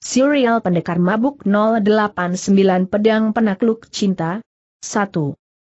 Serial Pendekar Mabuk 089 Pedang Penakluk Cinta 1.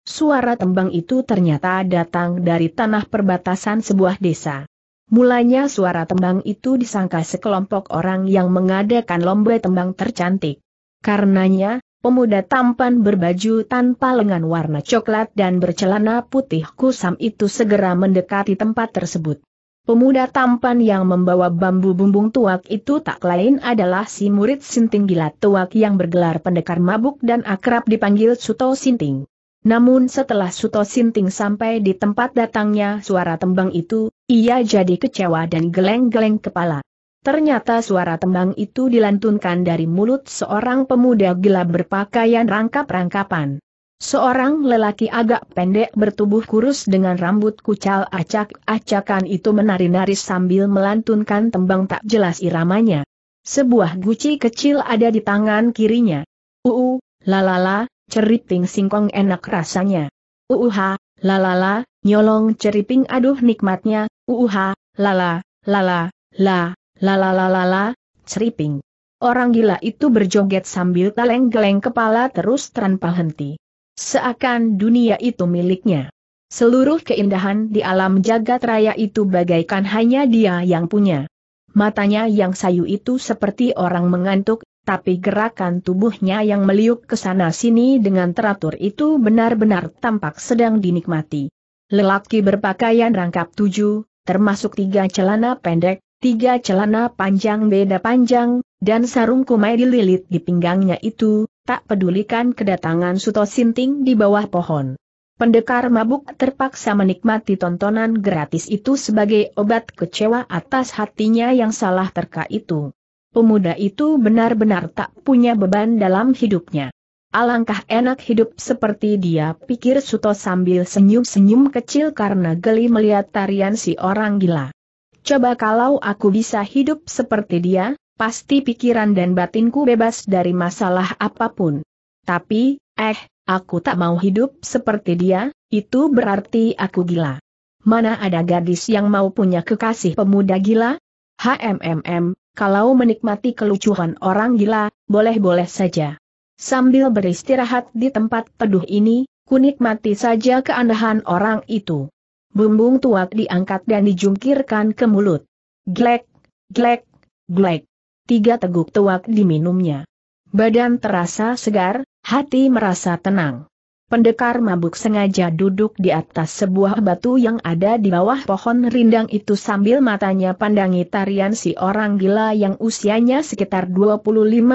Suara tembang itu ternyata datang dari tanah perbatasan sebuah desa. Mulanya suara tembang itu disangka sekelompok orang yang mengadakan lomba tembang tercantik. Karenanya, pemuda tampan berbaju tanpa lengan warna coklat dan bercelana putih kusam itu segera mendekati tempat tersebut. Pemuda tampan yang membawa bambu bumbung tuak itu tak lain adalah si murid Sinting Gila Tuak yang bergelar pendekar mabuk dan akrab dipanggil Suto Sinting. Namun setelah Suto Sinting sampai di tempat datangnya suara tembang itu, ia jadi kecewa dan geleng-geleng kepala. Ternyata suara tembang itu dilantunkan dari mulut seorang pemuda gila berpakaian rangkap-rangkapan. Seorang lelaki agak pendek bertubuh kurus dengan rambut kucal acak-acakan itu menari-nari sambil melantunkan tembang tak jelas iramanya. Sebuah guci kecil ada di tangan kirinya. Uu, lalala, ceriting singkong enak rasanya. Uuha, lalala, nyolong ceriting aduh nikmatnya. Uuha, lala, lala, la, lala lala ceriting. Orang gila itu berjoget sambil taleng geleng kepala terus tanpa henti. Seakan dunia itu miliknya. Seluruh keindahan di alam jagat raya itu bagaikan hanya dia yang punya. Matanya yang sayu itu seperti orang mengantuk, tapi gerakan tubuhnya yang meliuk ke sana-sini dengan teratur itu benar-benar tampak sedang dinikmati. Lelaki berpakaian rangkap tujuh, termasuk tiga celana pendek, tiga celana panjang beda panjang, dan sarung kumai dililit di pinggangnya itu, tak pedulikan kedatangan Suto Sinting di bawah pohon. Pendekar mabuk terpaksa menikmati tontonan gratis itu sebagai obat kecewa atas hatinya yang salah terka itu. Pemuda itu benar-benar tak punya beban dalam hidupnya. Alangkah enak hidup seperti dia pikir Suto sambil senyum-senyum kecil karena geli melihat tarian si orang gila. Coba kalau aku bisa hidup seperti dia, pasti pikiran dan batinku bebas dari masalah apapun. Tapi, eh, aku tak mau hidup seperti dia, itu berarti aku gila. Mana ada gadis yang mau punya kekasih pemuda gila? HMMM, kalau menikmati kelucuhan orang gila, boleh-boleh saja. Sambil beristirahat di tempat teduh ini, kunikmati saja keanehan orang itu. Bumbung tuak diangkat dan dijungkirkan ke mulut. Glek, glek, glek tiga teguk tuak diminumnya. Badan terasa segar, hati merasa tenang. Pendekar mabuk sengaja duduk di atas sebuah batu yang ada di bawah pohon rindang itu sambil matanya pandangi tarian si orang gila yang usianya sekitar 25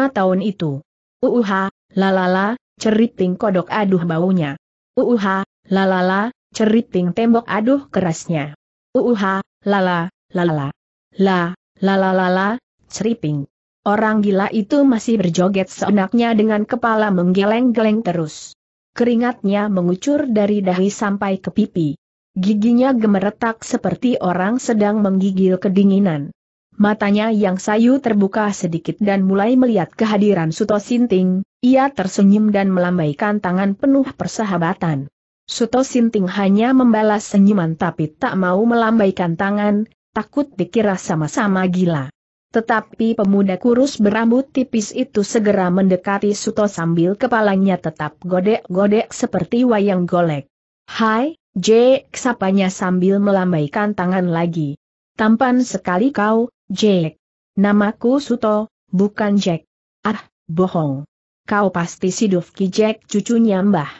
tahun itu. Uuha, lalala, ceriting kodok aduh baunya. Uuha, lalala, ceriting tembok aduh kerasnya. Uuha, lala, lala, la, lalalala. Seriping. Orang gila itu masih berjoget seenaknya dengan kepala menggeleng-geleng terus. Keringatnya mengucur dari dahi sampai ke pipi. Giginya gemeretak seperti orang sedang menggigil kedinginan. Matanya yang sayu terbuka sedikit dan mulai melihat kehadiran Suto Sinting, ia tersenyum dan melambaikan tangan penuh persahabatan. Suto Sinting hanya membalas senyuman tapi tak mau melambaikan tangan, takut dikira sama-sama gila. Tetapi pemuda kurus berambut tipis itu segera mendekati Suto sambil kepalanya tetap godek-godek seperti wayang golek. Hai, Jack sapanya sambil melambaikan tangan lagi. Tampan sekali kau, Jack. Namaku Suto, bukan Jack. Ah, bohong. Kau pasti si Dufki Jack cucunya mbah.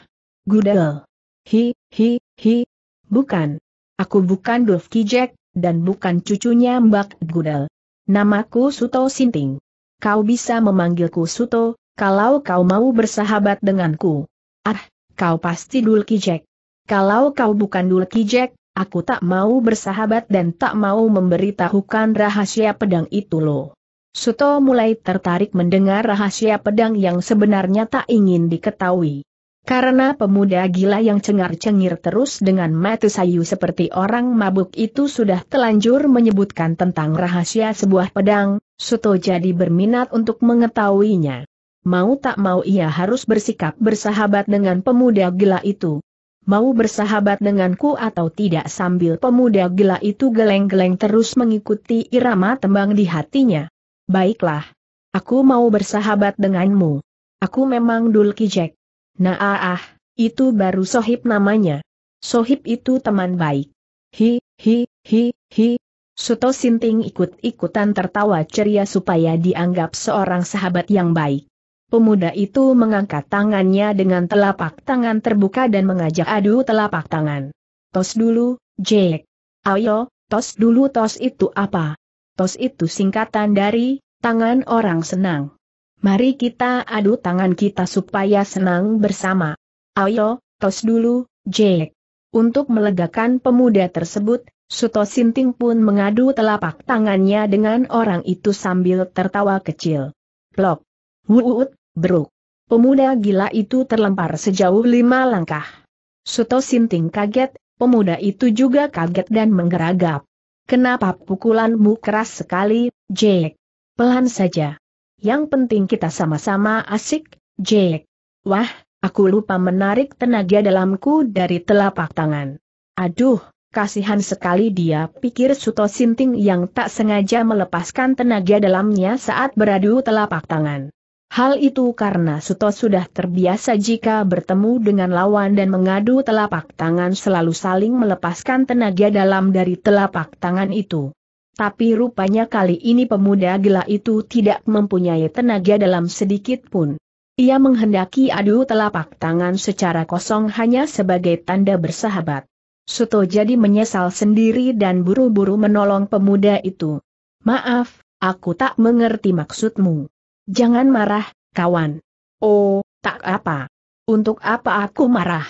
Gudel. Hi, hi, hi. Bukan. Aku bukan Dufki Jack, dan bukan cucunya mbak Gudel. Namaku Suto Sinting. Kau bisa memanggilku Suto, kalau kau mau bersahabat denganku. Ah, kau pasti Dulki Jack. Kalau kau bukan Dulki Jack, aku tak mau bersahabat dan tak mau memberitahukan rahasia pedang itu loh. Suto mulai tertarik mendengar rahasia pedang yang sebenarnya tak ingin diketahui. Karena pemuda gila yang cengar-cengir terus dengan mata sayu seperti orang mabuk itu sudah telanjur menyebutkan tentang rahasia sebuah pedang, Suto jadi berminat untuk mengetahuinya. Mau tak mau ia harus bersikap bersahabat dengan pemuda gila itu. Mau bersahabat denganku atau tidak sambil pemuda gila itu geleng-geleng terus mengikuti irama tembang di hatinya. Baiklah. Aku mau bersahabat denganmu. Aku memang Dulki Jack. Nah ah, ah itu baru sohib namanya. Sohib itu teman baik. Hi, hi, hi, hi. Suto Sinting ikut-ikutan tertawa ceria supaya dianggap seorang sahabat yang baik. Pemuda itu mengangkat tangannya dengan telapak tangan terbuka dan mengajak adu telapak tangan. Tos dulu, Jack. Ayo, tos dulu tos itu apa? Tos itu singkatan dari, tangan orang senang. Mari kita adu tangan kita supaya senang bersama. Ayo, tos dulu, Jack. Untuk melegakan pemuda tersebut, Suto Sinting pun mengadu telapak tangannya dengan orang itu sambil tertawa kecil. Plok. Wuut, beruk. Pemuda gila itu terlempar sejauh lima langkah. Suto Sinting kaget, pemuda itu juga kaget dan menggeragap. Kenapa pukulanmu keras sekali, Jack? Pelan saja yang penting kita sama-sama asik, Jack. Wah, aku lupa menarik tenaga dalamku dari telapak tangan. Aduh, kasihan sekali dia pikir Suto Sinting yang tak sengaja melepaskan tenaga dalamnya saat beradu telapak tangan. Hal itu karena Suto sudah terbiasa jika bertemu dengan lawan dan mengadu telapak tangan selalu saling melepaskan tenaga dalam dari telapak tangan itu. Tapi rupanya kali ini pemuda gila itu tidak mempunyai tenaga dalam sedikit pun. Ia menghendaki adu telapak tangan secara kosong hanya sebagai tanda bersahabat. Suto jadi menyesal sendiri dan buru-buru menolong pemuda itu. Maaf, aku tak mengerti maksudmu. Jangan marah, kawan. Oh, tak apa. Untuk apa aku marah?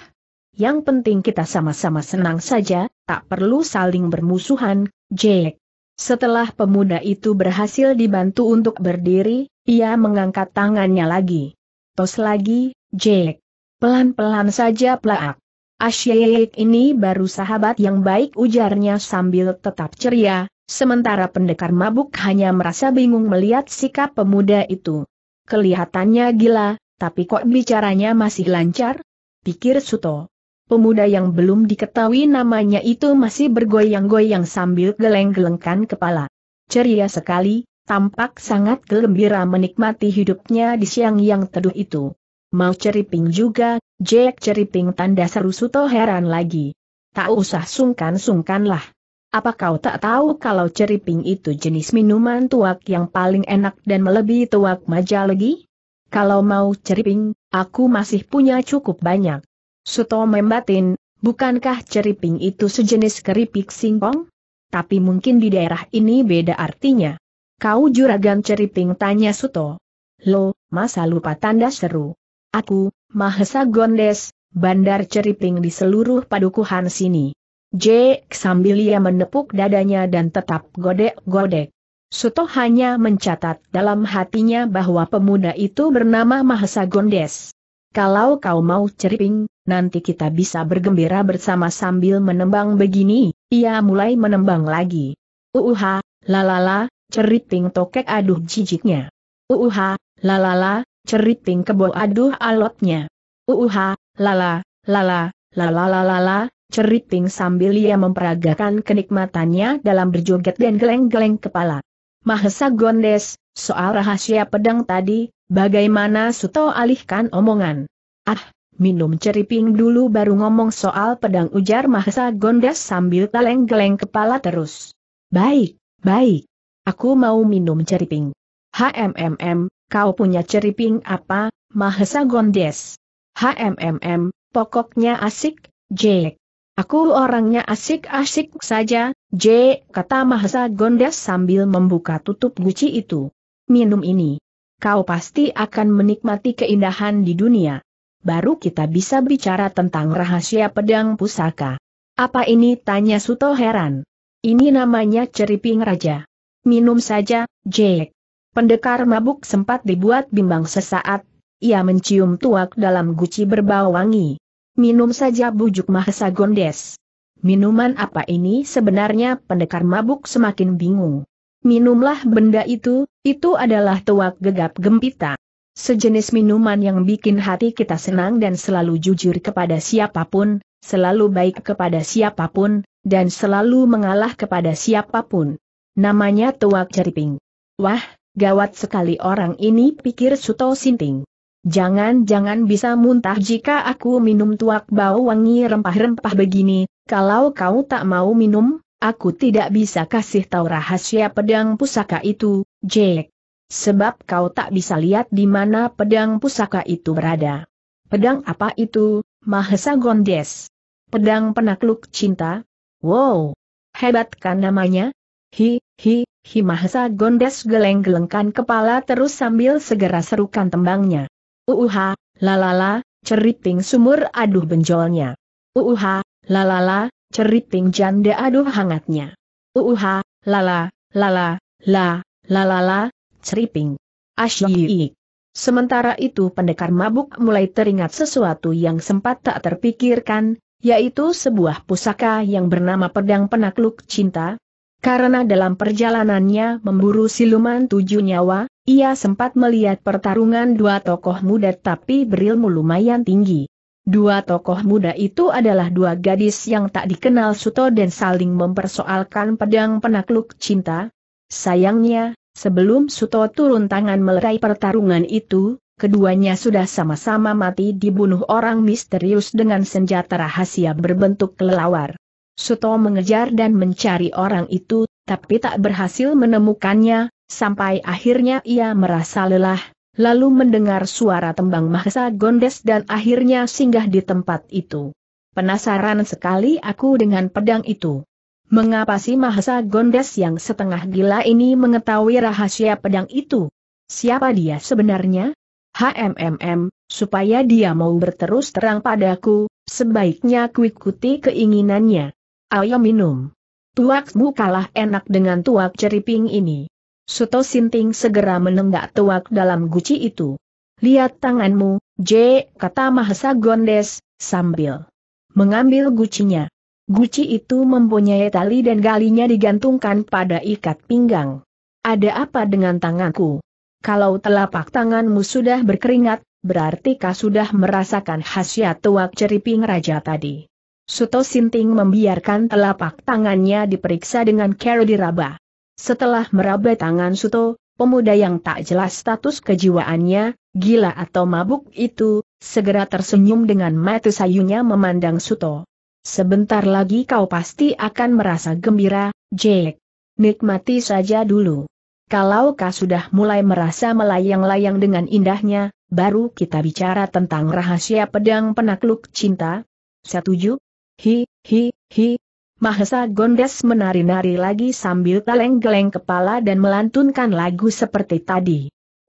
Yang penting kita sama-sama senang saja, tak perlu saling bermusuhan, Jack. Setelah pemuda itu berhasil dibantu untuk berdiri, ia mengangkat tangannya lagi. Tos lagi, Jake. Pelan-pelan saja pelak. Asyik ini baru sahabat yang baik ujarnya sambil tetap ceria, sementara pendekar mabuk hanya merasa bingung melihat sikap pemuda itu. Kelihatannya gila, tapi kok bicaranya masih lancar? Pikir Suto. Pemuda yang belum diketahui namanya itu masih bergoyang-goyang sambil geleng-gelengkan kepala. Ceria sekali, tampak sangat gembira menikmati hidupnya di siang yang teduh itu. Mau ceriping juga, Jack ceriping tanda seru Suto heran lagi. Tak usah sungkan-sungkanlah. Apa kau tak tahu kalau ceriping itu jenis minuman tuak yang paling enak dan melebihi tuak maja lagi? Kalau mau ceriping, aku masih punya cukup banyak. Suto membatin, bukankah ceriping itu sejenis keripik singkong? Tapi mungkin di daerah ini beda artinya. Kau juragan ceriping tanya Suto. Lo, masa lupa tanda seru. Aku, Mahesa Gondes, bandar ceriping di seluruh padukuhan sini. Jake sambil ia menepuk dadanya dan tetap godek-godek. Suto hanya mencatat dalam hatinya bahwa pemuda itu bernama Mahesa Gondes. Kalau kau mau ceriping, nanti kita bisa bergembira bersama sambil menembang begini, ia mulai menembang lagi. Uuha, lalala, ceriting tokek aduh jijiknya. Uuha, lalala, ceriting kebo aduh alotnya. Uuha, lala, lala, lala lala lala, ceriting sambil ia memperagakan kenikmatannya dalam berjoget dan geleng-geleng kepala. Mahesa Gondes, soal rahasia pedang tadi, bagaimana Suto alihkan omongan? Ah, Minum ceriping dulu baru ngomong soal pedang ujar Mahesa Gondas sambil geleng-geleng kepala terus. Baik, baik. Aku mau minum ceriping. HMMM, kau punya ceriping apa, Mahesa Gondes? HMMM, pokoknya asik, Jek. Aku orangnya asik-asik saja, J, kata Mahesa Gondes sambil membuka tutup guci itu. Minum ini. Kau pasti akan menikmati keindahan di dunia baru kita bisa bicara tentang rahasia pedang pusaka. Apa ini? tanya Suto heran. Ini namanya ceriping raja. Minum saja, Jack. Pendekar mabuk sempat dibuat bimbang sesaat, ia mencium tuak dalam guci berbau wangi. Minum saja bujuk Mahesa Gondes. Minuman apa ini sebenarnya pendekar mabuk semakin bingung. Minumlah benda itu, itu adalah tuak gegap gempita. Sejenis minuman yang bikin hati kita senang dan selalu jujur kepada siapapun, selalu baik kepada siapapun, dan selalu mengalah kepada siapapun. Namanya Tuak Ceriping. Wah, gawat sekali orang ini pikir Suto Sinting. Jangan-jangan bisa muntah jika aku minum tuak bau wangi rempah-rempah begini, kalau kau tak mau minum, aku tidak bisa kasih tahu rahasia pedang pusaka itu, Jack. Sebab kau tak bisa lihat di mana pedang pusaka itu berada. Pedang apa itu, Mahesa Gondes? Pedang penakluk cinta? Wow! Hebat kan namanya? Hi, hi, hi Mahesa Gondes geleng-gelengkan kepala terus sambil segera serukan tembangnya. Uuha, lalala, ceriting sumur aduh benjolnya. Uuha, lalala, ceriting janda aduh hangatnya. Uuha, lala, lala, la, lalala, Sriping. Asyik. Sementara itu pendekar mabuk mulai teringat sesuatu yang sempat tak terpikirkan, yaitu sebuah pusaka yang bernama Pedang Penakluk Cinta. Karena dalam perjalanannya memburu siluman tujuh nyawa, ia sempat melihat pertarungan dua tokoh muda tapi berilmu lumayan tinggi. Dua tokoh muda itu adalah dua gadis yang tak dikenal Suto dan saling mempersoalkan pedang penakluk cinta. Sayangnya, Sebelum Suto turun tangan melerai pertarungan itu, keduanya sudah sama-sama mati dibunuh orang misterius dengan senjata rahasia berbentuk kelelawar. Suto mengejar dan mencari orang itu, tapi tak berhasil menemukannya, sampai akhirnya ia merasa lelah, lalu mendengar suara tembang Mahesa Gondes dan akhirnya singgah di tempat itu. Penasaran sekali aku dengan pedang itu. Mengapa si Mahesa Gondes yang setengah gila ini mengetahui rahasia pedang itu? Siapa dia sebenarnya? HMMM, supaya dia mau berterus terang padaku, sebaiknya kuikuti keinginannya. Ayo minum. Tuakmu kalah enak dengan tuak ceriping ini. Suto Sinting segera menenggak tuak dalam guci itu. Lihat tanganmu, J, kata Mahesa Gondes, sambil mengambil gucinya. Guci itu mempunyai tali dan galinya digantungkan pada ikat pinggang. Ada apa dengan tanganku? Kalau telapak tanganmu sudah berkeringat, berarti kau sudah merasakan khasiat tuak ceriping raja tadi. Suto Sinting membiarkan telapak tangannya diperiksa dengan kero diraba. Setelah meraba tangan Suto, pemuda yang tak jelas status kejiwaannya, gila atau mabuk itu, segera tersenyum dengan mata sayunya memandang Suto. Sebentar lagi kau pasti akan merasa gembira, Jake. Nikmati saja dulu. Kalau kau sudah mulai merasa melayang-layang dengan indahnya, baru kita bicara tentang rahasia pedang penakluk cinta. Setuju? Hi, hi, hi. Mahesa Gondes menari-nari lagi sambil geleng-geleng kepala dan melantunkan lagu seperti tadi.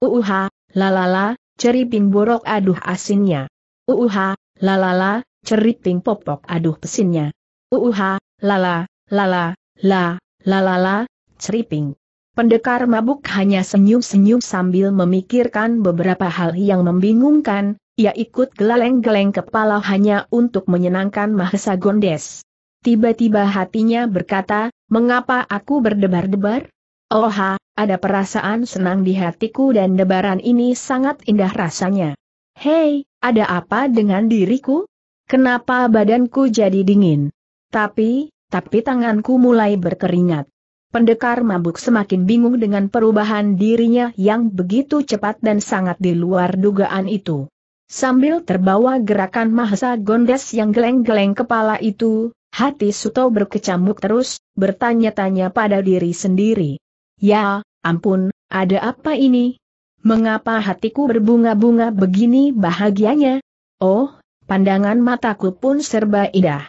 Uuha, lalala, ceri borok aduh asinnya. Uuha, lalala, ceriping popok aduh pesinnya. Uuha, lala, lala, la, lala ceriping. Pendekar mabuk hanya senyum-senyum sambil memikirkan beberapa hal yang membingungkan, ia ikut geleng-geleng kepala hanya untuk menyenangkan Mahesa Gondes. Tiba-tiba hatinya berkata, mengapa aku berdebar-debar? Oha, ada perasaan senang di hatiku dan debaran ini sangat indah rasanya. Hei, ada apa dengan diriku? Kenapa badanku jadi dingin? Tapi, tapi tanganku mulai berkeringat. Pendekar mabuk semakin bingung dengan perubahan dirinya yang begitu cepat dan sangat di luar dugaan itu. Sambil terbawa gerakan Mahesa Gondes yang geleng-geleng kepala itu, hati Suto berkecamuk terus, bertanya-tanya pada diri sendiri. Ya, ampun, ada apa ini? Mengapa hatiku berbunga-bunga begini bahagianya? Oh, pandangan mataku pun serba indah.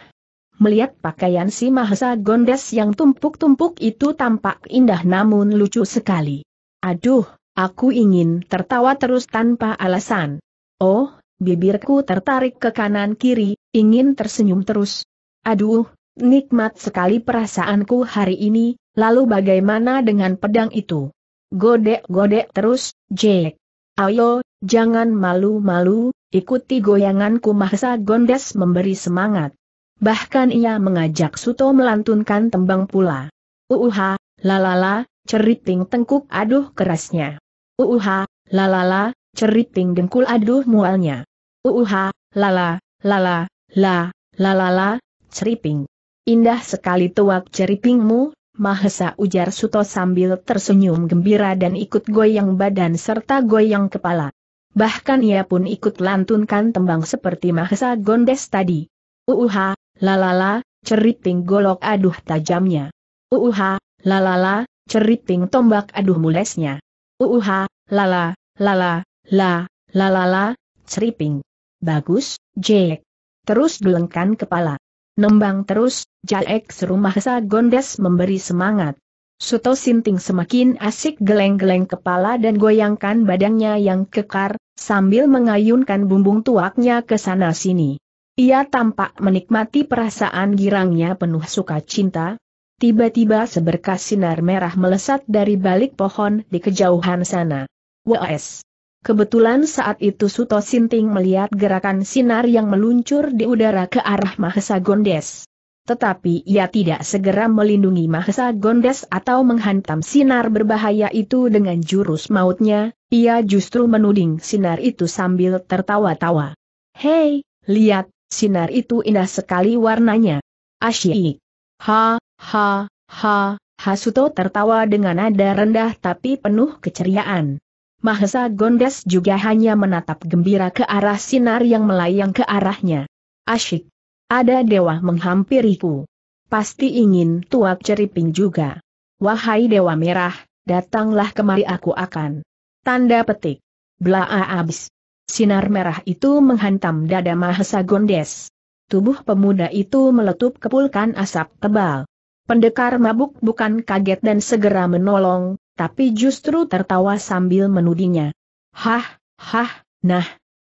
Melihat pakaian si Mahesa Gondes yang tumpuk-tumpuk itu tampak indah namun lucu sekali. Aduh, aku ingin tertawa terus tanpa alasan. Oh, bibirku tertarik ke kanan-kiri, ingin tersenyum terus. Aduh, nikmat sekali perasaanku hari ini, lalu bagaimana dengan pedang itu? Godek-godek terus, Jack. Ayo, jangan malu-malu, Ikuti goyanganku Mahesa Gondes memberi semangat. Bahkan ia mengajak Suto melantunkan tembang pula. Uuha, lalala, ceriting tengkuk aduh kerasnya. Uuha, lalala, ceriting dengkul aduh mualnya. Uuha, lala, lala, la, lalala, ceriping. Indah sekali tuak ceripingmu, Mahesa ujar Suto sambil tersenyum gembira dan ikut goyang badan serta goyang kepala bahkan ia pun ikut lantunkan tembang seperti Mahesa Gondes tadi. Uuha, lalala, ceriting golok aduh tajamnya. Uuha, lalala, ceriting tombak aduh mulesnya. Uuha, lala, lala, la, lalala, ceriping. Bagus, Jack. Terus dulengkan kepala. Nembang terus, Jack seru Mahesa Gondes memberi semangat. Suto Sinting semakin asik geleng-geleng kepala dan goyangkan badannya yang kekar, sambil mengayunkan bumbung tuaknya ke sana-sini. Ia tampak menikmati perasaan girangnya penuh sukacinta. Tiba-tiba seberkas sinar merah melesat dari balik pohon di kejauhan sana. W.S. Kebetulan saat itu Suto Sinting melihat gerakan sinar yang meluncur di udara ke arah Mahesa Gondes. Tetapi ia tidak segera melindungi Mahesa Gondes atau menghantam sinar berbahaya itu dengan jurus mautnya, ia justru menuding sinar itu sambil tertawa-tawa. Hei, lihat, sinar itu indah sekali warnanya. Asyik. Ha, ha, ha, Hasuto tertawa dengan nada rendah tapi penuh keceriaan. Mahesa Gondes juga hanya menatap gembira ke arah sinar yang melayang ke arahnya. Asyik. Ada dewa menghampiriku. Pasti ingin tuak ceriping juga. Wahai dewa merah, datanglah kemari aku akan. Tanda petik. blaa abis. Sinar merah itu menghantam dada Mahesa Gondes. Tubuh pemuda itu meletup kepulkan asap tebal. Pendekar mabuk bukan kaget dan segera menolong, tapi justru tertawa sambil menudinya. Hah, hah, nah,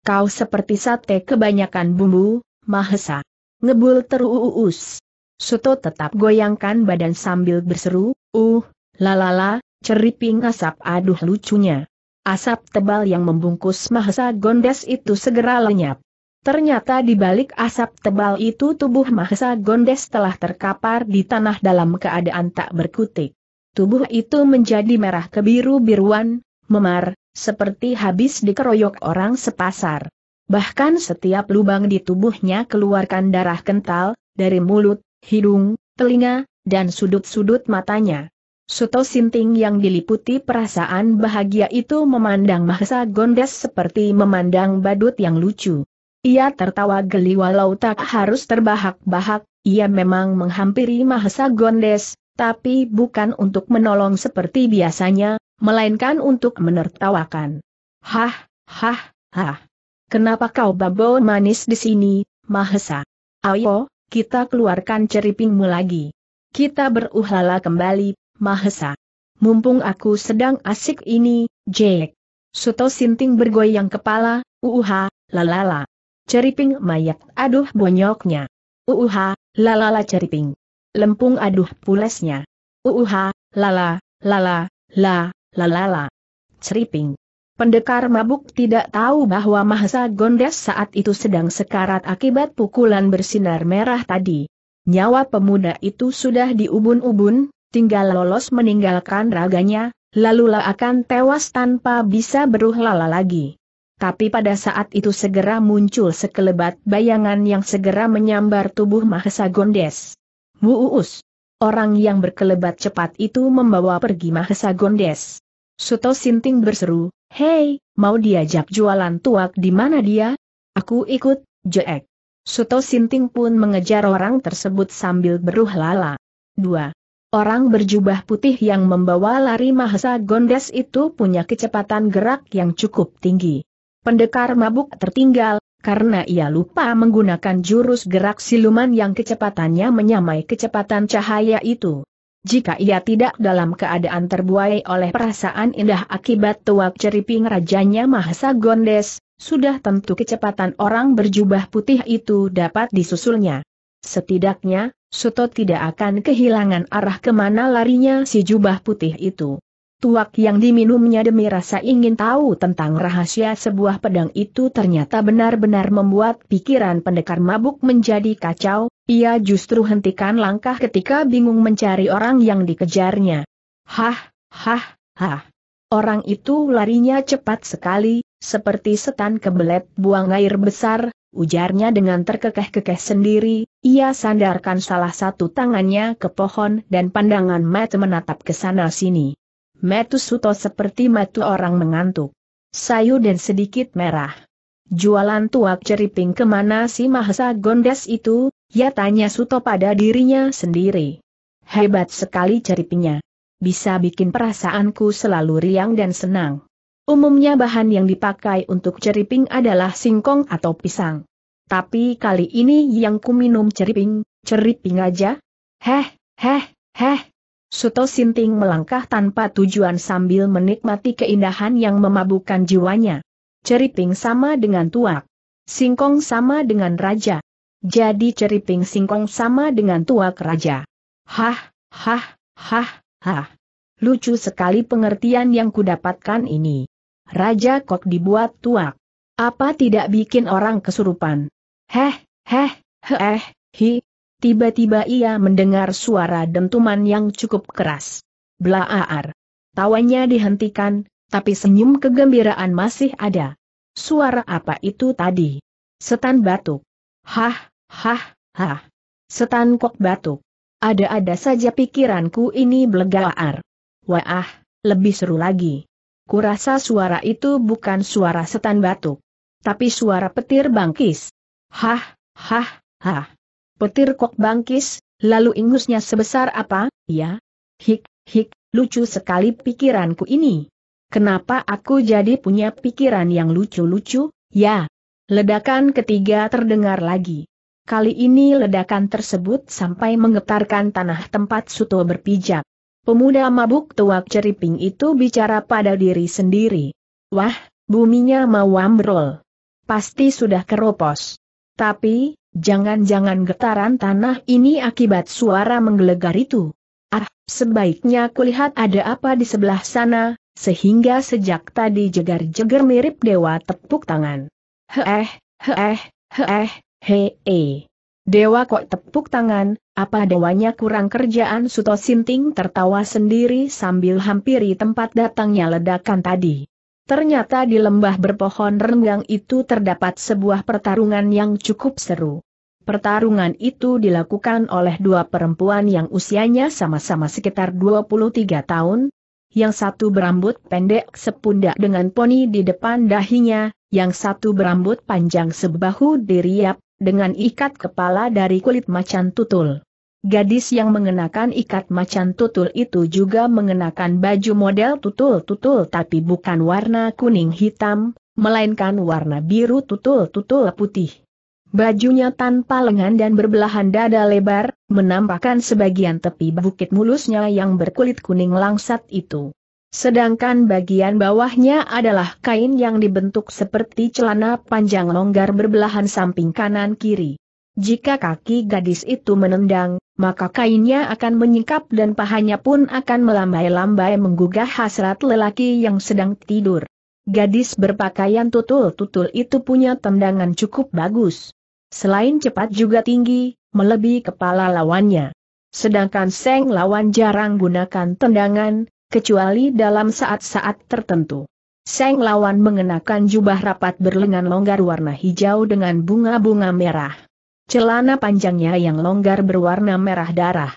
kau seperti sate kebanyakan bumbu, Mahesa. Ngebul terus. Soto tetap goyangkan badan sambil berseru, uh, lalala, ceriping asap aduh lucunya. Asap tebal yang membungkus Mahesa Gondes itu segera lenyap. Ternyata di balik asap tebal itu tubuh Mahesa Gondes telah terkapar di tanah dalam keadaan tak berkutik. Tubuh itu menjadi merah kebiru-biruan, memar, seperti habis dikeroyok orang sepasar. Bahkan setiap lubang di tubuhnya keluarkan darah kental, dari mulut, hidung, telinga, dan sudut-sudut matanya. Suto Sinting yang diliputi perasaan bahagia itu memandang Mahesa Gondes seperti memandang badut yang lucu. Ia tertawa geli walau tak harus terbahak-bahak, ia memang menghampiri Mahesa Gondes, tapi bukan untuk menolong seperti biasanya, melainkan untuk menertawakan. Hah, hah, hah. Kenapa kau babau manis di sini, Mahesa? Ayo, kita keluarkan ceripingmu lagi. Kita beruhlala kembali, Mahesa. Mumpung aku sedang asik ini, Jack. Suto Sinting bergoyang kepala, uuha, lalala. Ceriping mayat, aduh bonyoknya. Uuha, lalala ceriping. Lempung aduh pulesnya. Uuha, lala, lala, la, lalala. Ceriping. Pendekar mabuk tidak tahu bahwa Mahesa Gondes saat itu sedang sekarat akibat pukulan bersinar merah tadi. Nyawa pemuda itu sudah diubun-ubun, tinggal lolos meninggalkan raganya, lalu akan tewas tanpa bisa beruhlala lagi. Tapi pada saat itu segera muncul sekelebat bayangan yang segera menyambar tubuh Mahesa Gondes. Muus. Orang yang berkelebat cepat itu membawa pergi Mahesa Gondes. Suto Sinting berseru, Hei, mau diajak jualan tuak di mana dia? Aku ikut, Jack. Suto Sinting pun mengejar orang tersebut sambil beruh lala. 2. Orang berjubah putih yang membawa lari Mahesa Gondes itu punya kecepatan gerak yang cukup tinggi. Pendekar mabuk tertinggal, karena ia lupa menggunakan jurus gerak siluman yang kecepatannya menyamai kecepatan cahaya itu jika ia tidak dalam keadaan terbuai oleh perasaan indah akibat tuak ceriping rajanya Mahasa Gondes, sudah tentu kecepatan orang berjubah putih itu dapat disusulnya. Setidaknya, Suto tidak akan kehilangan arah kemana larinya si jubah putih itu. Tuak yang diminumnya demi rasa ingin tahu tentang rahasia sebuah pedang itu ternyata benar-benar membuat pikiran pendekar mabuk menjadi kacau, ia justru hentikan langkah ketika bingung mencari orang yang dikejarnya. Hah, hah, hah. Orang itu larinya cepat sekali, seperti setan kebelet buang air besar, ujarnya dengan terkekeh-kekeh sendiri, ia sandarkan salah satu tangannya ke pohon dan pandangan mata menatap ke sana-sini. Metu Suto seperti metu orang mengantuk. Sayu dan sedikit merah. Jualan tuak ceriping kemana si Mahesa Gondes itu, ya tanya Suto pada dirinya sendiri. Hebat sekali ceripingnya. Bisa bikin perasaanku selalu riang dan senang. Umumnya bahan yang dipakai untuk ceriping adalah singkong atau pisang. Tapi kali ini yang ku minum ceriping, ceriping aja. Heh, heh, heh, Suto Sinting melangkah tanpa tujuan sambil menikmati keindahan yang memabukkan jiwanya. Ceriping sama dengan tuak. Singkong sama dengan raja. Jadi ceriping singkong sama dengan tuak raja. Hah, hah, hah, hah. Lucu sekali pengertian yang kudapatkan ini. Raja kok dibuat tuak. Apa tidak bikin orang kesurupan? Heh, heh, heh, hi, Tiba-tiba ia mendengar suara dentuman yang cukup keras. Blaaar. Tawanya dihentikan, tapi senyum kegembiraan masih ada. Suara apa itu tadi? Setan batuk. Hah, hah, hah. Setan kok batuk. Ada-ada saja pikiranku ini blegaar. Wah, lebih seru lagi. Kurasa suara itu bukan suara setan batuk. Tapi suara petir bangkis. Hah, hah, hah. Petir kok bangkis, lalu ingusnya sebesar apa, ya? Hik, hik, lucu sekali pikiranku ini. Kenapa aku jadi punya pikiran yang lucu-lucu, ya? Ledakan ketiga terdengar lagi. Kali ini ledakan tersebut sampai menggetarkan tanah tempat Suto berpijak. Pemuda mabuk tuak ceriping itu bicara pada diri sendiri. Wah, buminya mau ambrol. Pasti sudah keropos. Tapi, Jangan-jangan getaran tanah ini akibat suara menggelegar itu. Ah, sebaiknya kulihat ada apa di sebelah sana, sehingga sejak tadi jegar jegar mirip dewa tepuk tangan. Heeh, heeh, heeh, hee. Eh. Dewa kok tepuk tangan, apa dewanya kurang kerjaan Suto Sinting tertawa sendiri sambil hampiri tempat datangnya ledakan tadi. Ternyata di lembah berpohon renggang itu terdapat sebuah pertarungan yang cukup seru. Pertarungan itu dilakukan oleh dua perempuan yang usianya sama-sama sekitar 23 tahun, yang satu berambut pendek sepundak dengan poni di depan dahinya, yang satu berambut panjang sebahu diriap, dengan ikat kepala dari kulit macan tutul. Gadis yang mengenakan ikat macan tutul itu juga mengenakan baju model tutul-tutul tapi bukan warna kuning hitam, melainkan warna biru tutul-tutul putih. Bajunya tanpa lengan dan berbelahan dada lebar, menampakkan sebagian tepi bukit mulusnya yang berkulit kuning langsat itu. Sedangkan bagian bawahnya adalah kain yang dibentuk seperti celana panjang longgar berbelahan samping kanan-kiri. Jika kaki gadis itu menendang, maka kainnya akan menyingkap dan pahanya pun akan melambai-lambai menggugah hasrat lelaki yang sedang tidur. Gadis berpakaian tutul-tutul itu punya tendangan cukup bagus. Selain cepat juga tinggi, melebihi kepala lawannya. Sedangkan Seng lawan jarang gunakan tendangan, kecuali dalam saat-saat tertentu. Seng lawan mengenakan jubah rapat berlengan longgar warna hijau dengan bunga-bunga merah. Celana panjangnya yang longgar berwarna merah darah.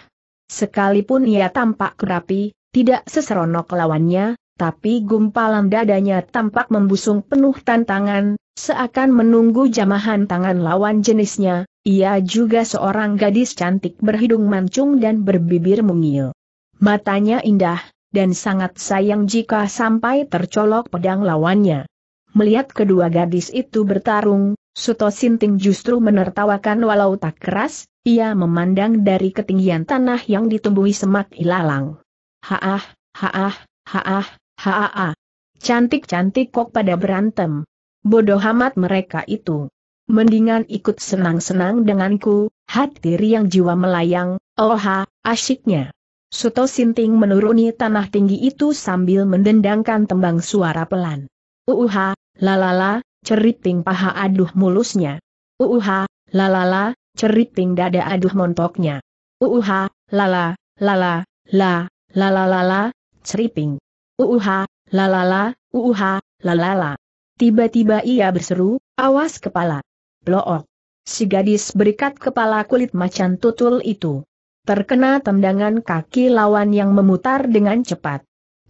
Sekalipun ia tampak kerapi, tidak seseronok lawannya, tapi gumpalan dadanya tampak membusung penuh tantangan, seakan menunggu jamahan tangan lawan jenisnya, ia juga seorang gadis cantik berhidung mancung dan berbibir mungil. Matanya indah, dan sangat sayang jika sampai tercolok pedang lawannya. Melihat kedua gadis itu bertarung, Suto Sinting justru menertawakan walau tak keras, ia memandang dari ketinggian tanah yang ditumbuhi semak ilalang. Haah, haah, haah, haah. Cantik-cantik kok pada berantem. Bodoh amat mereka itu. Mendingan ikut senang-senang denganku, hati riang jiwa melayang, oh ha, asyiknya. Suto Sinting menuruni tanah tinggi itu sambil mendendangkan tembang suara pelan. Uuha, lalala, ceriting paha aduh mulusnya. Uuha, lalala, ceriting dada aduh montoknya. Uuha, lala, lala, la, lala lala, ceriting. Uuha, lalala, uuha, lalala. Tiba-tiba ia berseru, awas kepala. Plook. Si gadis berikat kepala kulit macan tutul itu. Terkena tendangan kaki lawan yang memutar dengan cepat.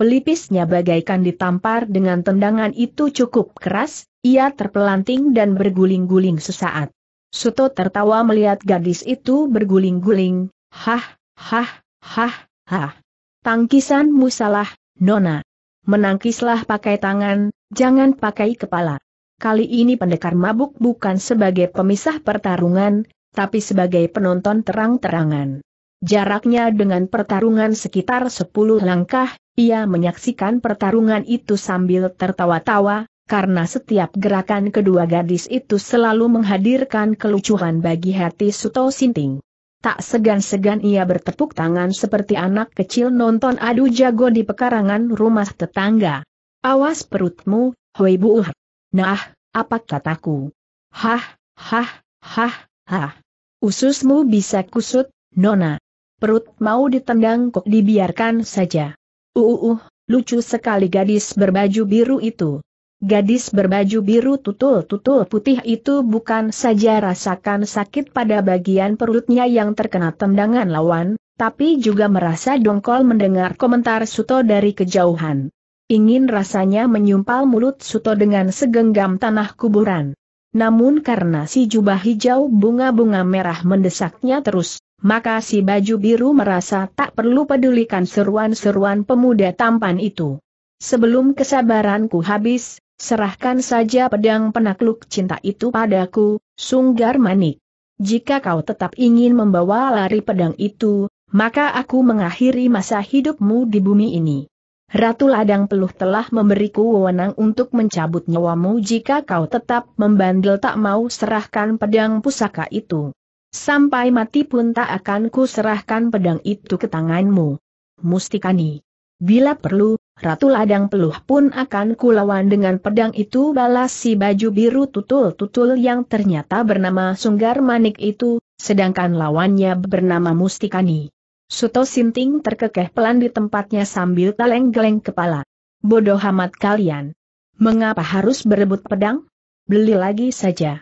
Pelipisnya bagaikan ditampar dengan tendangan itu cukup keras, ia terpelanting dan berguling-guling sesaat. Suto tertawa melihat gadis itu berguling-guling, hah, hah, hah, hah. Tangkisan musalah, Nona. Menangkislah pakai tangan, jangan pakai kepala. Kali ini pendekar mabuk bukan sebagai pemisah pertarungan, tapi sebagai penonton terang-terangan. Jaraknya dengan pertarungan sekitar 10 langkah, ia menyaksikan pertarungan itu sambil tertawa-tawa, karena setiap gerakan kedua gadis itu selalu menghadirkan kelucuan bagi hati Suto Sinting. Tak segan-segan ia bertepuk tangan seperti anak kecil nonton adu jago di pekarangan rumah tetangga. Awas perutmu, Hoi Buuh. Nah, apa kataku? Hah, hah, hah, hah. Ususmu bisa kusut, Nona. Perut mau ditendang kok dibiarkan saja. Uh, lucu sekali gadis berbaju biru itu. Gadis berbaju biru tutul-tutul putih itu bukan saja rasakan sakit pada bagian perutnya yang terkena tendangan lawan, tapi juga merasa dongkol mendengar komentar Suto dari kejauhan. Ingin rasanya menyumpal mulut Suto dengan segenggam tanah kuburan. Namun karena si jubah hijau bunga-bunga merah mendesaknya terus, maka si baju biru merasa tak perlu pedulikan seruan-seruan pemuda tampan itu. Sebelum kesabaranku habis, serahkan saja pedang penakluk cinta itu padaku, Sunggar Manik. Jika kau tetap ingin membawa lari pedang itu, maka aku mengakhiri masa hidupmu di bumi ini. Ratu Ladang Peluh telah memberiku wewenang untuk mencabut nyawamu jika kau tetap membandel tak mau serahkan pedang pusaka itu. Sampai mati pun tak akan ku serahkan pedang itu ke tanganmu. Mustikani. Bila perlu, Ratu Ladang Peluh pun akan ku lawan dengan pedang itu balas si baju biru tutul-tutul yang ternyata bernama Sunggar Manik itu, sedangkan lawannya bernama Mustikani. Suto Sinting terkekeh pelan di tempatnya sambil geleng-geleng kepala. Bodoh amat kalian. Mengapa harus berebut pedang? Beli lagi saja.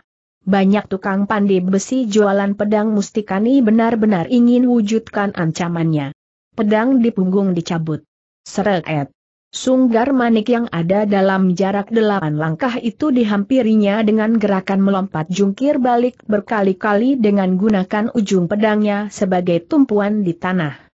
Banyak tukang pandai besi jualan pedang mustikani benar-benar ingin wujudkan ancamannya. Pedang di punggung dicabut. Seret. Sunggar manik yang ada dalam jarak delapan langkah itu dihampirinya dengan gerakan melompat jungkir balik berkali-kali dengan gunakan ujung pedangnya sebagai tumpuan di tanah.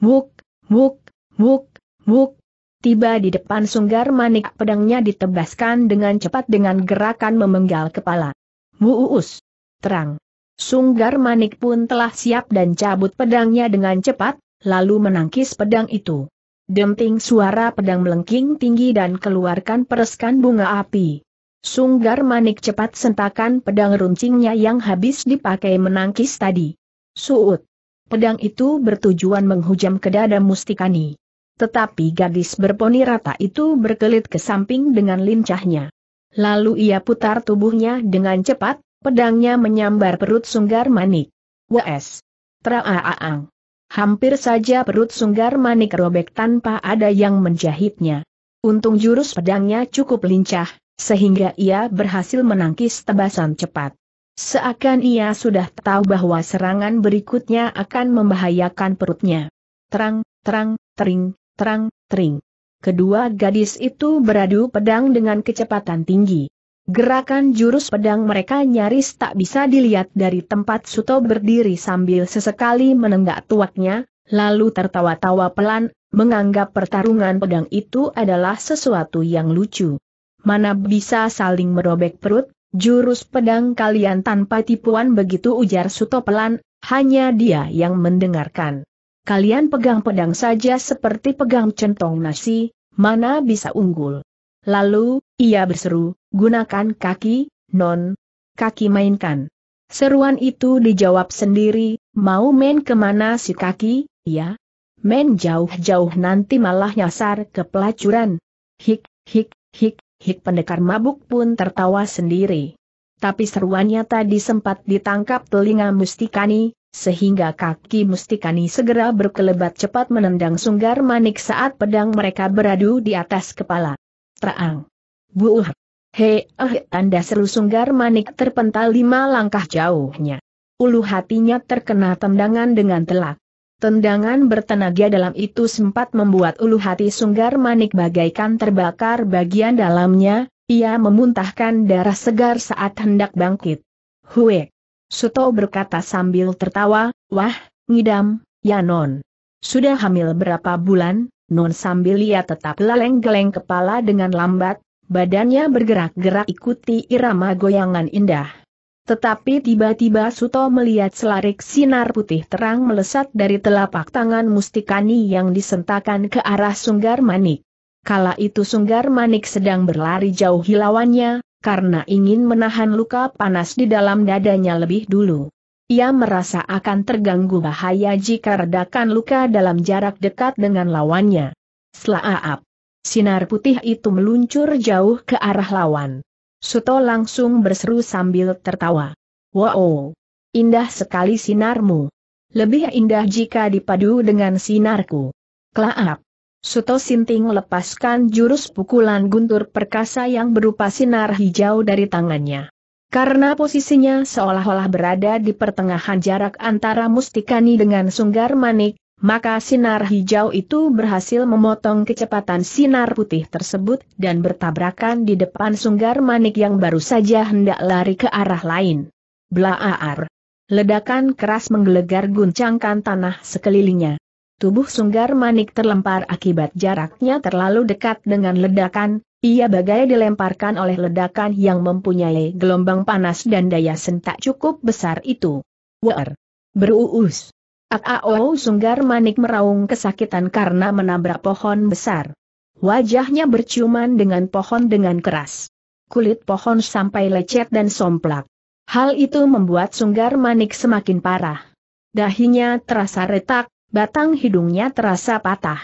Muk, muk, muk, muk. Tiba di depan sunggar manik pedangnya ditebaskan dengan cepat dengan gerakan memenggal kepala. Uus, Terang. Sunggar Manik pun telah siap dan cabut pedangnya dengan cepat, lalu menangkis pedang itu. Denting suara pedang melengking tinggi dan keluarkan pereskan bunga api. Sunggar Manik cepat sentakan pedang runcingnya yang habis dipakai menangkis tadi. Suut. Pedang itu bertujuan menghujam ke dada Mustikani. Tetapi gadis berponi rata itu berkelit ke samping dengan lincahnya. Lalu ia putar tubuhnya dengan cepat, pedangnya menyambar perut sunggar manik. Wes! tra-a-ang. Hampir saja perut sunggar manik robek tanpa ada yang menjahitnya. Untung jurus pedangnya cukup lincah, sehingga ia berhasil menangkis tebasan cepat. Seakan ia sudah tahu bahwa serangan berikutnya akan membahayakan perutnya. Terang, terang, tering, terang, tering. Kedua gadis itu beradu pedang dengan kecepatan tinggi. Gerakan jurus pedang mereka nyaris tak bisa dilihat dari tempat Suto berdiri sambil sesekali menenggak tuaknya, lalu tertawa-tawa pelan, menganggap pertarungan pedang itu adalah sesuatu yang lucu. Mana bisa saling merobek perut, jurus pedang kalian tanpa tipuan begitu ujar Suto pelan, hanya dia yang mendengarkan kalian pegang pedang saja seperti pegang centong nasi, mana bisa unggul. Lalu, ia berseru, gunakan kaki, non, kaki mainkan. Seruan itu dijawab sendiri, mau main kemana si kaki, ya? Main jauh-jauh nanti malah nyasar ke pelacuran. Hik, hik, hik, hik pendekar mabuk pun tertawa sendiri. Tapi seruannya tadi sempat ditangkap telinga Mustikani, sehingga kaki Mustikani segera berkelebat cepat menendang sunggar manik saat pedang mereka beradu di atas kepala. Terang. Buuh. Hei, eh, tanda seru sunggar manik terpental lima langkah jauhnya. Ulu hatinya terkena tendangan dengan telak. Tendangan bertenaga dalam itu sempat membuat ulu hati sunggar manik bagaikan terbakar bagian dalamnya, ia memuntahkan darah segar saat hendak bangkit. Huek. Suto berkata sambil tertawa, wah, ngidam, ya non. Sudah hamil berapa bulan, non sambil ia tetap geleng-geleng kepala dengan lambat, badannya bergerak-gerak ikuti irama goyangan indah. Tetapi tiba-tiba Suto melihat selarik sinar putih terang melesat dari telapak tangan Mustikani yang disentakan ke arah Sunggar Manik. Kala itu Sunggar Manik sedang berlari jauh hilawannya karena ingin menahan luka panas di dalam dadanya lebih dulu. Ia merasa akan terganggu bahaya jika redakan luka dalam jarak dekat dengan lawannya. Selaap. Sinar putih itu meluncur jauh ke arah lawan. Suto langsung berseru sambil tertawa. Wow! Indah sekali sinarmu. Lebih indah jika dipadu dengan sinarku. Klaap! Suto Sinting lepaskan jurus pukulan guntur perkasa yang berupa sinar hijau dari tangannya. Karena posisinya seolah-olah berada di pertengahan jarak antara Mustikani dengan Sunggar Manik, maka sinar hijau itu berhasil memotong kecepatan sinar putih tersebut dan bertabrakan di depan Sunggar Manik yang baru saja hendak lari ke arah lain. Blaaar! Ledakan keras menggelegar guncangkan tanah sekelilingnya. Tubuh Sunggar Manik terlempar akibat jaraknya terlalu dekat dengan ledakan, ia bagai dilemparkan oleh ledakan yang mempunyai gelombang panas dan daya sentak cukup besar itu. Wer! Beruus! Akao Sunggar Manik meraung kesakitan karena menabrak pohon besar. Wajahnya berciuman dengan pohon dengan keras. Kulit pohon sampai lecet dan somplak. Hal itu membuat Sunggar Manik semakin parah. Dahinya terasa retak, batang hidungnya terasa patah.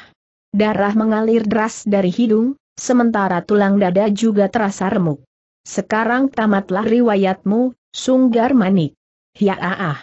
Darah mengalir deras dari hidung, sementara tulang dada juga terasa remuk. Sekarang tamatlah riwayatmu, Sunggar Manik. Ya ah, ah.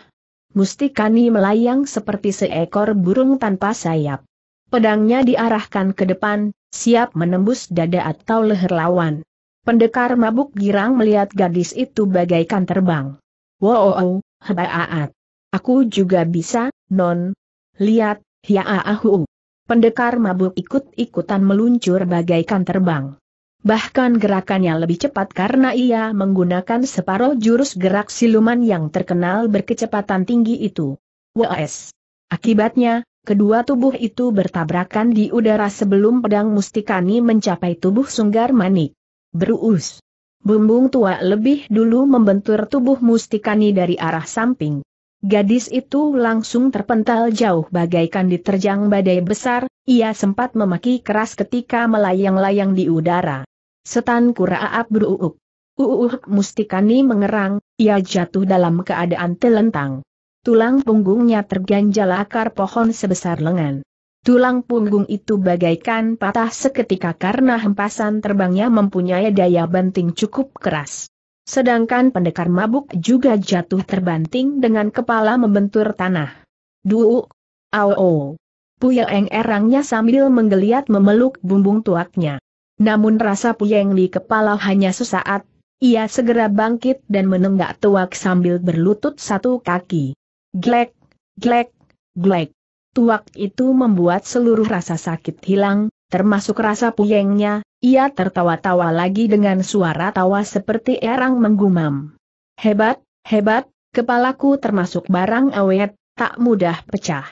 Mustikani melayang seperti seekor burung tanpa sayap. Pedangnya diarahkan ke depan, siap menembus dada atau leher lawan. Pendekar mabuk girang melihat gadis itu bagaikan terbang. Wow, oh, oh, hebat. Aku juga bisa, non, Lihat, ya ahu. Pendekar mabuk ikut-ikutan meluncur bagaikan terbang. Bahkan gerakannya lebih cepat karena ia menggunakan separuh jurus gerak siluman yang terkenal berkecepatan tinggi itu. WS. Akibatnya, kedua tubuh itu bertabrakan di udara sebelum pedang mustikani mencapai tubuh sunggar manik. Berus. Bumbung tua lebih dulu membentur tubuh mustikani dari arah samping. Gadis itu langsung terpental jauh bagaikan diterjang badai besar, ia sempat memaki keras ketika melayang-layang di udara. Setan kuraap beruuk. Uuuh mustikani mengerang, ia jatuh dalam keadaan telentang. Tulang punggungnya terganjal akar pohon sebesar lengan. Tulang punggung itu bagaikan patah seketika karena hempasan terbangnya mempunyai daya banting cukup keras. Sedangkan pendekar mabuk juga jatuh terbanting dengan kepala membentur tanah. Duuk! Au! -au. Puyeng erangnya sambil menggeliat memeluk bumbung tuaknya. Namun rasa puyeng di kepala hanya sesaat, ia segera bangkit dan menenggak tuak sambil berlutut satu kaki. Glek, glek, glek. Tuak itu membuat seluruh rasa sakit hilang, termasuk rasa puyengnya, ia tertawa-tawa lagi dengan suara tawa seperti erang menggumam. Hebat, hebat, kepalaku termasuk barang awet, tak mudah pecah.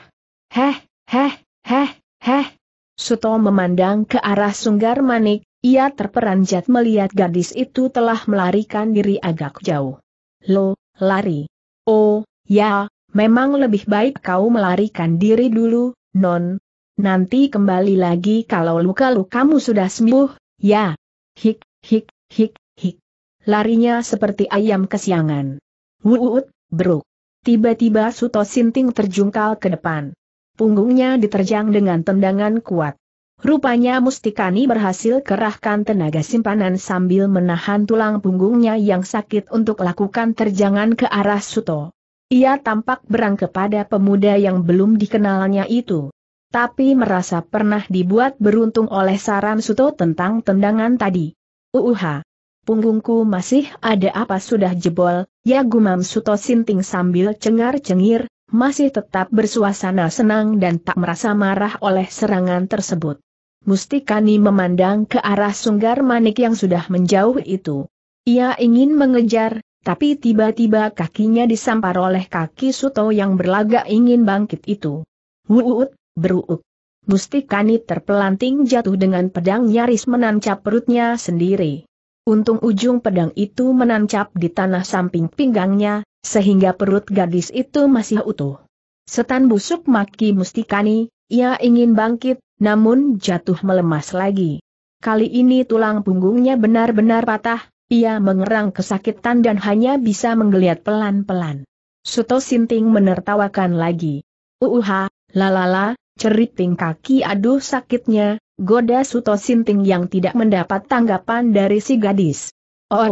Heh, heh, heh, heh. Suto memandang ke arah sunggar manik, ia terperanjat melihat gadis itu telah melarikan diri agak jauh. Lo, lari. Oh, ya, memang lebih baik kau melarikan diri dulu, non, nanti kembali lagi kalau luka-lukamu sudah sembuh, ya. Hik, hik, hik, hik. Larinya seperti ayam kesiangan. Wuut, beruk. Tiba-tiba Suto Sinting terjungkal ke depan. Punggungnya diterjang dengan tendangan kuat. Rupanya Mustikani berhasil kerahkan tenaga simpanan sambil menahan tulang punggungnya yang sakit untuk lakukan terjangan ke arah Suto. Ia tampak berang kepada pemuda yang belum dikenalnya itu tapi merasa pernah dibuat beruntung oleh saran Suto tentang tendangan tadi. Uuha! Punggungku masih ada apa sudah jebol, ya gumam Suto Sinting sambil cengar-cengir, masih tetap bersuasana senang dan tak merasa marah oleh serangan tersebut. Mustikani memandang ke arah sunggar manik yang sudah menjauh itu. Ia ingin mengejar, tapi tiba-tiba kakinya disampar oleh kaki Suto yang berlagak ingin bangkit itu. Wuut, beruuk. Mustikani terpelanting jatuh dengan pedang nyaris menancap perutnya sendiri. Untung ujung pedang itu menancap di tanah samping pinggangnya, sehingga perut gadis itu masih utuh. Setan busuk maki Mustikani, ia ingin bangkit, namun jatuh melemas lagi. Kali ini tulang punggungnya benar-benar patah, ia mengerang kesakitan dan hanya bisa menggeliat pelan-pelan. Suto Sinting menertawakan lagi. Uuha, lalala, Ceriting kaki aduh sakitnya, goda Suto Sinting yang tidak mendapat tanggapan dari si gadis. Oh,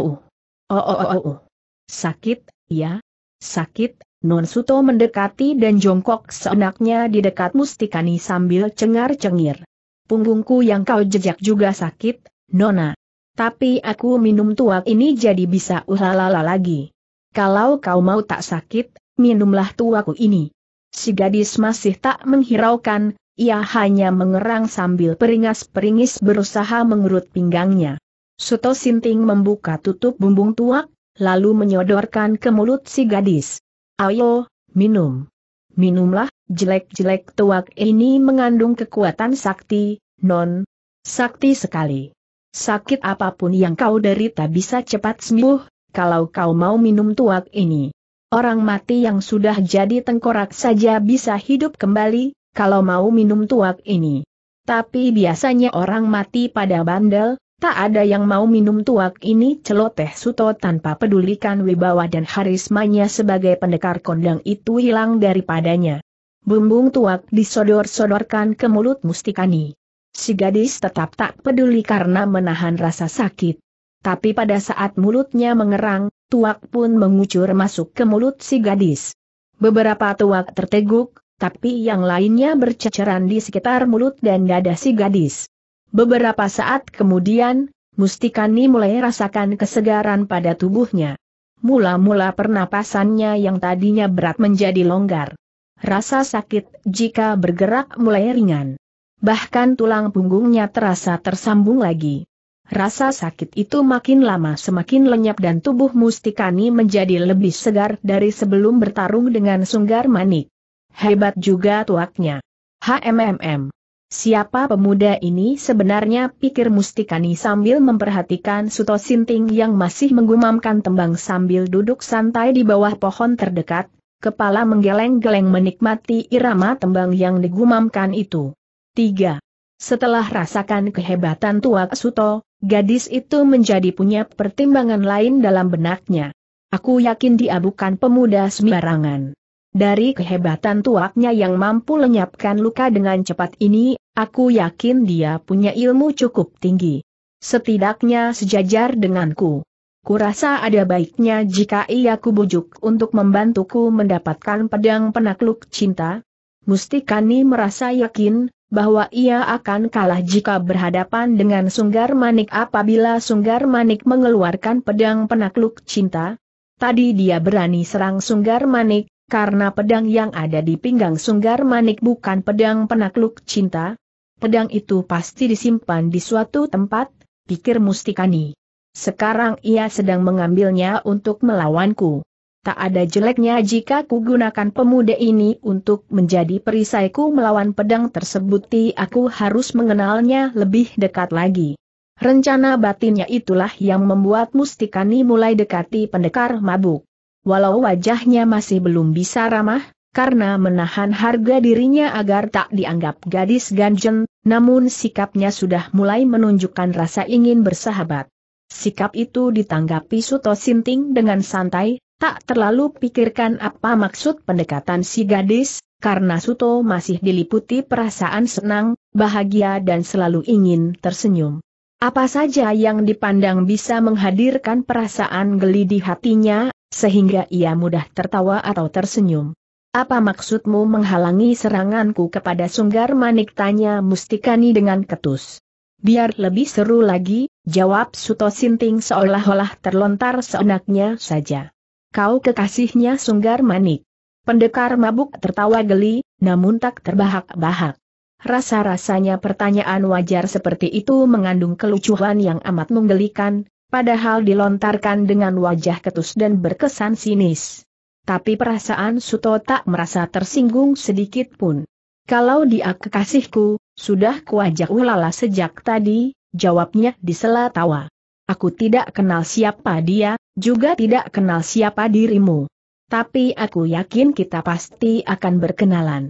oh, oh, oh, oh, oh. Sakit, ya, sakit, Non Suto mendekati dan jongkok seenaknya di dekat Mustikani sambil cengar-cengir. Punggungku yang kau jejak juga sakit, Nona. Tapi aku minum tuak ini jadi bisa uhalala lagi. Kalau kau mau tak sakit, minumlah tuaku ini. Si gadis masih tak menghiraukan, ia hanya mengerang sambil peringas-peringis berusaha mengurut pinggangnya. Suto Sinting membuka tutup bumbung tuak, lalu menyodorkan ke mulut si gadis. Ayo, minum. Minumlah, jelek-jelek tuak ini mengandung kekuatan sakti, non. Sakti sekali. Sakit apapun yang kau derita bisa cepat sembuh, kalau kau mau minum tuak ini. Orang mati yang sudah jadi tengkorak saja bisa hidup kembali, kalau mau minum tuak ini. Tapi biasanya orang mati pada bandel, tak ada yang mau minum tuak ini celoteh suto tanpa pedulikan wibawa dan harismanya sebagai pendekar kondang itu hilang daripadanya. Bumbung tuak disodor-sodorkan ke mulut mustikani. Si gadis tetap tak peduli karena menahan rasa sakit. Tapi pada saat mulutnya mengerang, tuak pun mengucur masuk ke mulut si gadis. Beberapa tuak terteguk, tapi yang lainnya berceceran di sekitar mulut dan dada si gadis. Beberapa saat kemudian, Mustikani mulai rasakan kesegaran pada tubuhnya. Mula-mula pernapasannya yang tadinya berat menjadi longgar. Rasa sakit jika bergerak mulai ringan. Bahkan tulang punggungnya terasa tersambung lagi. Rasa sakit itu makin lama semakin lenyap dan tubuh Mustikani menjadi lebih segar dari sebelum bertarung dengan Sunggar Manik. Hebat juga tuaknya. HMMM. Siapa pemuda ini sebenarnya pikir Mustikani sambil memperhatikan Suto Sinting yang masih menggumamkan tembang sambil duduk santai di bawah pohon terdekat, kepala menggeleng-geleng menikmati irama tembang yang digumamkan itu. 3. Setelah rasakan kehebatan tuak Suto, Gadis itu menjadi punya pertimbangan lain dalam benaknya. Aku yakin dia bukan pemuda sembarangan. Dari kehebatan tuaknya yang mampu lenyapkan luka dengan cepat ini, aku yakin dia punya ilmu cukup tinggi. Setidaknya sejajar denganku. Kurasa ada baiknya jika ia kubujuk untuk membantuku mendapatkan pedang penakluk cinta. Mustikani merasa yakin, bahwa ia akan kalah jika berhadapan dengan Sunggar Manik apabila Sunggar Manik mengeluarkan pedang penakluk cinta. Tadi dia berani serang Sunggar Manik, karena pedang yang ada di pinggang Sunggar Manik bukan pedang penakluk cinta. Pedang itu pasti disimpan di suatu tempat, pikir Mustikani. Sekarang ia sedang mengambilnya untuk melawanku. Tak ada jeleknya jika ku gunakan pemuda ini untuk menjadi perisaiku melawan pedang tersebut ti aku harus mengenalnya lebih dekat lagi. Rencana batinnya itulah yang membuat Mustikani mulai dekati pendekar mabuk. Walau wajahnya masih belum bisa ramah, karena menahan harga dirinya agar tak dianggap gadis ganjen, namun sikapnya sudah mulai menunjukkan rasa ingin bersahabat. Sikap itu ditanggapi Suto Sinting dengan santai, tak terlalu pikirkan apa maksud pendekatan si gadis, karena Suto masih diliputi perasaan senang, bahagia dan selalu ingin tersenyum. Apa saja yang dipandang bisa menghadirkan perasaan geli di hatinya, sehingga ia mudah tertawa atau tersenyum. Apa maksudmu menghalangi seranganku kepada Sunggar Manik tanya Mustikani dengan ketus. Biar lebih seru lagi, jawab Suto Sinting seolah-olah terlontar seenaknya saja kau kekasihnya Sunggar Manik. Pendekar mabuk tertawa geli, namun tak terbahak-bahak. Rasa-rasanya pertanyaan wajar seperti itu mengandung kelucuan yang amat menggelikan, padahal dilontarkan dengan wajah ketus dan berkesan sinis. Tapi perasaan Suto tak merasa tersinggung sedikit pun. Kalau dia kekasihku, sudah kuajak ulala sejak tadi, jawabnya di sela tawa. Aku tidak kenal siapa dia, juga tidak kenal siapa dirimu. Tapi aku yakin kita pasti akan berkenalan.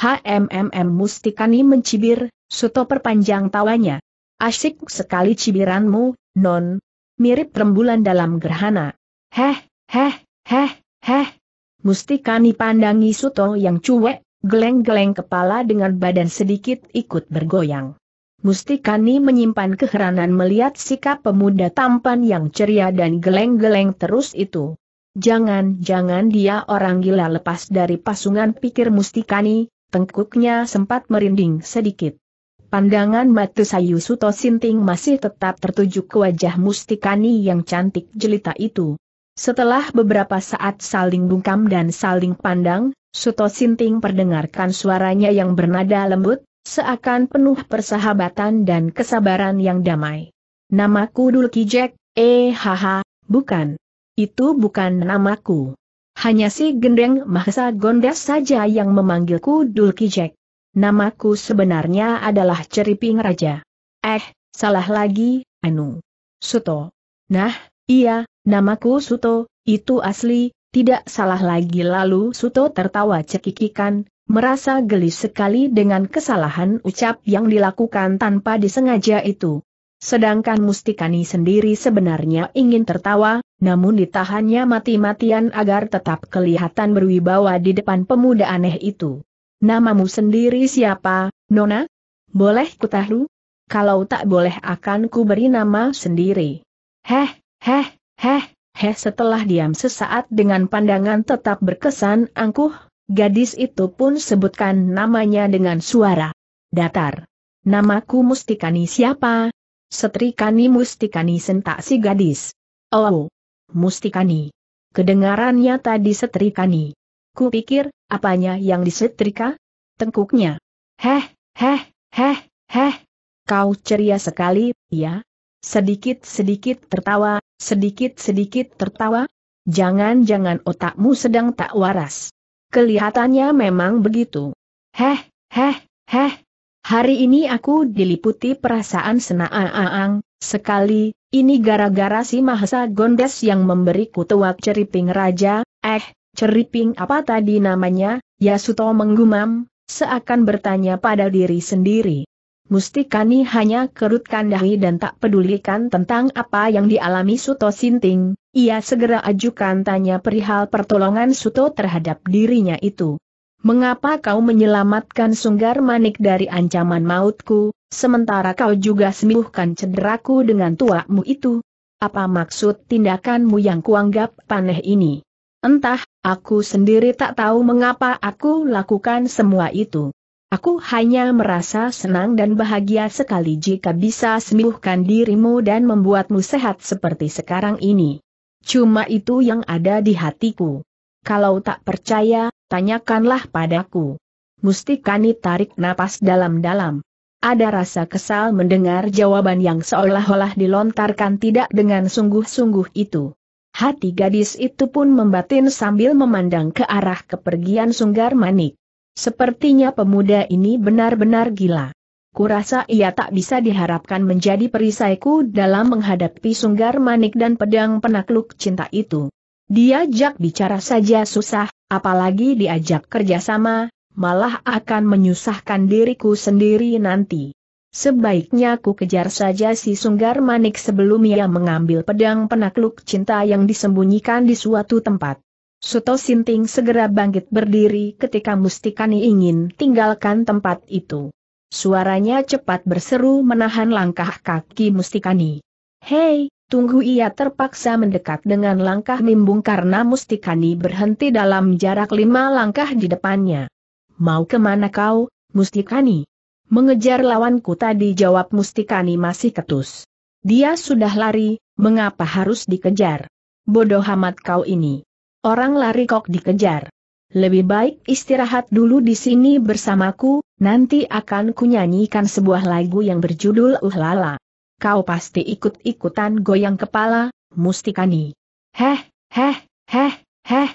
HMMM Mustikani mencibir, Suto perpanjang tawanya. Asik sekali cibiranmu, non. Mirip rembulan dalam gerhana. Heh, heh, heh, heh. Mustikani pandangi Suto yang cuek, geleng-geleng kepala dengan badan sedikit ikut bergoyang. Mustikani menyimpan keheranan melihat sikap pemuda tampan yang ceria dan geleng-geleng terus itu. Jangan-jangan dia orang gila lepas dari pasungan pikir Mustikani, tengkuknya sempat merinding sedikit. Pandangan mata Sayu Suto Sinting masih tetap tertuju ke wajah Mustikani yang cantik jelita itu. Setelah beberapa saat saling bungkam dan saling pandang, Suto Sinting perdengarkan suaranya yang bernada lembut, seakan penuh persahabatan dan kesabaran yang damai. Namaku Dulki Jack, eh haha, bukan. Itu bukan namaku. Hanya si gendeng Mahesa Gondes saja yang memanggilku Dulki Jack. Namaku sebenarnya adalah Ceriping Raja. Eh, salah lagi, Anu. Suto. Nah, iya, namaku Suto, itu asli, tidak salah lagi lalu Suto tertawa cekikikan, merasa geli sekali dengan kesalahan ucap yang dilakukan tanpa disengaja itu. Sedangkan Mustikani sendiri sebenarnya ingin tertawa, namun ditahannya mati-matian agar tetap kelihatan berwibawa di depan pemuda aneh itu. Namamu sendiri siapa, Nona? Boleh kutahu? Kalau tak boleh akan ku beri nama sendiri. Heh, heh, heh, heh setelah diam sesaat dengan pandangan tetap berkesan angkuh, Gadis itu pun sebutkan namanya dengan suara. Datar. Namaku Mustikani siapa? Setrikani Mustikani sentak si gadis. Oh, Mustikani. Kedengarannya tadi setrikani. Kupikir, apanya yang disetrika? Tengkuknya. Heh, heh, heh, heh. Kau ceria sekali, ya? Sedikit-sedikit tertawa, sedikit-sedikit tertawa. Jangan-jangan otakmu sedang tak waras. Kelihatannya memang begitu. Heh, heh, heh. Hari ini aku diliputi perasaan senaaang, sekali, ini gara-gara si Mahesa Gondes yang memberiku tuak ceriping raja, eh, ceriping apa tadi namanya, Yasuto menggumam, seakan bertanya pada diri sendiri. Mustikani hanya kerutkan dahi dan tak pedulikan tentang apa yang dialami Suto Sinting, ia segera ajukan tanya perihal pertolongan Suto terhadap dirinya itu. Mengapa kau menyelamatkan Sunggar Manik dari ancaman mautku, sementara kau juga sembuhkan cederaku dengan tuakmu itu? Apa maksud tindakanmu yang kuanggap paneh ini? Entah, aku sendiri tak tahu mengapa aku lakukan semua itu. Aku hanya merasa senang dan bahagia sekali jika bisa sembuhkan dirimu dan membuatmu sehat seperti sekarang ini. Cuma itu yang ada di hatiku. Kalau tak percaya, tanyakanlah padaku. Mustikani tarik napas dalam-dalam. Ada rasa kesal mendengar jawaban yang seolah-olah dilontarkan tidak dengan sungguh-sungguh itu. Hati gadis itu pun membatin sambil memandang ke arah kepergian Sunggar Manik. Sepertinya pemuda ini benar-benar gila. Kurasa ia tak bisa diharapkan menjadi perisaiku dalam menghadapi sunggar manik dan pedang penakluk cinta itu. Diajak bicara saja susah, apalagi diajak kerjasama, malah akan menyusahkan diriku sendiri nanti. Sebaiknya ku kejar saja si sunggar manik sebelum ia mengambil pedang penakluk cinta yang disembunyikan di suatu tempat. Suto Sinting segera bangkit berdiri ketika Mustikani ingin tinggalkan tempat itu. Suaranya cepat berseru menahan langkah kaki Mustikani. Hei, tunggu ia terpaksa mendekat dengan langkah mimbung karena Mustikani berhenti dalam jarak lima langkah di depannya. Mau kemana kau, Mustikani? Mengejar lawanku tadi jawab Mustikani masih ketus. Dia sudah lari, mengapa harus dikejar? Bodoh amat kau ini. Orang lari kok dikejar. Lebih baik istirahat dulu di sini bersamaku, nanti akan kunyanyikan sebuah lagu yang berjudul Uhlala. Kau pasti ikut-ikutan goyang kepala, mustikani. Heh, heh, heh, heh.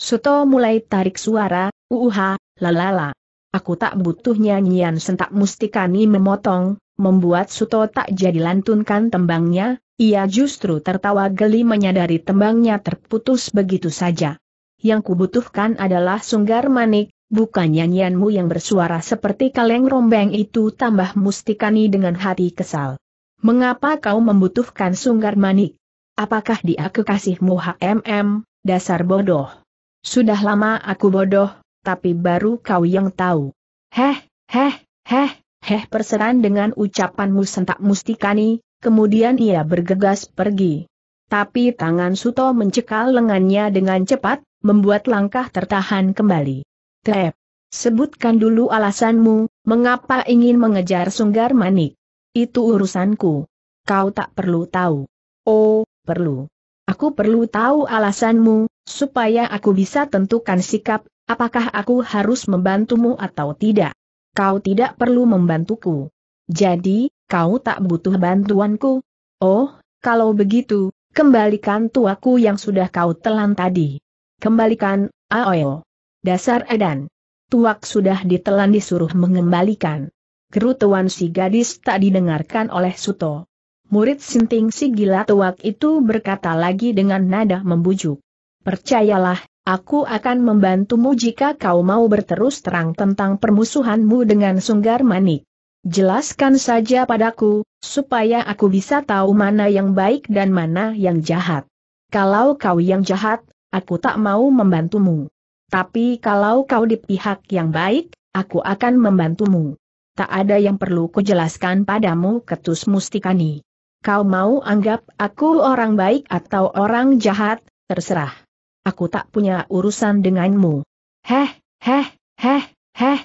Suto mulai tarik suara, uuha, lalala. Aku tak butuh nyanyian sentak mustikani memotong, membuat Suto tak jadi lantunkan tembangnya, ia justru tertawa geli menyadari tembangnya terputus begitu saja. Yang kubutuhkan adalah sunggar manik, bukan nyanyianmu yang bersuara seperti kaleng rombeng itu tambah mustikani dengan hati kesal. Mengapa kau membutuhkan sunggar manik? Apakah dia kekasihmu HMM, dasar bodoh? Sudah lama aku bodoh, tapi baru kau yang tahu. Heh, heh, heh, heh perseran dengan ucapanmu sentak mustikani, kemudian ia bergegas pergi. Tapi tangan Suto mencekal lengannya dengan cepat, membuat langkah tertahan kembali. Tep, sebutkan dulu alasanmu, mengapa ingin mengejar Sunggar Manik. Itu urusanku. Kau tak perlu tahu. Oh, perlu. Aku perlu tahu alasanmu, supaya aku bisa tentukan sikap, apakah aku harus membantumu atau tidak. Kau tidak perlu membantuku. Jadi, kau tak butuh bantuanku. Oh, kalau begitu, kembalikan tuaku yang sudah kau telan tadi. Kembalikan, Aoyo. Dasar edan. Tuak sudah ditelan disuruh mengembalikan. Kerutuan si gadis tak didengarkan oleh Suto. Murid sinting si gila tuak itu berkata lagi dengan nada membujuk. Percayalah, aku akan membantumu jika kau mau berterus terang tentang permusuhanmu dengan Sunggar Manik. Jelaskan saja padaku, supaya aku bisa tahu mana yang baik dan mana yang jahat. Kalau kau yang jahat, aku tak mau membantumu. Tapi kalau kau di pihak yang baik, aku akan membantumu. Tak ada yang perlu kujelaskan padamu ketus mustikani. Kau mau anggap aku orang baik atau orang jahat, terserah. Aku tak punya urusan denganmu. Heh, heh, heh, heh,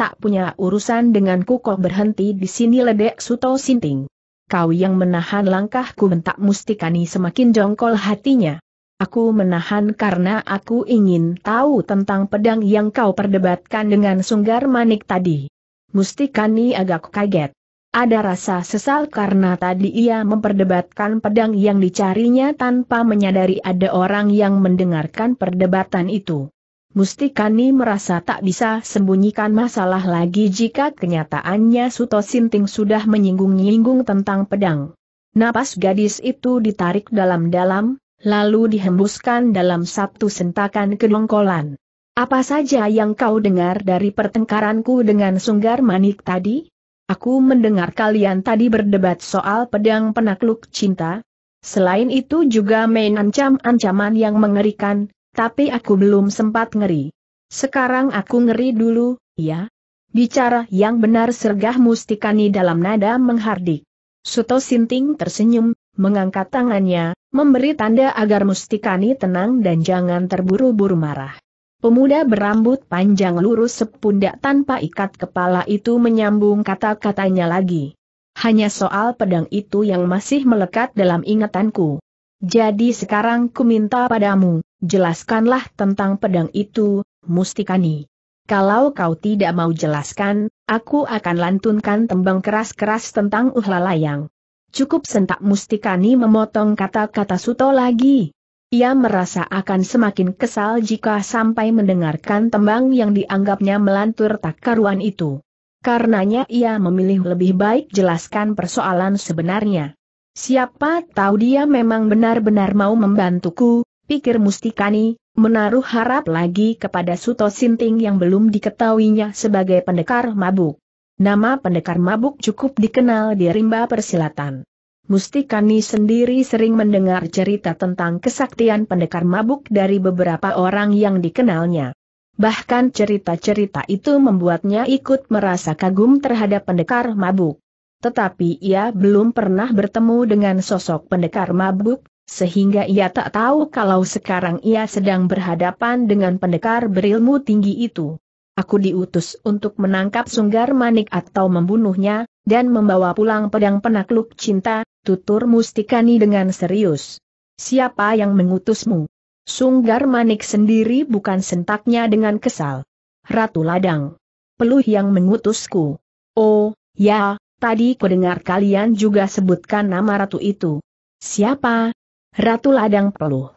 tak punya urusan denganku kok berhenti di sini ledek Suto Sinting. Kau yang menahan langkahku bentak mustikani semakin jongkol hatinya. Aku menahan karena aku ingin tahu tentang pedang yang kau perdebatkan dengan sunggar manik tadi. Mustikani agak kaget. Ada rasa sesal karena tadi ia memperdebatkan pedang yang dicarinya tanpa menyadari ada orang yang mendengarkan perdebatan itu. Mustikani merasa tak bisa sembunyikan masalah lagi jika kenyataannya Suto Sinting sudah menyinggung-nyinggung tentang pedang. Napas gadis itu ditarik dalam-dalam, lalu dihembuskan dalam satu sentakan kedongkolan. Apa saja yang kau dengar dari pertengkaranku dengan Sunggar Manik tadi? Aku mendengar kalian tadi berdebat soal pedang penakluk cinta. Selain itu juga main ancam-ancaman yang mengerikan, tapi aku belum sempat ngeri. Sekarang aku ngeri dulu, ya? Bicara yang benar sergah mustikani dalam nada menghardik. Suto Sinting tersenyum, mengangkat tangannya, memberi tanda agar mustikani tenang dan jangan terburu-buru marah. Pemuda berambut panjang lurus sepundak tanpa ikat kepala itu menyambung kata-katanya lagi. Hanya soal pedang itu yang masih melekat dalam ingatanku. Jadi sekarang ku minta padamu, Jelaskanlah tentang pedang itu, Mustikani. Kalau kau tidak mau jelaskan, aku akan lantunkan tembang keras-keras tentang Uhlalayang. Cukup sentak Mustikani memotong kata-kata Suto lagi. Ia merasa akan semakin kesal jika sampai mendengarkan tembang yang dianggapnya melantur tak karuan itu. Karenanya ia memilih lebih baik jelaskan persoalan sebenarnya. Siapa tahu dia memang benar-benar mau membantuku, pikir Mustikani, menaruh harap lagi kepada Suto Sinting yang belum diketahuinya sebagai pendekar mabuk. Nama pendekar mabuk cukup dikenal di rimba persilatan. Mustikani sendiri sering mendengar cerita tentang kesaktian pendekar mabuk dari beberapa orang yang dikenalnya. Bahkan cerita-cerita itu membuatnya ikut merasa kagum terhadap pendekar mabuk. Tetapi ia belum pernah bertemu dengan sosok pendekar mabuk, sehingga ia tak tahu kalau sekarang ia sedang berhadapan dengan pendekar berilmu tinggi itu. Aku diutus untuk menangkap Sunggar Manik atau membunuhnya, dan membawa pulang pedang penakluk cinta, tutur Mustikani dengan serius. Siapa yang mengutusmu? Sunggar Manik sendiri bukan sentaknya dengan kesal. Ratu Ladang. Peluh yang mengutusku. Oh, ya, tadi kudengar kalian juga sebutkan nama ratu itu. Siapa, Ratu Ladang Peluh.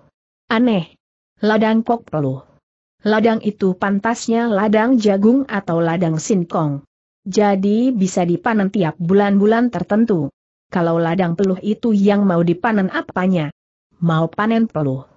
Aneh. Ladang Kok Peluh. Ladang itu pantasnya ladang jagung atau ladang sinkong. Jadi bisa dipanen tiap bulan-bulan tertentu. Kalau ladang peluh itu yang mau dipanen apanya? Mau panen peluh.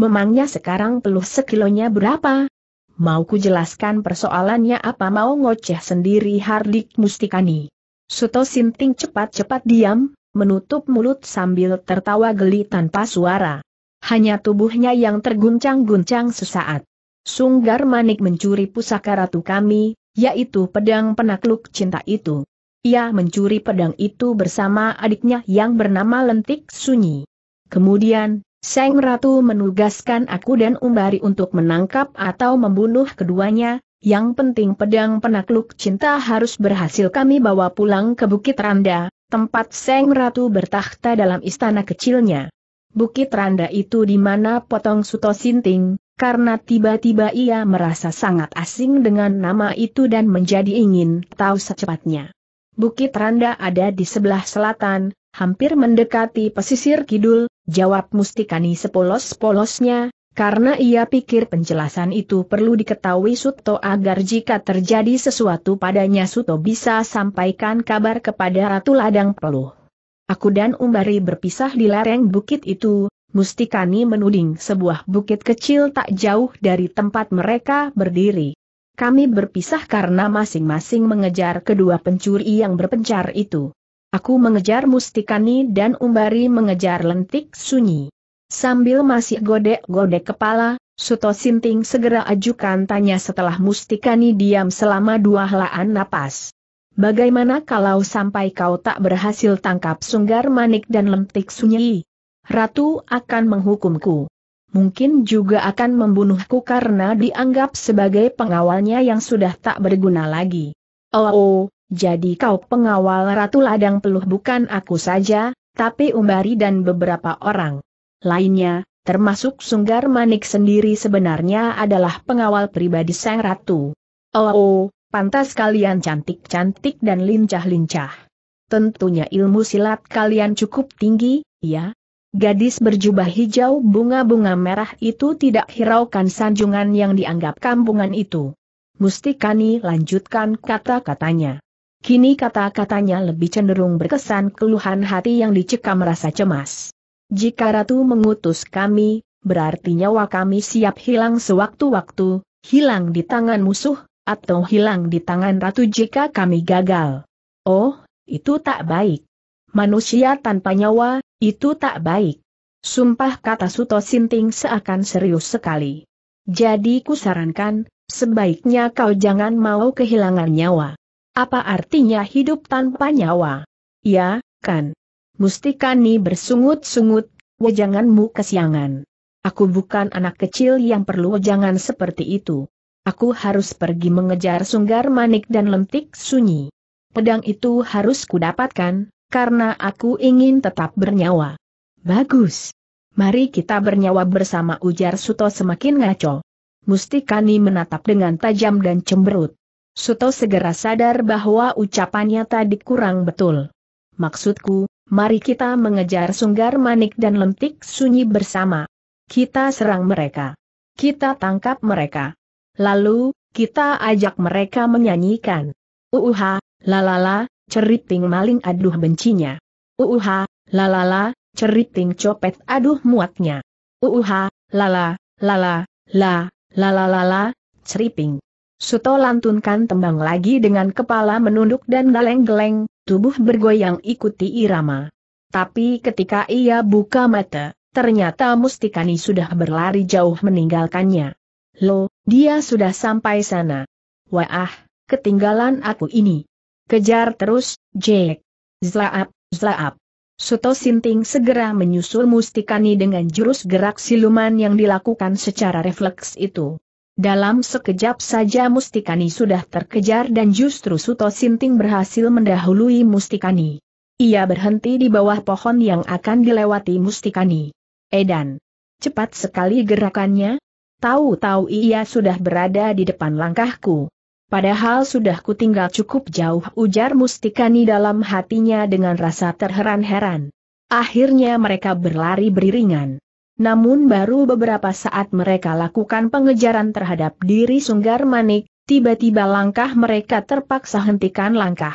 Memangnya sekarang peluh sekilonya berapa? Mau ku jelaskan persoalannya apa mau ngoceh sendiri Hardik Mustikani. Suto Sinting cepat-cepat diam, menutup mulut sambil tertawa geli tanpa suara. Hanya tubuhnya yang terguncang-guncang sesaat. Sunggar Manik mencuri pusaka ratu kami, yaitu pedang penakluk cinta itu. Ia mencuri pedang itu bersama adiknya yang bernama Lentik Sunyi. Kemudian, Seng Ratu menugaskan aku dan Umbari untuk menangkap atau membunuh keduanya, yang penting pedang penakluk cinta harus berhasil kami bawa pulang ke Bukit Randa, tempat Seng Ratu bertahta dalam istana kecilnya. Bukit Randa itu di mana potong Suto Sinting, karena tiba-tiba ia merasa sangat asing dengan nama itu dan menjadi ingin tahu secepatnya. Bukit Randa ada di sebelah selatan, hampir mendekati pesisir kidul, jawab Mustikani sepolos-polosnya, karena ia pikir penjelasan itu perlu diketahui Suto agar jika terjadi sesuatu padanya Suto bisa sampaikan kabar kepada Ratu Ladang Peluh. Aku dan Umbari berpisah di lereng bukit itu, Mustikani menuding sebuah bukit kecil tak jauh dari tempat mereka berdiri. Kami berpisah karena masing-masing mengejar kedua pencuri yang berpencar itu. Aku mengejar Mustikani dan Umbari mengejar lentik sunyi. Sambil masih godek-godek kepala, Suto Sinting segera ajukan tanya setelah Mustikani diam selama dua helaan napas. Bagaimana kalau sampai kau tak berhasil tangkap Sunggar Manik dan Lentik Sunyi? Ratu akan menghukumku. Mungkin juga akan membunuhku karena dianggap sebagai pengawalnya yang sudah tak berguna lagi. Oh, oh jadi kau pengawal Ratu Ladang Peluh bukan aku saja, tapi Umbari dan beberapa orang lainnya, termasuk Sunggar Manik sendiri sebenarnya adalah pengawal pribadi Sang Ratu. Oh, oh pantas kalian cantik-cantik dan lincah-lincah. Tentunya ilmu silat kalian cukup tinggi, ya? Gadis berjubah hijau bunga-bunga merah itu tidak hiraukan sanjungan yang dianggap kampungan itu. Mustikani lanjutkan kata-katanya. Kini kata-katanya lebih cenderung berkesan keluhan hati yang dicekam rasa cemas. Jika Ratu mengutus kami, berarti nyawa kami siap hilang sewaktu-waktu, hilang di tangan musuh, atau hilang di tangan Ratu jika kami gagal. Oh, itu tak baik. Manusia tanpa nyawa, itu tak baik. Sumpah kata Suto Sinting seakan serius sekali. Jadi kusarankan, sebaiknya kau jangan mau kehilangan nyawa. Apa artinya hidup tanpa nyawa? Ya, kan? Mustika ni bersungut-sungut, wejanganmu kesiangan. Aku bukan anak kecil yang perlu wejangan seperti itu. Aku harus pergi mengejar sunggar manik dan lentik sunyi. Pedang itu harus kudapatkan, karena aku ingin tetap bernyawa. Bagus. Mari kita bernyawa bersama ujar Suto semakin ngaco. Mustika Mustikani menatap dengan tajam dan cemberut. Suto segera sadar bahwa ucapannya tadi kurang betul. Maksudku, mari kita mengejar sunggar manik dan lentik sunyi bersama. Kita serang mereka. Kita tangkap mereka. Lalu, kita ajak mereka menyanyikan. Uuha, lalala, ceriting maling aduh bencinya. Uuha, lalala, ceriting copet aduh muatnya. Uuha, lala, lala, la, lala lala, ceriping. Suto lantunkan tembang lagi dengan kepala menunduk dan geleng-geleng, tubuh bergoyang ikuti irama. Tapi ketika ia buka mata, ternyata Mustikani sudah berlari jauh meninggalkannya. Lo, dia sudah sampai sana. Wah, ketinggalan aku ini. Kejar terus, Jack. Zlaap, zlaap. Suto Sinting segera menyusul Mustikani dengan jurus gerak siluman yang dilakukan secara refleks itu. Dalam sekejap saja Mustikani sudah terkejar dan justru Suto Sinting berhasil mendahului Mustikani. Ia berhenti di bawah pohon yang akan dilewati Mustikani. Edan. Cepat sekali gerakannya. Tahu-tahu ia sudah berada di depan langkahku. Padahal sudah kutinggal cukup jauh ujar Mustikani dalam hatinya dengan rasa terheran-heran. Akhirnya mereka berlari beriringan. Namun baru beberapa saat mereka lakukan pengejaran terhadap diri Sunggar Manik, tiba-tiba langkah mereka terpaksa hentikan langkah.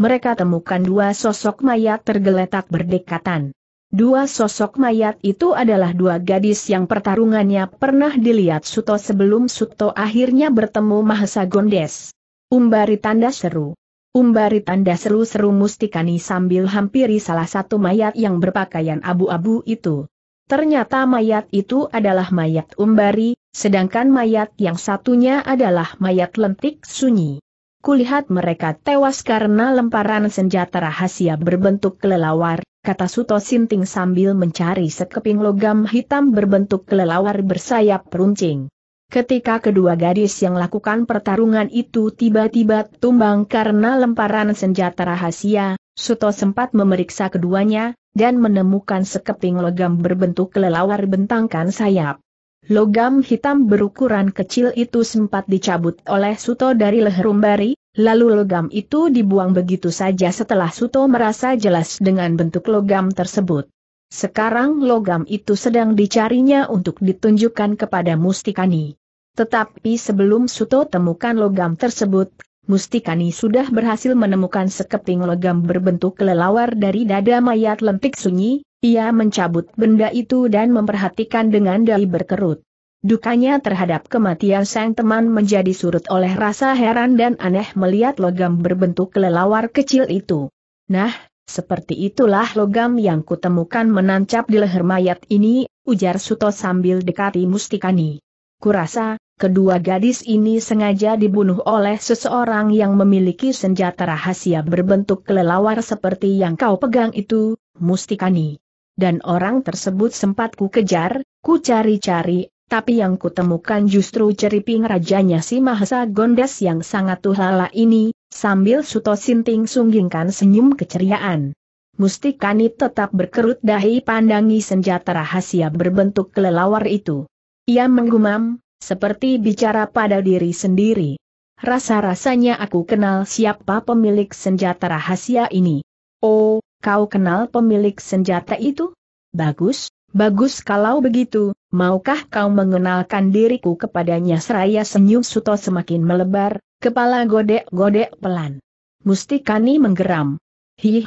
Mereka temukan dua sosok mayat tergeletak berdekatan. Dua sosok mayat itu adalah dua gadis yang pertarungannya pernah dilihat Suto sebelum Suto akhirnya bertemu Mahesa Gondes. Umbari tanda seru. Umbari tanda seru-seru Mustikani sambil hampiri salah satu mayat yang berpakaian abu-abu itu. Ternyata mayat itu adalah mayat umbari, sedangkan mayat yang satunya adalah mayat lentik sunyi. Kulihat mereka tewas karena lemparan senjata rahasia berbentuk kelelawar, kata Suto Sinting sambil mencari sekeping logam hitam berbentuk kelelawar bersayap runcing. Ketika kedua gadis yang lakukan pertarungan itu tiba-tiba tumbang karena lemparan senjata rahasia, Suto sempat memeriksa keduanya, dan menemukan sekeping logam berbentuk kelelawar bentangkan sayap. Logam hitam berukuran kecil itu sempat dicabut oleh Suto dari leher Umbari, lalu logam itu dibuang begitu saja setelah Suto merasa jelas dengan bentuk logam tersebut. Sekarang logam itu sedang dicarinya untuk ditunjukkan kepada Mustikani. Tetapi sebelum Suto temukan logam tersebut, Mustikani sudah berhasil menemukan sekeping logam berbentuk kelelawar dari dada mayat lempik sunyi, ia mencabut benda itu dan memperhatikan dengan dahi berkerut. Dukanya terhadap kematian sang teman menjadi surut oleh rasa heran dan aneh melihat logam berbentuk kelelawar kecil itu. Nah, seperti itulah logam yang kutemukan menancap di leher mayat ini, ujar Suto sambil dekati Mustikani. Kurasa, kedua gadis ini sengaja dibunuh oleh seseorang yang memiliki senjata rahasia berbentuk kelelawar seperti yang kau pegang itu, Mustikani. Dan orang tersebut sempat ku kejar, ku cari-cari, tapi yang ku temukan justru ceriping rajanya si Mahasa Gondes yang sangat tuhala ini, sambil Suto Sinting sunggingkan senyum keceriaan. Mustikani tetap berkerut dahi pandangi senjata rahasia berbentuk kelelawar itu. Ia menggumam, seperti bicara pada diri sendiri. Rasa-rasanya aku kenal siapa pemilik senjata rahasia ini. Oh, kau kenal pemilik senjata itu? Bagus, bagus kalau begitu, maukah kau mengenalkan diriku kepadanya seraya senyum Suto semakin melebar, kepala godek-godek pelan. Mustikani menggeram.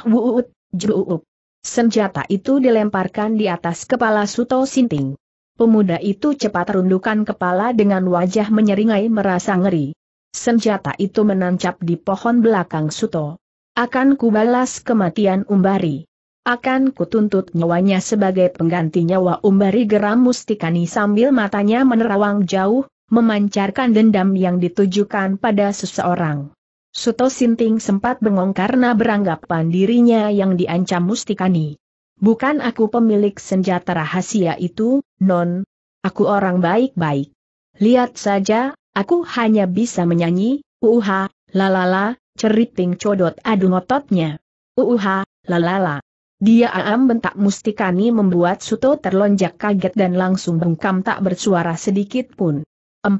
wuut, juup. Senjata itu dilemparkan di atas kepala Suto Sinting. Pemuda itu cepat rundukan kepala dengan wajah menyeringai merasa ngeri. Senjata itu menancap di pohon belakang Suto. Akan kubalas kematian Umbari. Akan kutuntut nyawanya sebagai pengganti nyawa Umbari geram Mustikani sambil matanya menerawang jauh, memancarkan dendam yang ditujukan pada seseorang. Suto Sinting sempat bengong karena beranggapan dirinya yang diancam Mustikani. Bukan aku pemilik senjata rahasia itu, non. Aku orang baik-baik. Lihat saja, aku hanya bisa menyanyi, uha, lalala, ceriting codot adu ngototnya. Uha, lalala. Dia am bentak mustikani membuat Suto terlonjak kaget dan langsung bungkam tak bersuara sedikit pun. 4.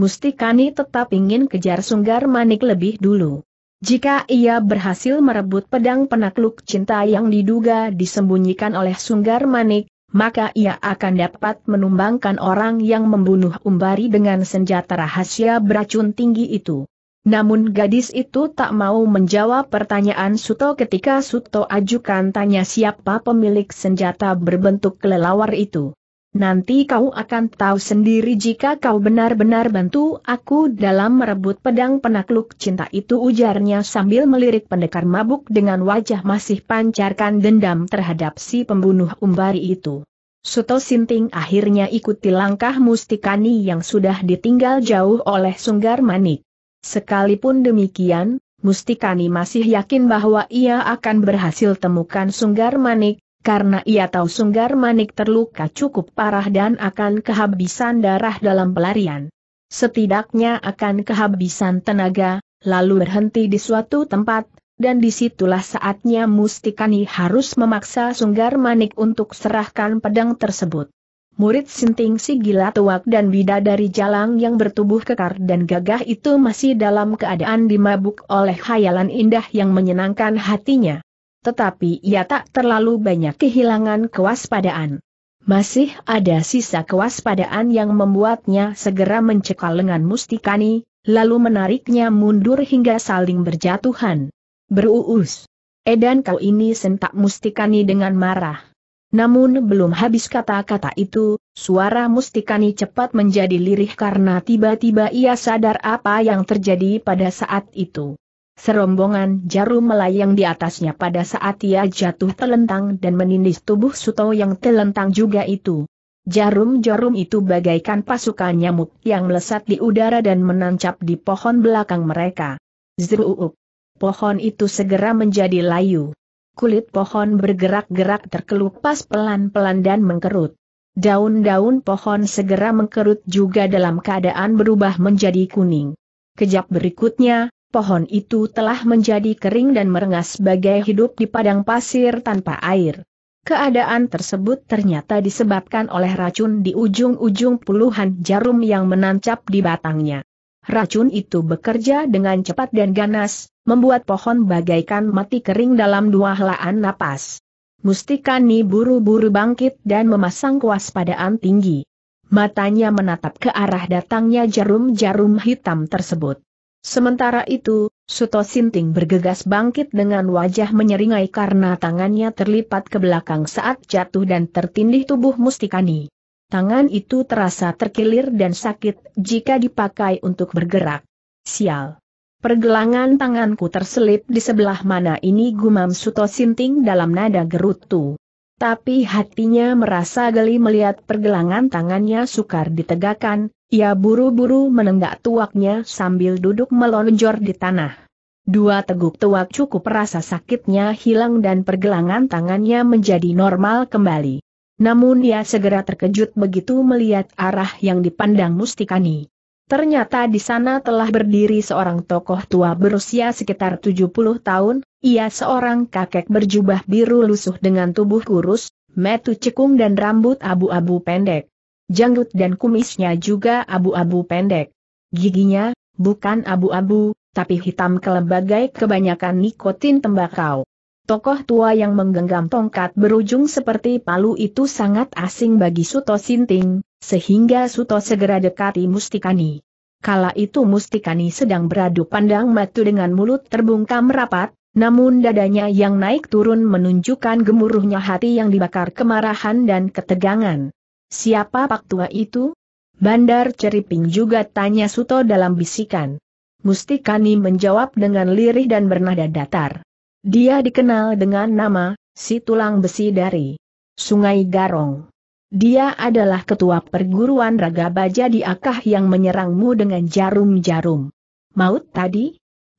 Mustikani tetap ingin kejar Sunggar Manik lebih dulu. Jika ia berhasil merebut pedang penakluk cinta yang diduga disembunyikan oleh Sunggar Manik, maka ia akan dapat menumbangkan orang yang membunuh Umbari dengan senjata rahasia beracun tinggi itu. Namun gadis itu tak mau menjawab pertanyaan Suto ketika Suto ajukan tanya siapa pemilik senjata berbentuk kelelawar itu. Nanti kau akan tahu sendiri jika kau benar-benar bantu aku dalam merebut pedang penakluk cinta itu ujarnya sambil melirik pendekar mabuk dengan wajah masih pancarkan dendam terhadap si pembunuh umbari itu. Suto Sinting akhirnya ikuti langkah Mustikani yang sudah ditinggal jauh oleh Sunggar Manik. Sekalipun demikian, Mustikani masih yakin bahwa ia akan berhasil temukan Sunggar Manik, karena ia tahu Sunggar Manik terluka cukup parah dan akan kehabisan darah dalam pelarian. Setidaknya akan kehabisan tenaga, lalu berhenti di suatu tempat, dan disitulah saatnya Mustikani harus memaksa Sunggar Manik untuk serahkan pedang tersebut. Murid Sinting si gila tuak dan bida dari jalang yang bertubuh kekar dan gagah itu masih dalam keadaan dimabuk oleh khayalan indah yang menyenangkan hatinya tetapi ia tak terlalu banyak kehilangan kewaspadaan. Masih ada sisa kewaspadaan yang membuatnya segera mencekal lengan Mustikani, lalu menariknya mundur hingga saling berjatuhan. Beruus. Edan kau ini sentak Mustikani dengan marah. Namun belum habis kata-kata itu, suara Mustikani cepat menjadi lirih karena tiba-tiba ia sadar apa yang terjadi pada saat itu. Serombongan jarum melayang di atasnya pada saat ia jatuh telentang dan menindis tubuh Suto yang telentang juga itu. Jarum-jarum itu bagaikan pasukan nyamuk yang melesat di udara dan menancap di pohon belakang mereka. Zruup. Pohon itu segera menjadi layu. Kulit pohon bergerak-gerak terkelupas pelan-pelan dan mengkerut. Daun-daun pohon segera mengkerut juga dalam keadaan berubah menjadi kuning. Kejap berikutnya, pohon itu telah menjadi kering dan merengas bagai hidup di padang pasir tanpa air. Keadaan tersebut ternyata disebabkan oleh racun di ujung-ujung puluhan jarum yang menancap di batangnya. Racun itu bekerja dengan cepat dan ganas, membuat pohon bagaikan mati kering dalam dua helaan napas. Mustikani buru-buru bangkit dan memasang kewaspadaan tinggi. Matanya menatap ke arah datangnya jarum-jarum hitam tersebut. Sementara itu, Suto Sinting bergegas bangkit dengan wajah menyeringai karena tangannya terlipat ke belakang saat jatuh dan tertindih tubuh Mustikani. Tangan itu terasa terkilir dan sakit jika dipakai untuk bergerak. Sial. Pergelangan tanganku terselip di sebelah mana ini gumam Suto Sinting dalam nada gerutu. Tapi hatinya merasa geli melihat pergelangan tangannya sukar ditegakkan, ia buru-buru menenggak tuaknya sambil duduk melonjor di tanah. Dua teguk tuak cukup rasa sakitnya hilang dan pergelangan tangannya menjadi normal kembali. Namun ia segera terkejut begitu melihat arah yang dipandang Mustikani. Ternyata di sana telah berdiri seorang tokoh tua berusia sekitar 70 tahun, ia seorang kakek berjubah biru lusuh dengan tubuh kurus, metu cekung dan rambut abu-abu pendek janggut dan kumisnya juga abu-abu pendek. Giginya, bukan abu-abu, tapi hitam kelebagai kebanyakan nikotin tembakau. Tokoh tua yang menggenggam tongkat berujung seperti palu itu sangat asing bagi Suto Sinting, sehingga Suto segera dekati Mustikani. Kala itu Mustikani sedang beradu pandang matu dengan mulut terbungkam rapat, namun dadanya yang naik turun menunjukkan gemuruhnya hati yang dibakar kemarahan dan ketegangan. Siapa pak tua itu? Bandar Ceriping juga tanya Suto dalam bisikan. Mustikani menjawab dengan lirih dan bernada datar. Dia dikenal dengan nama, si tulang besi dari Sungai Garong. Dia adalah ketua perguruan Raga Baja di Akah yang menyerangmu dengan jarum-jarum. Maut tadi?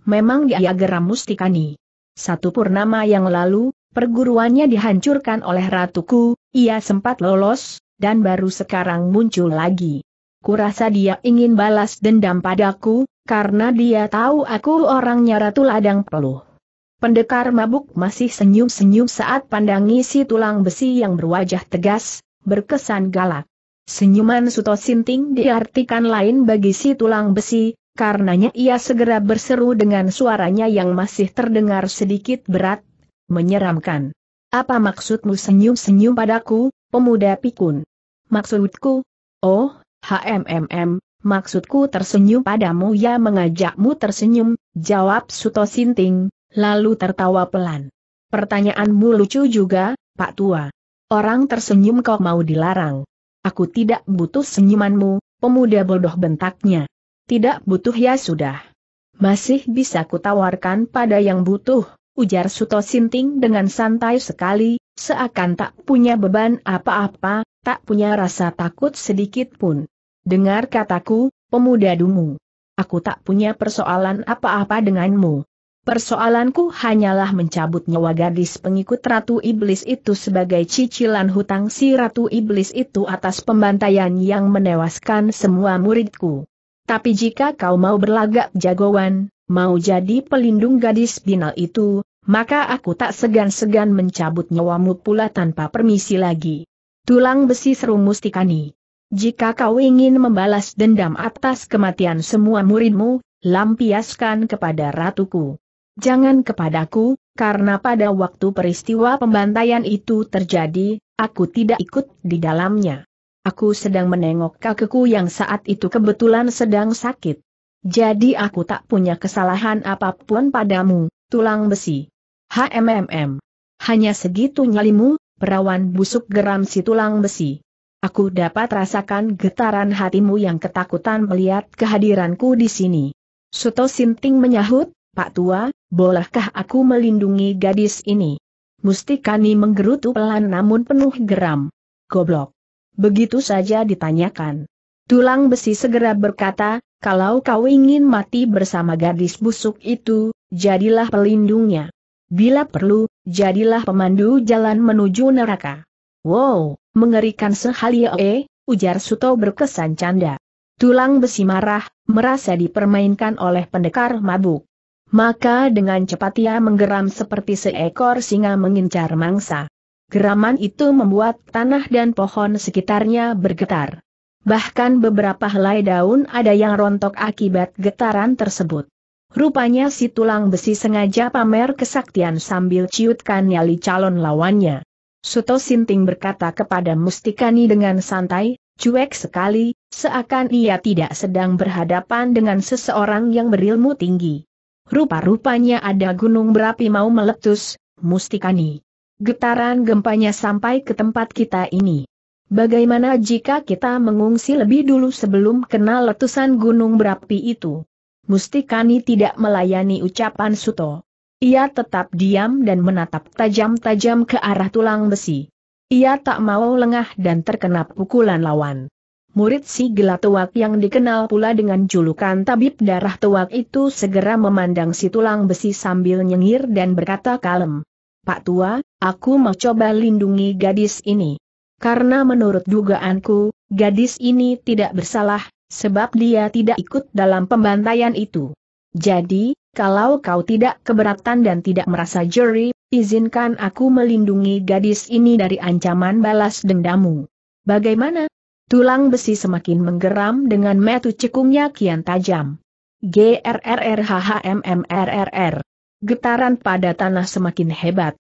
Memang dia geram Mustikani. Satu purnama yang lalu, perguruannya dihancurkan oleh ratuku, ia sempat lolos, dan baru sekarang muncul lagi. Kurasa dia ingin balas dendam padaku, karena dia tahu aku orangnya Ratu Ladang Peluh. Pendekar mabuk masih senyum-senyum saat pandangi si tulang besi yang berwajah tegas, berkesan galak. Senyuman Suto Sinting diartikan lain bagi si tulang besi, karenanya ia segera berseru dengan suaranya yang masih terdengar sedikit berat, menyeramkan. Apa maksudmu senyum-senyum padaku, pemuda pikun? Maksudku? Oh, HMMM, maksudku tersenyum padamu ya mengajakmu tersenyum, jawab Suto Sinting, lalu tertawa pelan. Pertanyaanmu lucu juga, Pak Tua. Orang tersenyum kok mau dilarang. Aku tidak butuh senyumanmu, pemuda bodoh bentaknya. Tidak butuh ya sudah. Masih bisa kutawarkan pada yang butuh, ujar Suto Sinting dengan santai sekali, seakan tak punya beban apa-apa, tak punya rasa takut sedikit pun. Dengar kataku, pemuda dumu. Aku tak punya persoalan apa-apa denganmu. Persoalanku hanyalah mencabut nyawa gadis pengikut Ratu Iblis itu sebagai cicilan hutang si Ratu Iblis itu atas pembantaian yang menewaskan semua muridku. Tapi jika kau mau berlagak jagoan, mau jadi pelindung gadis binal itu, maka aku tak segan-segan mencabut nyawamu pula tanpa permisi lagi. Tulang besi seru Mustikani. Jika kau ingin membalas dendam atas kematian semua muridmu, lampiaskan kepada ratuku. Jangan kepadaku, karena pada waktu peristiwa pembantaian itu terjadi, aku tidak ikut di dalamnya. Aku sedang menengok kakekku yang saat itu kebetulan sedang sakit. Jadi aku tak punya kesalahan apapun padamu, tulang besi. HMMM. Hanya segitu nyalimu, perawan busuk geram si tulang besi. Aku dapat rasakan getaran hatimu yang ketakutan melihat kehadiranku di sini. Suto Sinting menyahut, Pak Tua, bolehkah aku melindungi gadis ini? Mustikani menggerutu pelan namun penuh geram. Goblok. Begitu saja ditanyakan. Tulang besi segera berkata, kalau kau ingin mati bersama gadis busuk itu, jadilah pelindungnya. Bila perlu, jadilah pemandu jalan menuju neraka. Wow, mengerikan sekali eh, ujar Suto berkesan canda. Tulang besi marah, merasa dipermainkan oleh pendekar mabuk. Maka dengan cepat ia menggeram seperti seekor singa mengincar mangsa. Geraman itu membuat tanah dan pohon sekitarnya bergetar. Bahkan beberapa helai daun ada yang rontok akibat getaran tersebut. Rupanya si tulang besi sengaja pamer kesaktian sambil ciutkan nyali calon lawannya. Suto Sinting berkata kepada Mustikani dengan santai, cuek sekali, seakan ia tidak sedang berhadapan dengan seseorang yang berilmu tinggi. Rupa-rupanya ada gunung berapi mau meletus, Mustikani. Getaran gempanya sampai ke tempat kita ini. Bagaimana jika kita mengungsi lebih dulu sebelum kenal letusan gunung berapi itu? Mustikani tidak melayani ucapan Suto. Ia tetap diam dan menatap tajam-tajam ke arah tulang besi. Ia tak mau lengah dan terkena pukulan lawan. Murid si gelat tuak yang dikenal pula dengan julukan tabib darah tuak itu segera memandang si tulang besi sambil nyengir dan berkata kalem. Pak tua, aku mau coba lindungi gadis ini. Karena menurut dugaanku, gadis ini tidak bersalah, sebab dia tidak ikut dalam pembantaian itu. Jadi, kalau kau tidak keberatan dan tidak merasa juri, izinkan aku melindungi gadis ini dari ancaman balas dendamu. Bagaimana? Tulang besi semakin menggeram dengan metu cekungnya kian tajam. GRRRHHMMRRR. Getaran pada tanah semakin hebat.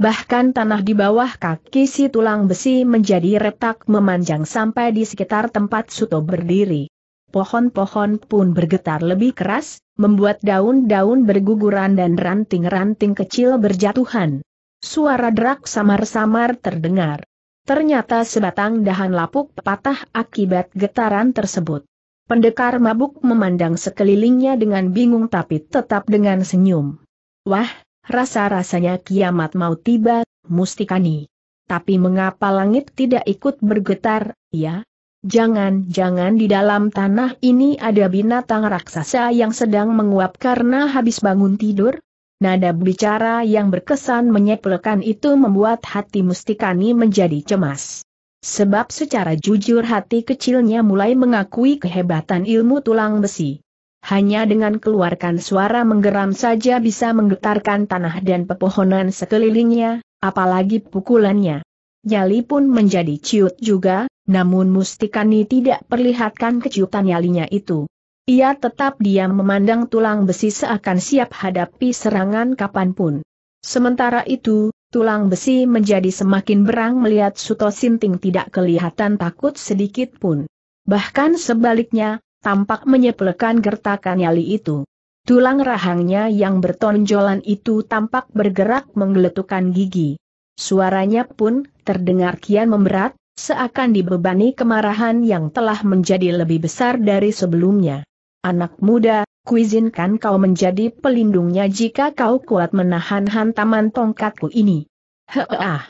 Bahkan tanah di bawah kaki si tulang besi menjadi retak memanjang sampai di sekitar tempat Suto berdiri. Pohon-pohon pun bergetar lebih keras, membuat daun-daun berguguran dan ranting-ranting kecil berjatuhan. Suara derak samar-samar terdengar. Ternyata sebatang dahan lapuk patah akibat getaran tersebut. Pendekar mabuk memandang sekelilingnya dengan bingung tapi tetap dengan senyum. Wah, rasa-rasanya kiamat mau tiba, Mustikani. Tapi mengapa langit tidak ikut bergetar, ya? Jangan-jangan di dalam tanah ini ada binatang raksasa yang sedang menguap karena habis bangun tidur? Nada bicara yang berkesan menyepelkan itu membuat hati Mustikani menjadi cemas. Sebab secara jujur hati kecilnya mulai mengakui kehebatan ilmu tulang besi. Hanya dengan keluarkan suara menggeram saja bisa menggetarkan tanah dan pepohonan sekelilingnya, apalagi pukulannya. Nyali pun menjadi ciut juga, namun Mustikani tidak perlihatkan kejutan nyalinya itu. Ia tetap diam memandang tulang besi seakan siap hadapi serangan kapanpun. Sementara itu, tulang besi menjadi semakin berang melihat Suto Sinting tidak kelihatan takut sedikit pun. Bahkan sebaliknya, tampak menyepelekan gertakan nyali itu. Tulang rahangnya yang bertonjolan itu tampak bergerak menggeletukan gigi. Suaranya pun terdengar kian memberat, seakan dibebani kemarahan yang telah menjadi lebih besar dari sebelumnya. Anak muda, kuizinkan kau menjadi pelindungnya jika kau kuat menahan hantaman tongkatku ini. Heeh.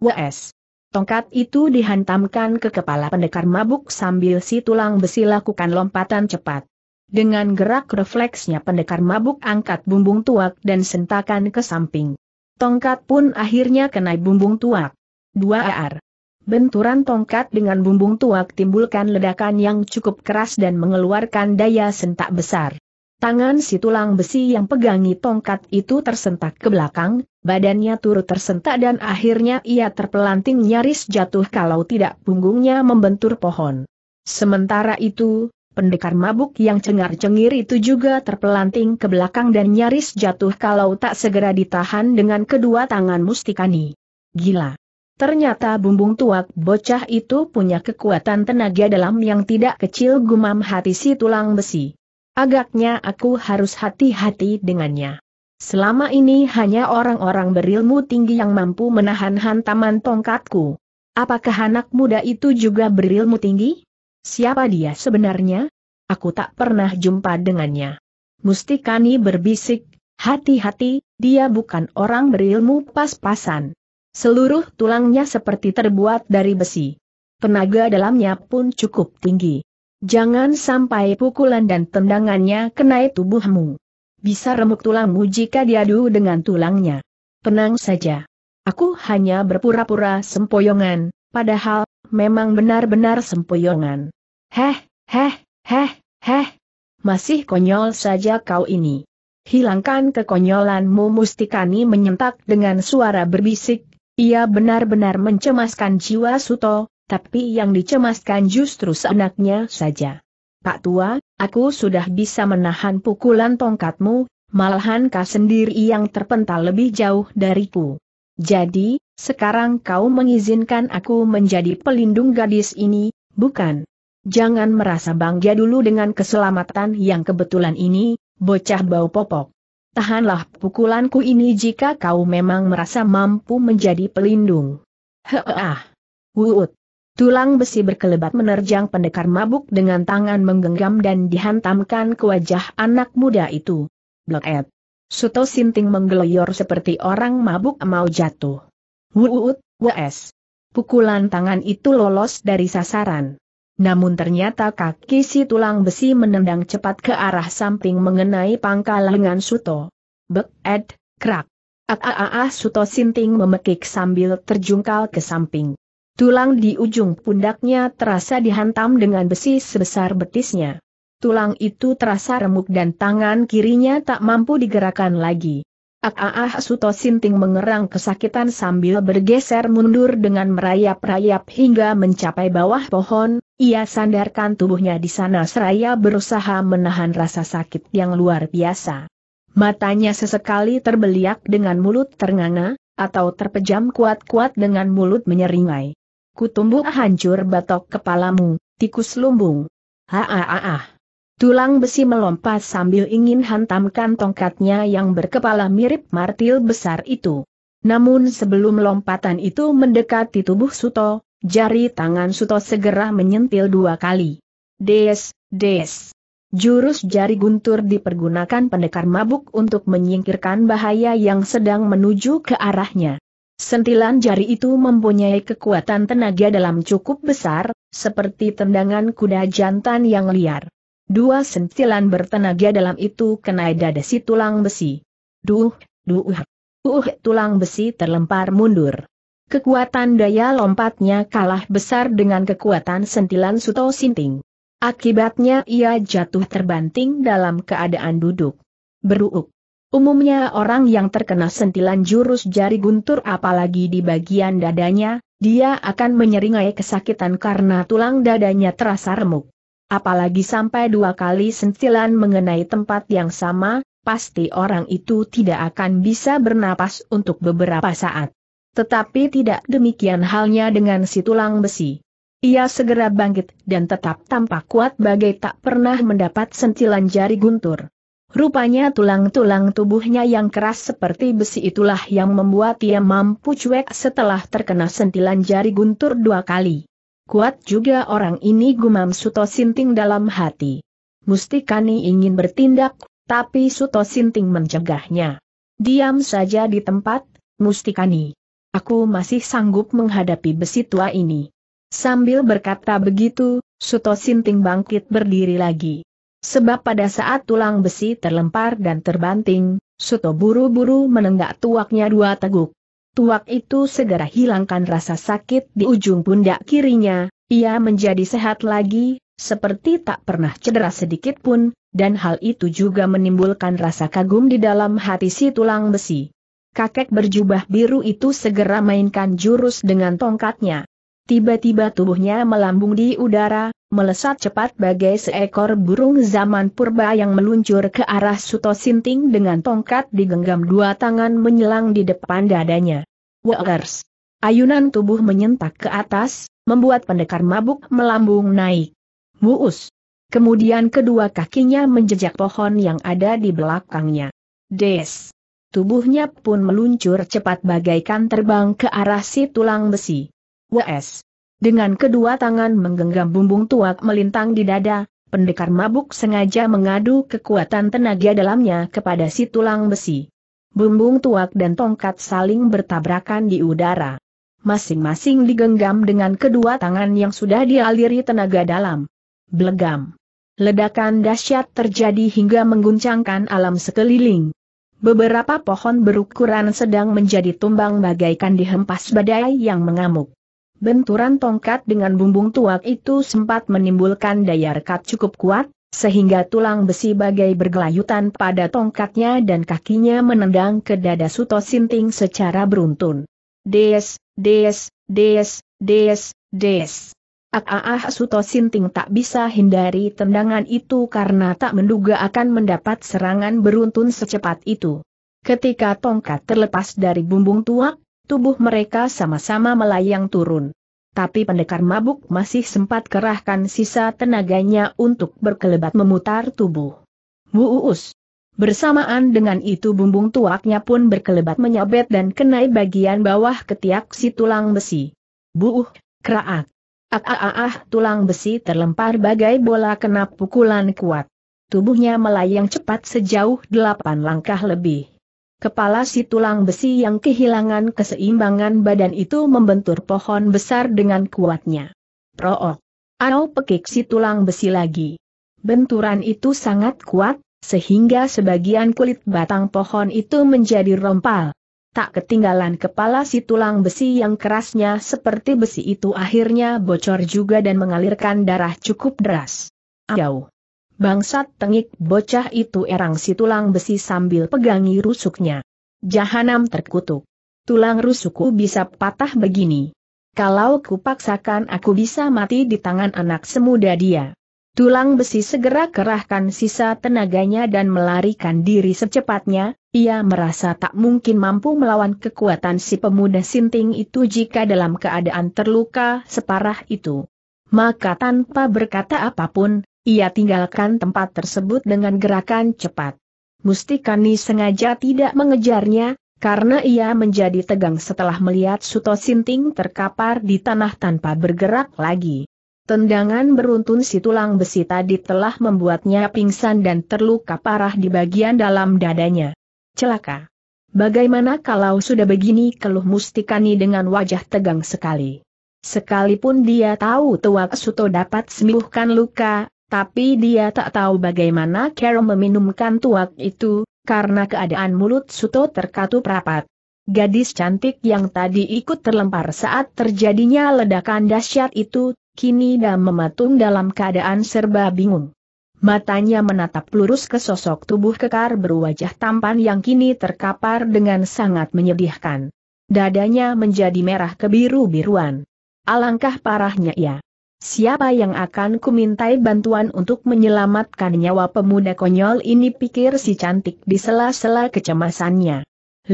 Wes. Tongkat itu dihantamkan ke kepala pendekar mabuk sambil si tulang besi lakukan lompatan cepat. Dengan gerak refleksnya pendekar mabuk angkat bumbung tuak dan sentakan ke samping. Tongkat pun akhirnya kena bumbung tuak. Dua ar. Benturan tongkat dengan bumbung tuak timbulkan ledakan yang cukup keras dan mengeluarkan daya sentak besar. Tangan si tulang besi yang pegangi tongkat itu tersentak ke belakang, badannya turut tersentak dan akhirnya ia terpelanting nyaris jatuh kalau tidak punggungnya membentur pohon. Sementara itu, pendekar mabuk yang cengar-cengir itu juga terpelanting ke belakang dan nyaris jatuh kalau tak segera ditahan dengan kedua tangan mustikani. Gila! Ternyata bumbung tuak bocah itu punya kekuatan tenaga dalam yang tidak kecil gumam hati si tulang besi. Agaknya aku harus hati-hati dengannya. Selama ini hanya orang-orang berilmu tinggi yang mampu menahan hantaman tongkatku. Apakah anak muda itu juga berilmu tinggi? Siapa dia sebenarnya? Aku tak pernah jumpa dengannya. Mustikani berbisik, hati-hati, dia bukan orang berilmu pas-pasan. Seluruh tulangnya seperti terbuat dari besi. Tenaga dalamnya pun cukup tinggi. Jangan sampai pukulan dan tendangannya kenai tubuhmu. Bisa remuk tulangmu jika diadu dengan tulangnya. Tenang saja. Aku hanya berpura-pura sempoyongan, padahal, memang benar-benar sempoyongan. Heh, heh, heh, heh. Masih konyol saja kau ini. Hilangkan kekonyolanmu Mustikani menyentak dengan suara berbisik, ia benar-benar mencemaskan jiwa Suto, tapi yang dicemaskan justru seenaknya saja. Pak Tua, aku sudah bisa menahan pukulan tongkatmu, malahan kau sendiri yang terpental lebih jauh dariku. Jadi, sekarang kau mengizinkan aku menjadi pelindung gadis ini, bukan? Jangan merasa bangga dulu dengan keselamatan yang kebetulan ini, bocah bau popok. Tahanlah pukulanku ini jika kau memang merasa mampu menjadi pelindung. Heeh. Wuut. Tulang besi berkelebat menerjang pendekar mabuk dengan tangan menggenggam dan dihantamkan ke wajah anak muda itu. Bleket. Suto Sinting menggeloyor seperti orang mabuk mau jatuh. Wuut, wes. Pukulan tangan itu lolos dari sasaran. Namun ternyata kaki si tulang besi menendang cepat ke arah samping mengenai pangkal lengan Suto. Bek-ed, krak. a, Suto Sinting memekik sambil terjungkal ke samping. Tulang di ujung pundaknya terasa dihantam dengan besi sebesar betisnya. Tulang itu terasa remuk dan tangan kirinya tak mampu digerakkan lagi. Ah, ah, Suto Sinting mengerang kesakitan sambil bergeser mundur dengan merayap-rayap hingga mencapai bawah pohon, ia sandarkan tubuhnya di sana seraya berusaha menahan rasa sakit yang luar biasa. Matanya sesekali terbeliak dengan mulut ternganga, atau terpejam kuat-kuat dengan mulut menyeringai. Kutumbuk hancur batok kepalamu, tikus lumbung. Ha Tulang besi melompat sambil ingin hantamkan tongkatnya yang berkepala mirip martil besar itu. Namun sebelum lompatan itu mendekati tubuh Suto, jari tangan Suto segera menyentil dua kali. Des, des. Jurus jari guntur dipergunakan pendekar mabuk untuk menyingkirkan bahaya yang sedang menuju ke arahnya. Sentilan jari itu mempunyai kekuatan tenaga dalam cukup besar, seperti tendangan kuda jantan yang liar. Dua sentilan bertenaga dalam itu kena dada si tulang besi. Duh, duh, uh, tulang besi terlempar mundur. Kekuatan daya lompatnya kalah besar dengan kekuatan sentilan Suto Sinting. Akibatnya ia jatuh terbanting dalam keadaan duduk. Beruuk. Umumnya orang yang terkena sentilan jurus jari guntur apalagi di bagian dadanya, dia akan menyeringai kesakitan karena tulang dadanya terasa remuk. Apalagi sampai dua kali sentilan mengenai tempat yang sama, pasti orang itu tidak akan bisa bernapas untuk beberapa saat. Tetapi tidak demikian halnya dengan si tulang besi. Ia segera bangkit dan tetap tampak kuat bagai tak pernah mendapat sentilan jari guntur. Rupanya tulang-tulang tubuhnya yang keras seperti besi itulah yang membuat ia mampu cuek setelah terkena sentilan jari guntur dua kali. Kuat juga orang ini gumam Suto Sinting dalam hati. Mustikani ingin bertindak, tapi Suto Sinting mencegahnya. Diam saja di tempat, Mustikani. Aku masih sanggup menghadapi besi tua ini. Sambil berkata begitu, Suto Sinting bangkit berdiri lagi. Sebab pada saat tulang besi terlempar dan terbanting, Suto buru-buru menenggak tuaknya dua teguk tuak itu segera hilangkan rasa sakit di ujung pundak kirinya, ia menjadi sehat lagi, seperti tak pernah cedera sedikit pun, dan hal itu juga menimbulkan rasa kagum di dalam hati si tulang besi. Kakek berjubah biru itu segera mainkan jurus dengan tongkatnya. Tiba-tiba tubuhnya melambung di udara, melesat cepat bagai seekor burung zaman purba yang meluncur ke arah Suto Sinting dengan tongkat digenggam dua tangan menyelang di depan dadanya. Wagers! Ayunan tubuh menyentak ke atas, membuat pendekar mabuk melambung naik. Muus! Kemudian kedua kakinya menjejak pohon yang ada di belakangnya. Des. Tubuhnya pun meluncur cepat bagaikan terbang ke arah si tulang besi. Wes. Dengan kedua tangan menggenggam bumbung tuak melintang di dada, pendekar mabuk sengaja mengadu kekuatan tenaga dalamnya kepada si tulang besi. Bumbung tuak dan tongkat saling bertabrakan di udara. Masing-masing digenggam dengan kedua tangan yang sudah dialiri tenaga dalam. Blegam. Ledakan dahsyat terjadi hingga mengguncangkan alam sekeliling. Beberapa pohon berukuran sedang menjadi tumbang bagaikan dihempas badai yang mengamuk benturan tongkat dengan bumbung tuak itu sempat menimbulkan daya rekat cukup kuat, sehingga tulang besi bagai bergelayutan pada tongkatnya dan kakinya menendang ke dada Suto Sinting secara beruntun. Des, des, des, des, des. Ah, ah, ah Suto Sinting tak bisa hindari tendangan itu karena tak menduga akan mendapat serangan beruntun secepat itu. Ketika tongkat terlepas dari bumbung tuak, Tubuh mereka sama-sama melayang turun. Tapi pendekar mabuk masih sempat kerahkan sisa tenaganya untuk berkelebat memutar tubuh. Buus. Bersamaan dengan itu bumbung tuaknya pun berkelebat menyabet dan kenai bagian bawah ketiak si tulang besi. Buuh, kraak. Ah, ah, tulang besi terlempar bagai bola kena pukulan kuat. Tubuhnya melayang cepat sejauh delapan langkah lebih. Kepala si tulang besi yang kehilangan keseimbangan badan itu membentur pohon besar dengan kuatnya. Prook. Au pekik si tulang besi lagi. Benturan itu sangat kuat, sehingga sebagian kulit batang pohon itu menjadi rompal. Tak ketinggalan kepala si tulang besi yang kerasnya seperti besi itu akhirnya bocor juga dan mengalirkan darah cukup deras. Au. Bangsat tengik bocah itu erang si tulang besi sambil pegangi rusuknya. Jahanam terkutuk. Tulang rusukku bisa patah begini. Kalau kupaksakan aku bisa mati di tangan anak semuda dia. Tulang besi segera kerahkan sisa tenaganya dan melarikan diri secepatnya, ia merasa tak mungkin mampu melawan kekuatan si pemuda sinting itu jika dalam keadaan terluka separah itu. Maka tanpa berkata apapun, ia tinggalkan tempat tersebut dengan gerakan cepat. Mustikani sengaja tidak mengejarnya, karena ia menjadi tegang setelah melihat Suto Sinting terkapar di tanah tanpa bergerak lagi. Tendangan beruntun si tulang besi tadi telah membuatnya pingsan dan terluka parah di bagian dalam dadanya. Celaka! Bagaimana kalau sudah begini keluh Mustikani dengan wajah tegang sekali. Sekalipun dia tahu Tuak Suto dapat sembuhkan luka, tapi dia tak tahu bagaimana Carol meminumkan tuak itu, karena keadaan mulut Suto terkatup rapat. Gadis cantik yang tadi ikut terlempar saat terjadinya ledakan dahsyat itu, kini dah mematung dalam keadaan serba bingung. Matanya menatap lurus ke sosok tubuh kekar berwajah tampan yang kini terkapar dengan sangat menyedihkan. Dadanya menjadi merah kebiru-biruan. Alangkah parahnya ya. Siapa yang akan kumintai bantuan untuk menyelamatkan nyawa pemuda konyol ini pikir si cantik di sela-sela kecemasannya. 5.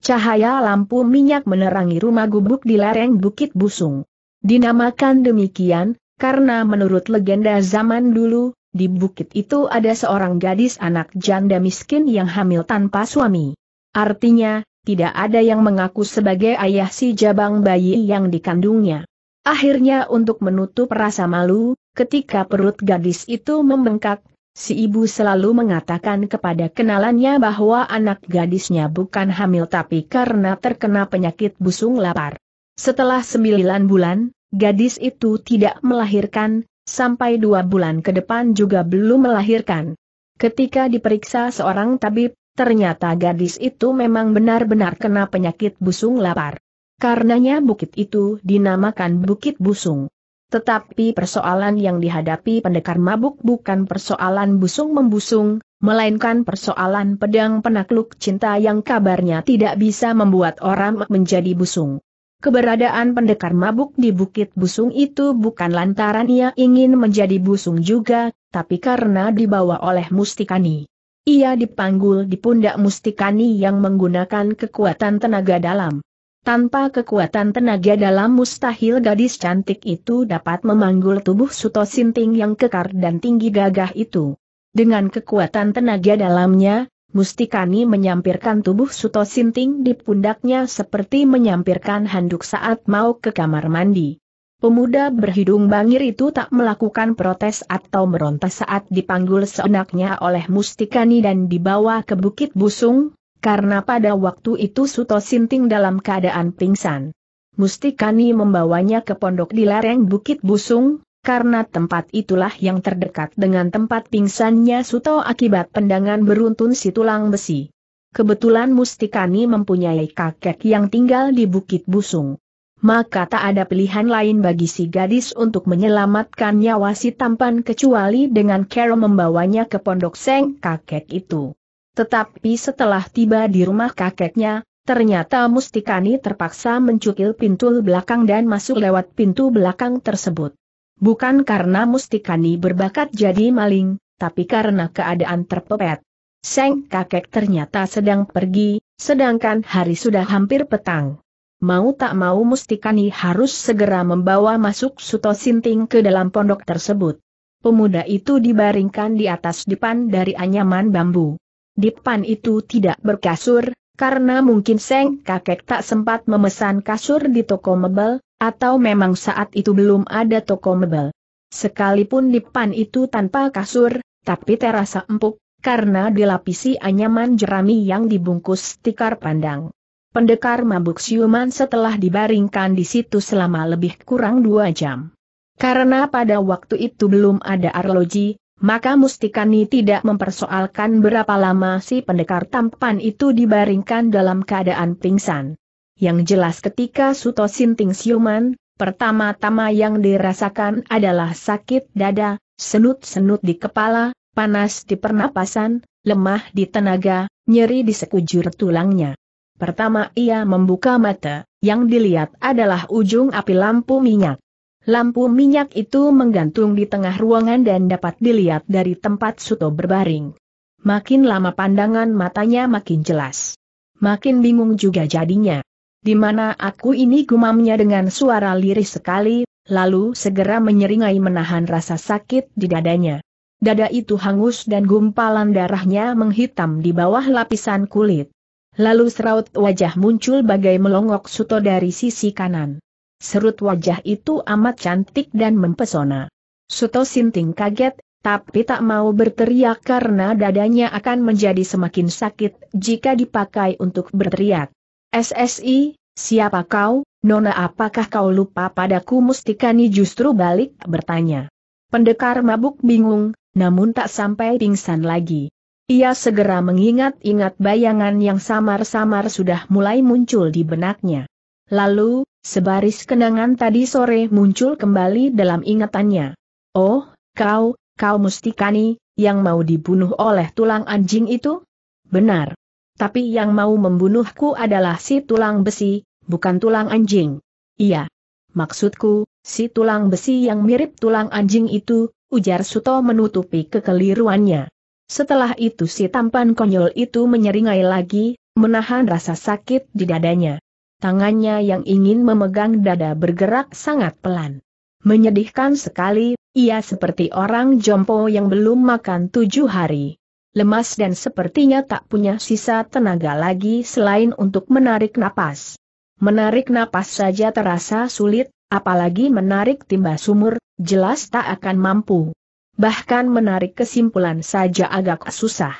Cahaya lampu minyak menerangi rumah gubuk di lereng Bukit Busung. Dinamakan demikian, karena menurut legenda zaman dulu, di bukit itu ada seorang gadis anak janda miskin yang hamil tanpa suami. Artinya, tidak ada yang mengaku sebagai ayah si jabang bayi yang dikandungnya. Akhirnya untuk menutup rasa malu, ketika perut gadis itu membengkak, si ibu selalu mengatakan kepada kenalannya bahwa anak gadisnya bukan hamil tapi karena terkena penyakit busung lapar. Setelah sembilan bulan, gadis itu tidak melahirkan, sampai dua bulan ke depan juga belum melahirkan. Ketika diperiksa seorang tabib, ternyata gadis itu memang benar-benar kena penyakit busung lapar. Karenanya bukit itu dinamakan Bukit Busung. Tetapi persoalan yang dihadapi pendekar mabuk bukan persoalan busung-membusung, melainkan persoalan pedang penakluk cinta yang kabarnya tidak bisa membuat orang menjadi busung. Keberadaan pendekar mabuk di Bukit Busung itu bukan lantaran ia ingin menjadi busung juga, tapi karena dibawa oleh Mustikani. Ia dipanggul di pundak Mustikani yang menggunakan kekuatan tenaga dalam. Tanpa kekuatan tenaga dalam mustahil gadis cantik itu dapat memanggul tubuh Suto Sinting yang kekar dan tinggi gagah itu. Dengan kekuatan tenaga dalamnya, Mustikani menyampirkan tubuh Suto Sinting di pundaknya seperti menyampirkan handuk saat mau ke kamar mandi. Pemuda berhidung bangir itu tak melakukan protes atau meronta saat dipanggul seenaknya oleh Mustikani dan dibawa ke Bukit Busung, karena pada waktu itu Suto Sinting dalam keadaan pingsan. Mustikani membawanya ke pondok di lereng Bukit Busung, karena tempat itulah yang terdekat dengan tempat pingsannya Suto akibat pendangan beruntun si tulang besi. Kebetulan Mustikani mempunyai kakek yang tinggal di Bukit Busung. Maka tak ada pilihan lain bagi si gadis untuk menyelamatkan nyawa si tampan kecuali dengan Carol membawanya ke pondok seng kakek itu. Tetapi setelah tiba di rumah kakeknya, ternyata Mustikani terpaksa mencukil pintu belakang dan masuk lewat pintu belakang tersebut. Bukan karena Mustikani berbakat jadi maling, tapi karena keadaan terpepet. Seng kakek ternyata sedang pergi, sedangkan hari sudah hampir petang. Mau tak mau Mustikani harus segera membawa masuk Suto Sinting ke dalam pondok tersebut. Pemuda itu dibaringkan di atas depan dari anyaman bambu. Dipan itu tidak berkasur, karena mungkin Seng kakek tak sempat memesan kasur di toko mebel, atau memang saat itu belum ada toko mebel. Sekalipun Dipan itu tanpa kasur, tapi terasa empuk, karena dilapisi anyaman jerami yang dibungkus tikar pandang. Pendekar mabuk siuman setelah dibaringkan di situ selama lebih kurang dua jam. Karena pada waktu itu belum ada arloji, maka Mustikani tidak mempersoalkan berapa lama si pendekar tampan itu dibaringkan dalam keadaan pingsan. Yang jelas ketika Suto Sinting Siuman, pertama-tama yang dirasakan adalah sakit dada, senut-senut di kepala, panas di pernapasan, lemah di tenaga, nyeri di sekujur tulangnya. Pertama ia membuka mata, yang dilihat adalah ujung api lampu minyak. Lampu minyak itu menggantung di tengah ruangan dan dapat dilihat dari tempat Suto berbaring. Makin lama pandangan matanya makin jelas. Makin bingung juga jadinya. Di mana aku ini gumamnya dengan suara lirih sekali, lalu segera menyeringai menahan rasa sakit di dadanya. Dada itu hangus dan gumpalan darahnya menghitam di bawah lapisan kulit. Lalu seraut wajah muncul bagai melongok Suto dari sisi kanan. Serut wajah itu amat cantik dan mempesona. Suto Sinting kaget, tapi tak mau berteriak karena dadanya akan menjadi semakin sakit jika dipakai untuk berteriak. SSI, siapa kau, Nona apakah kau lupa padaku Mustikani justru balik bertanya. Pendekar mabuk bingung, namun tak sampai pingsan lagi. Ia segera mengingat-ingat bayangan yang samar-samar sudah mulai muncul di benaknya. Lalu, sebaris kenangan tadi sore muncul kembali dalam ingatannya. Oh, kau, kau mustikani, yang mau dibunuh oleh tulang anjing itu? Benar. Tapi yang mau membunuhku adalah si tulang besi, bukan tulang anjing. Iya. Maksudku, si tulang besi yang mirip tulang anjing itu, ujar Suto menutupi kekeliruannya. Setelah itu si tampan konyol itu menyeringai lagi, menahan rasa sakit di dadanya tangannya yang ingin memegang dada bergerak sangat pelan. Menyedihkan sekali, ia seperti orang jompo yang belum makan tujuh hari. Lemas dan sepertinya tak punya sisa tenaga lagi selain untuk menarik napas. Menarik napas saja terasa sulit, apalagi menarik timba sumur, jelas tak akan mampu. Bahkan menarik kesimpulan saja agak susah.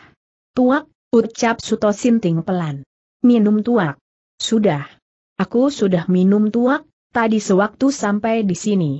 Tuak, ucap Suto Sinting pelan. Minum tuak. Sudah. Aku sudah minum tuak, tadi sewaktu sampai di sini.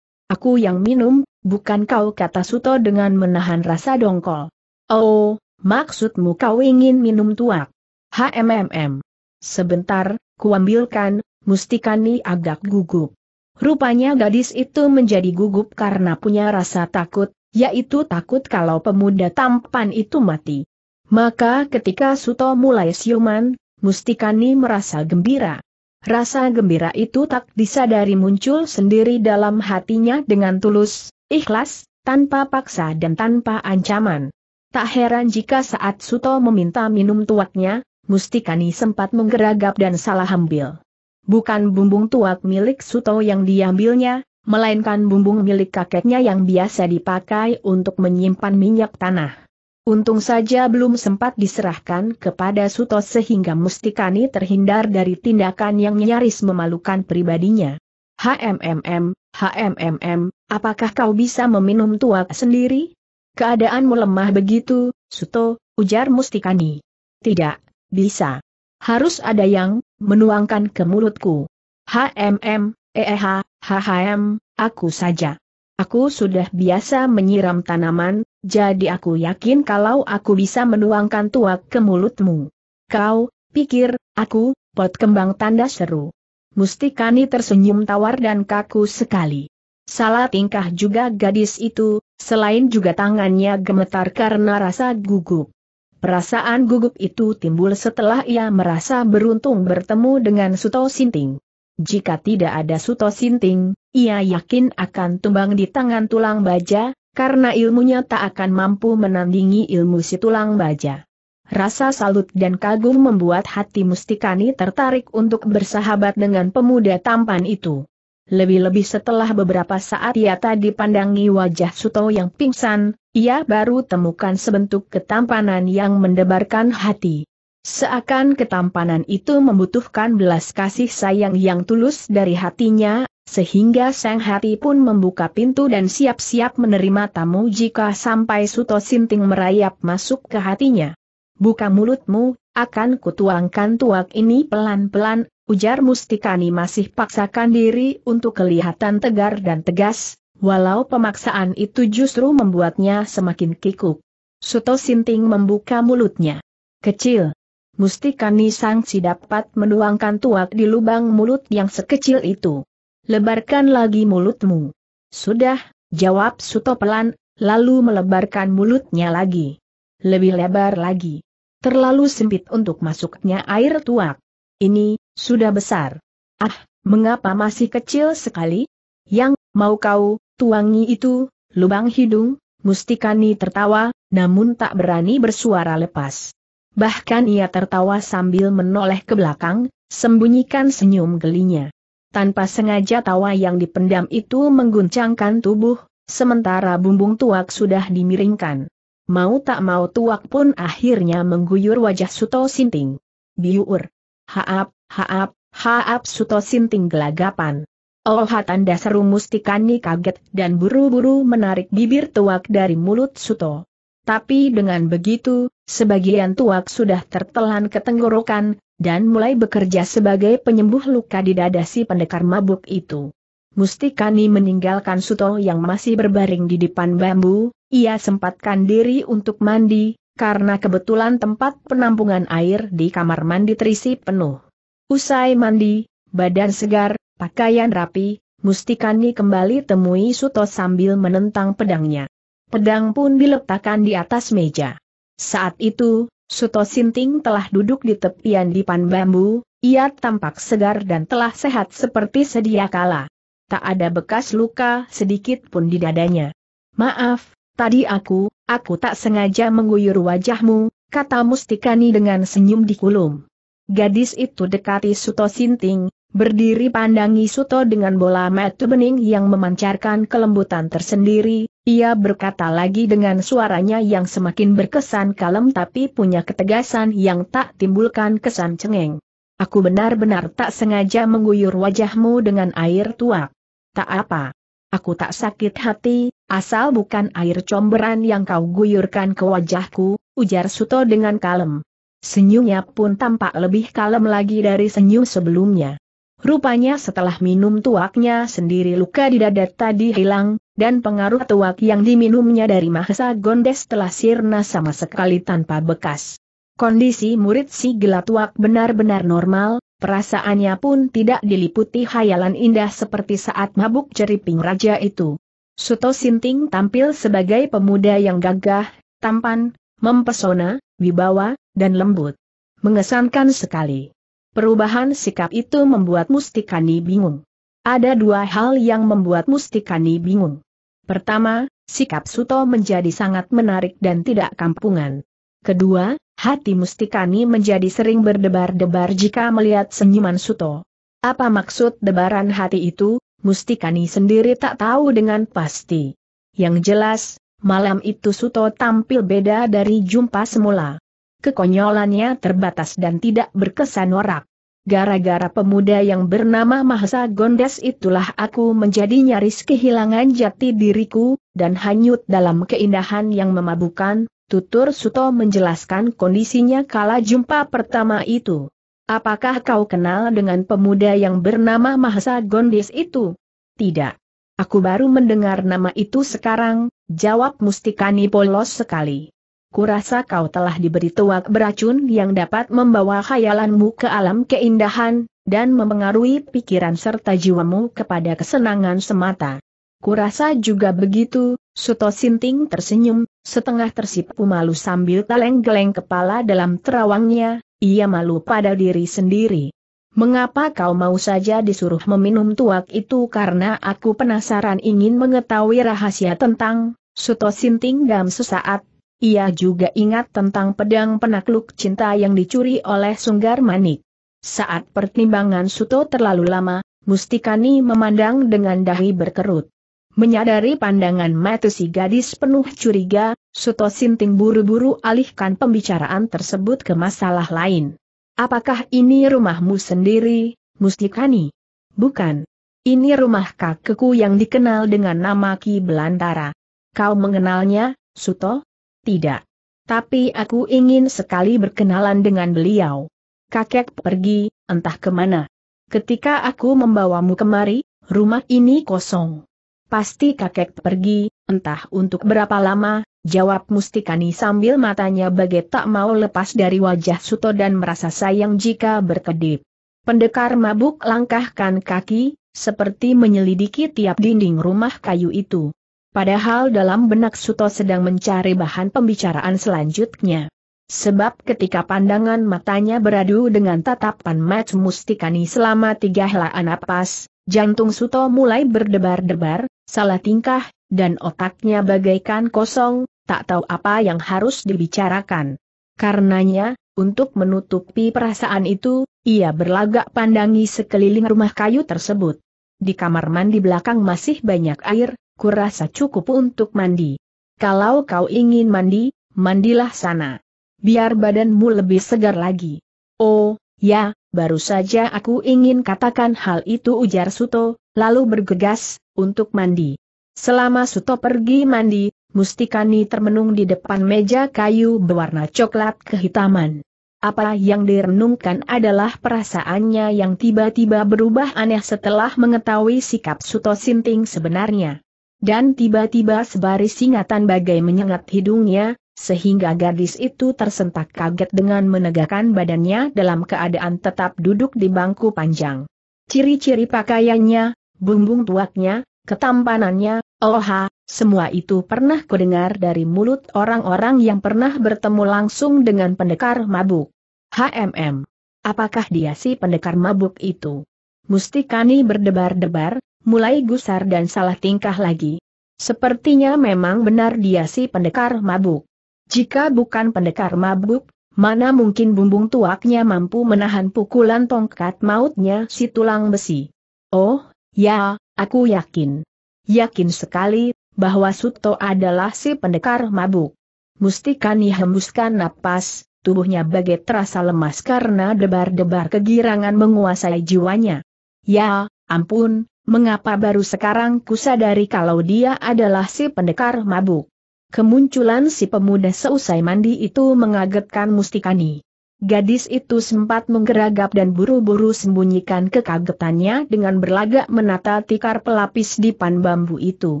Aku yang minum, bukan kau kata Suto dengan menahan rasa dongkol. Oh, maksudmu kau ingin minum tuak? HMMM. Sebentar, kuambilkan, Mustikani agak gugup. Rupanya gadis itu menjadi gugup karena punya rasa takut, yaitu takut kalau pemuda tampan itu mati. Maka ketika Suto mulai siuman, Mustikani merasa gembira. Rasa gembira itu tak disadari muncul sendiri dalam hatinya dengan tulus, ikhlas, tanpa paksa dan tanpa ancaman. Tak heran jika saat Suto meminta minum tuaknya, Mustikani sempat menggeragap dan salah ambil. Bukan bumbung tuak milik Suto yang diambilnya, melainkan bumbung milik kakeknya yang biasa dipakai untuk menyimpan minyak tanah. Untung saja belum sempat diserahkan kepada Suto sehingga Mustikani terhindar dari tindakan yang nyaris memalukan pribadinya. HMMM, HMMM, apakah kau bisa meminum tuak sendiri? Keadaanmu lemah begitu, Suto, ujar Mustikani. Tidak, bisa. Harus ada yang menuangkan ke mulutku. HMM, EEH, HHM, aku saja. Aku sudah biasa menyiram tanaman, jadi aku yakin kalau aku bisa menuangkan tuak ke mulutmu. Kau, pikir, aku, pot kembang tanda seru. Mustikani tersenyum tawar dan kaku sekali. Salah tingkah juga gadis itu, selain juga tangannya gemetar karena rasa gugup. Perasaan gugup itu timbul setelah ia merasa beruntung bertemu dengan Suto Sinting. Jika tidak ada Suto Sinting, ia yakin akan tumbang di tangan tulang baja, karena ilmunya tak akan mampu menandingi ilmu si tulang baja. Rasa salut dan kagum membuat hati Mustikani tertarik untuk bersahabat dengan pemuda tampan itu. Lebih-lebih setelah beberapa saat ia tadi pandangi wajah Suto yang pingsan, ia baru temukan sebentuk ketampanan yang mendebarkan hati. Seakan ketampanan itu membutuhkan belas kasih sayang yang tulus dari hatinya, sehingga Sang Hati pun membuka pintu dan siap-siap menerima tamu jika sampai Suto Sinting merayap masuk ke hatinya. Buka mulutmu, akan kutuangkan tuak ini pelan-pelan, ujar Mustikani masih paksakan diri untuk kelihatan tegar dan tegas, walau pemaksaan itu justru membuatnya semakin kikuk. Suto Sinting membuka mulutnya. Kecil. Mustikani sangsi dapat menuangkan tuak di lubang mulut yang sekecil itu lebarkan lagi mulutmu. Sudah, jawab Suto pelan, lalu melebarkan mulutnya lagi. Lebih lebar lagi. Terlalu sempit untuk masuknya air tuak. Ini, sudah besar. Ah, mengapa masih kecil sekali? Yang, mau kau, tuangi itu, lubang hidung, Mustikani tertawa, namun tak berani bersuara lepas. Bahkan ia tertawa sambil menoleh ke belakang, sembunyikan senyum gelinya tanpa sengaja tawa yang dipendam itu mengguncangkan tubuh, sementara bumbung tuak sudah dimiringkan. Mau tak mau tuak pun akhirnya mengguyur wajah Suto Sinting. Biur. Haap, haap, haap Suto Sinting gelagapan. Oh tanda seru mustikani kaget dan buru-buru menarik bibir tuak dari mulut Suto. Tapi dengan begitu, sebagian tuak sudah tertelan ke tenggorokan, dan mulai bekerja sebagai penyembuh luka di dada si pendekar mabuk itu. Mustikani meninggalkan Suto yang masih berbaring di depan bambu, ia sempatkan diri untuk mandi, karena kebetulan tempat penampungan air di kamar mandi terisi penuh. Usai mandi, badan segar, pakaian rapi, Mustikani kembali temui Suto sambil menentang pedangnya. Pedang pun diletakkan di atas meja. Saat itu, Suto Sinting telah duduk di tepian dipan bambu, ia tampak segar dan telah sehat seperti sedia kala. Tak ada bekas luka sedikit pun di dadanya. Maaf, tadi aku, aku tak sengaja mengguyur wajahmu, kata Mustikani dengan senyum dikulum. Gadis itu dekati Suto Sinting, Berdiri pandangi Suto dengan bola mata bening yang memancarkan kelembutan tersendiri, ia berkata lagi dengan suaranya yang semakin berkesan kalem tapi punya ketegasan yang tak timbulkan kesan cengeng. Aku benar-benar tak sengaja mengguyur wajahmu dengan air tua. Tak apa. Aku tak sakit hati, asal bukan air comberan yang kau guyurkan ke wajahku, ujar Suto dengan kalem. Senyumnya pun tampak lebih kalem lagi dari senyum sebelumnya. Rupanya setelah minum tuaknya sendiri luka di dada tadi hilang, dan pengaruh tuak yang diminumnya dari Mahesa Gondes telah sirna sama sekali tanpa bekas. Kondisi murid si gila tuak benar-benar normal, perasaannya pun tidak diliputi hayalan indah seperti saat mabuk jeriping raja itu. Suto Sinting tampil sebagai pemuda yang gagah, tampan, mempesona, wibawa, dan lembut. Mengesankan sekali. Perubahan sikap itu membuat Mustikani bingung. Ada dua hal yang membuat Mustikani bingung. Pertama, sikap Suto menjadi sangat menarik dan tidak kampungan. Kedua, hati Mustikani menjadi sering berdebar-debar jika melihat senyuman Suto. Apa maksud debaran hati itu, Mustikani sendiri tak tahu dengan pasti. Yang jelas, malam itu Suto tampil beda dari jumpa semula kekonyolannya terbatas dan tidak berkesan warak. Gara-gara pemuda yang bernama Mahesa Gondes itulah aku menjadi nyaris kehilangan jati diriku, dan hanyut dalam keindahan yang memabukan, tutur Suto menjelaskan kondisinya kala jumpa pertama itu. Apakah kau kenal dengan pemuda yang bernama Mahesa Gondes itu? Tidak. Aku baru mendengar nama itu sekarang, jawab Mustikani polos sekali kurasa kau telah diberi tuak beracun yang dapat membawa khayalanmu ke alam keindahan, dan mempengaruhi pikiran serta jiwamu kepada kesenangan semata. Kurasa juga begitu, Suto Sinting tersenyum, setengah tersipu malu sambil taleng geleng kepala dalam terawangnya, ia malu pada diri sendiri. Mengapa kau mau saja disuruh meminum tuak itu karena aku penasaran ingin mengetahui rahasia tentang Suto Sinting dalam sesaat ia juga ingat tentang pedang penakluk cinta yang dicuri oleh Sunggar Manik. Saat pertimbangan Suto terlalu lama, Mustikani memandang dengan dahi berkerut. Menyadari pandangan mata si gadis penuh curiga, Suto Sinting buru-buru alihkan pembicaraan tersebut ke masalah lain. Apakah ini rumahmu sendiri, Mustikani? Bukan. Ini rumah kakekku yang dikenal dengan nama Ki Belantara. Kau mengenalnya, Suto? Tidak. Tapi aku ingin sekali berkenalan dengan beliau. Kakek pergi, entah kemana. Ketika aku membawamu kemari, rumah ini kosong. Pasti kakek pergi, entah untuk berapa lama, jawab Mustikani sambil matanya bagai tak mau lepas dari wajah Suto dan merasa sayang jika berkedip. Pendekar mabuk langkahkan kaki, seperti menyelidiki tiap dinding rumah kayu itu. Padahal dalam benak Suto sedang mencari bahan pembicaraan selanjutnya. Sebab ketika pandangan matanya beradu dengan tatapan Mat Mustikani selama tiga helaan napas, jantung Suto mulai berdebar-debar, salah tingkah, dan otaknya bagaikan kosong, tak tahu apa yang harus dibicarakan. Karenanya, untuk menutupi perasaan itu, ia berlagak pandangi sekeliling rumah kayu tersebut. Di kamar mandi belakang masih banyak air, kurasa cukup untuk mandi. Kalau kau ingin mandi, mandilah sana. Biar badanmu lebih segar lagi. Oh, ya, baru saja aku ingin katakan hal itu ujar Suto, lalu bergegas, untuk mandi. Selama Suto pergi mandi, Mustikani termenung di depan meja kayu berwarna coklat kehitaman. Apa yang direnungkan adalah perasaannya yang tiba-tiba berubah aneh setelah mengetahui sikap Suto Sinting sebenarnya dan tiba-tiba sebaris singatan bagai menyengat hidungnya, sehingga gadis itu tersentak kaget dengan menegakkan badannya dalam keadaan tetap duduk di bangku panjang. Ciri-ciri pakaiannya, bumbung tuaknya, ketampanannya, oha, semua itu pernah kudengar dari mulut orang-orang yang pernah bertemu langsung dengan pendekar mabuk. HMM. Apakah dia si pendekar mabuk itu? Mustikani berdebar-debar, mulai gusar dan salah tingkah lagi. Sepertinya memang benar dia si pendekar mabuk. Jika bukan pendekar mabuk, mana mungkin bumbung tuaknya mampu menahan pukulan tongkat mautnya si tulang besi. Oh, ya, aku yakin. Yakin sekali, bahwa Suto adalah si pendekar mabuk. Mustika nih hembuskan napas, tubuhnya bagai terasa lemas karena debar-debar kegirangan menguasai jiwanya. Ya, ampun, mengapa baru sekarang kusadari kalau dia adalah si pendekar mabuk. Kemunculan si pemuda seusai mandi itu mengagetkan Mustikani. Gadis itu sempat menggeragap dan buru-buru sembunyikan kekagetannya dengan berlagak menata tikar pelapis di pan bambu itu.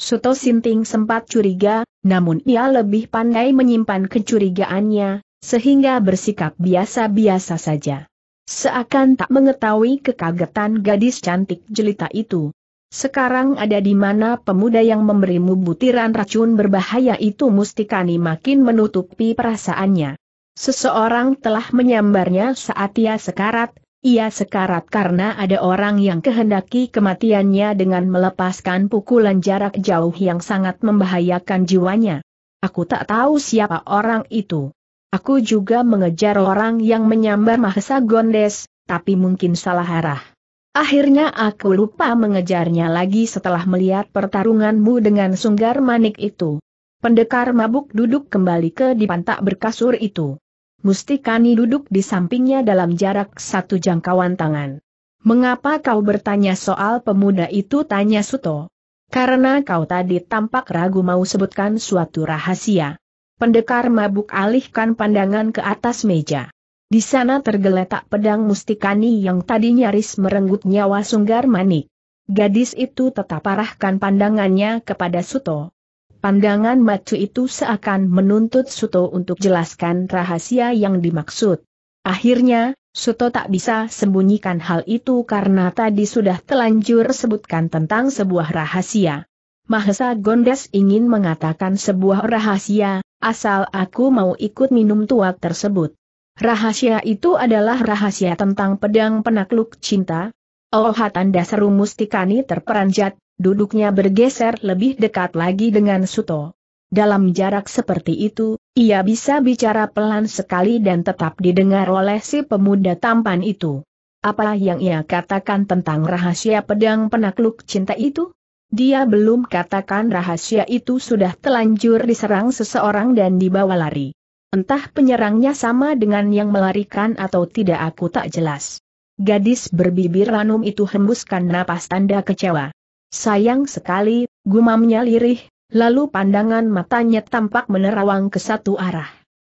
Suto Sinting sempat curiga, namun ia lebih pandai menyimpan kecurigaannya, sehingga bersikap biasa-biasa saja. Seakan tak mengetahui kekagetan gadis cantik jelita itu. Sekarang ada di mana pemuda yang memberimu butiran racun berbahaya itu Mustikani makin menutupi perasaannya. Seseorang telah menyambarnya saat ia sekarat, ia sekarat karena ada orang yang kehendaki kematiannya dengan melepaskan pukulan jarak jauh yang sangat membahayakan jiwanya. Aku tak tahu siapa orang itu. Aku juga mengejar orang yang menyambar Mahesa Gondes, tapi mungkin salah arah. Akhirnya aku lupa mengejarnya lagi setelah melihat pertarunganmu dengan sunggar manik itu. Pendekar mabuk duduk kembali ke di pantak berkasur itu. Mustikani duduk di sampingnya dalam jarak satu jangkauan tangan. Mengapa kau bertanya soal pemuda itu? Tanya Suto. Karena kau tadi tampak ragu mau sebutkan suatu rahasia. Pendekar mabuk alihkan pandangan ke atas meja. Di sana tergeletak pedang mustikani yang tadi nyaris merenggut nyawa Sunggar Manik. Gadis itu tetap arahkan pandangannya kepada Suto. Pandangan macu itu seakan menuntut Suto untuk jelaskan rahasia yang dimaksud. Akhirnya, Suto tak bisa sembunyikan hal itu karena tadi sudah telanjur sebutkan tentang sebuah rahasia. Mahesa Gondes ingin mengatakan sebuah rahasia, asal aku mau ikut minum tuak tersebut. Rahasia itu adalah rahasia tentang pedang penakluk cinta. Oh dasar rumus Mustikani terperanjat, duduknya bergeser lebih dekat lagi dengan Suto. Dalam jarak seperti itu, ia bisa bicara pelan sekali dan tetap didengar oleh si pemuda tampan itu. Apa yang ia katakan tentang rahasia pedang penakluk cinta itu? Dia belum katakan rahasia itu sudah telanjur diserang seseorang dan dibawa lari. Entah penyerangnya sama dengan yang melarikan atau tidak aku tak jelas. Gadis berbibir ranum itu hembuskan napas tanda kecewa. Sayang sekali, gumamnya lirih, lalu pandangan matanya tampak menerawang ke satu arah.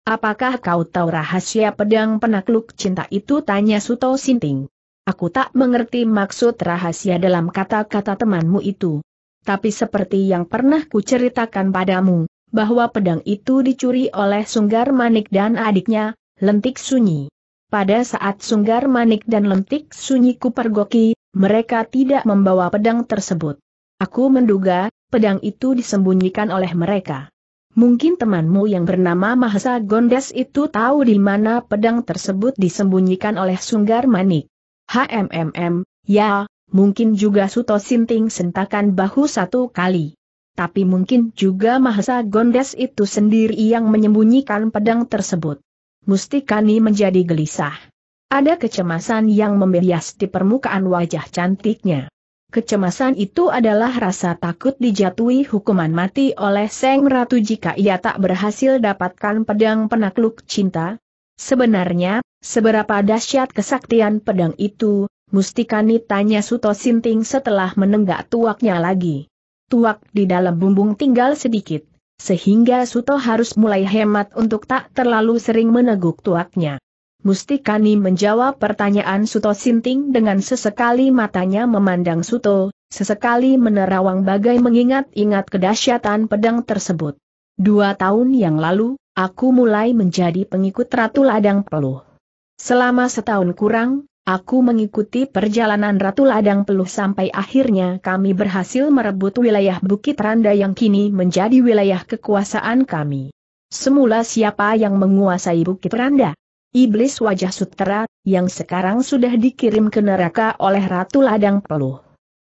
Apakah kau tahu rahasia pedang penakluk cinta itu? Tanya Suto Sinting. Aku tak mengerti maksud rahasia dalam kata-kata temanmu itu. Tapi seperti yang pernah kuceritakan padamu, bahwa pedang itu dicuri oleh Sunggar Manik dan adiknya, Lentik Sunyi. Pada saat Sunggar Manik dan Lentik Sunyi kupergoki, mereka tidak membawa pedang tersebut. Aku menduga, pedang itu disembunyikan oleh mereka. Mungkin temanmu yang bernama Mahasa Gondes itu tahu di mana pedang tersebut disembunyikan oleh Sunggar Manik. HMMM, ya, mungkin juga Suto Sinting sentakan bahu satu kali. Tapi mungkin juga Mahesa Gondes itu sendiri yang menyembunyikan pedang tersebut. Mustikani menjadi gelisah. Ada kecemasan yang membias di permukaan wajah cantiknya. Kecemasan itu adalah rasa takut dijatuhi hukuman mati oleh Seng Ratu jika ia tak berhasil dapatkan pedang penakluk cinta. Sebenarnya, Seberapa dahsyat kesaktian pedang itu, Mustikani tanya Suto Sinting setelah menenggak tuaknya lagi. Tuak di dalam bumbung tinggal sedikit, sehingga Suto harus mulai hemat untuk tak terlalu sering meneguk tuaknya. Mustikani menjawab pertanyaan Suto Sinting dengan sesekali matanya memandang Suto, sesekali menerawang bagai mengingat-ingat kedahsyatan pedang tersebut. Dua tahun yang lalu, aku mulai menjadi pengikut Ratu Ladang Peluh. Selama setahun kurang, Aku mengikuti perjalanan Ratu Ladang Peluh sampai akhirnya kami berhasil merebut wilayah Bukit Randa yang kini menjadi wilayah kekuasaan kami. Semula siapa yang menguasai Bukit Randa? Iblis wajah sutera, yang sekarang sudah dikirim ke neraka oleh Ratu Ladang Peluh.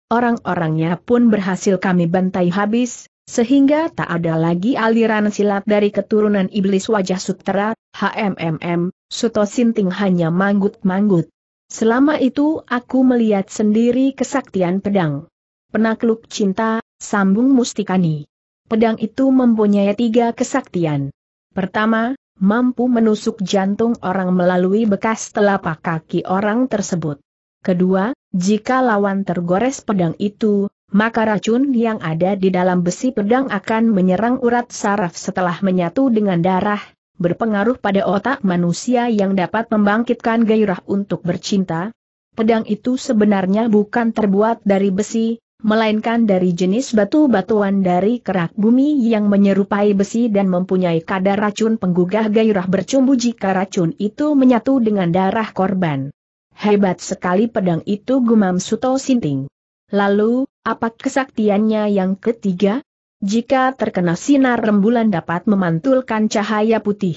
Orang-orangnya pun berhasil kami bantai habis, sehingga tak ada lagi aliran silat dari keturunan iblis wajah sutera, HMMM, Suto Sinting hanya manggut-manggut. Selama itu aku melihat sendiri kesaktian pedang. Penakluk cinta, sambung mustikani. Pedang itu mempunyai tiga kesaktian. Pertama, mampu menusuk jantung orang melalui bekas telapak kaki orang tersebut. Kedua, jika lawan tergores pedang itu, maka racun yang ada di dalam besi pedang akan menyerang urat saraf setelah menyatu dengan darah, berpengaruh pada otak manusia yang dapat membangkitkan gairah untuk bercinta. Pedang itu sebenarnya bukan terbuat dari besi, melainkan dari jenis batu-batuan dari kerak bumi yang menyerupai besi dan mempunyai kadar racun penggugah gairah bercumbu jika racun itu menyatu dengan darah korban. Hebat sekali pedang itu gumam Suto Sinting. Lalu, apa kesaktiannya yang ketiga? Jika terkena sinar rembulan dapat memantulkan cahaya putih.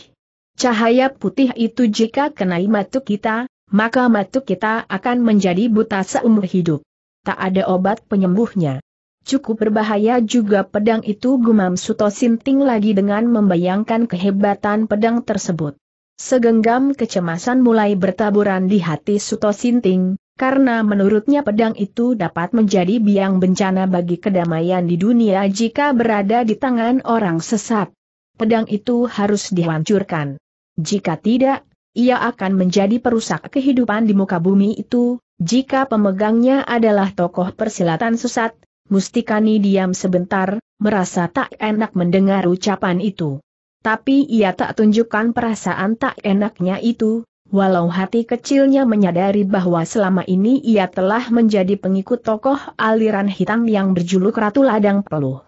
Cahaya putih itu jika kenai matuk kita, maka matuk kita akan menjadi buta seumur hidup. Tak ada obat penyembuhnya. Cukup berbahaya juga pedang itu gumam Suto Sinting lagi dengan membayangkan kehebatan pedang tersebut. Segenggam kecemasan mulai bertaburan di hati Suto Sinting, karena menurutnya pedang itu dapat menjadi biang bencana bagi kedamaian di dunia jika berada di tangan orang sesat. Pedang itu harus dihancurkan. Jika tidak, ia akan menjadi perusak kehidupan di muka bumi itu, jika pemegangnya adalah tokoh persilatan sesat, Mustikani diam sebentar, merasa tak enak mendengar ucapan itu. Tapi ia tak tunjukkan perasaan tak enaknya itu, Walau hati kecilnya menyadari bahwa selama ini ia telah menjadi pengikut tokoh aliran hitam yang berjuluk Ratu Ladang Peluh.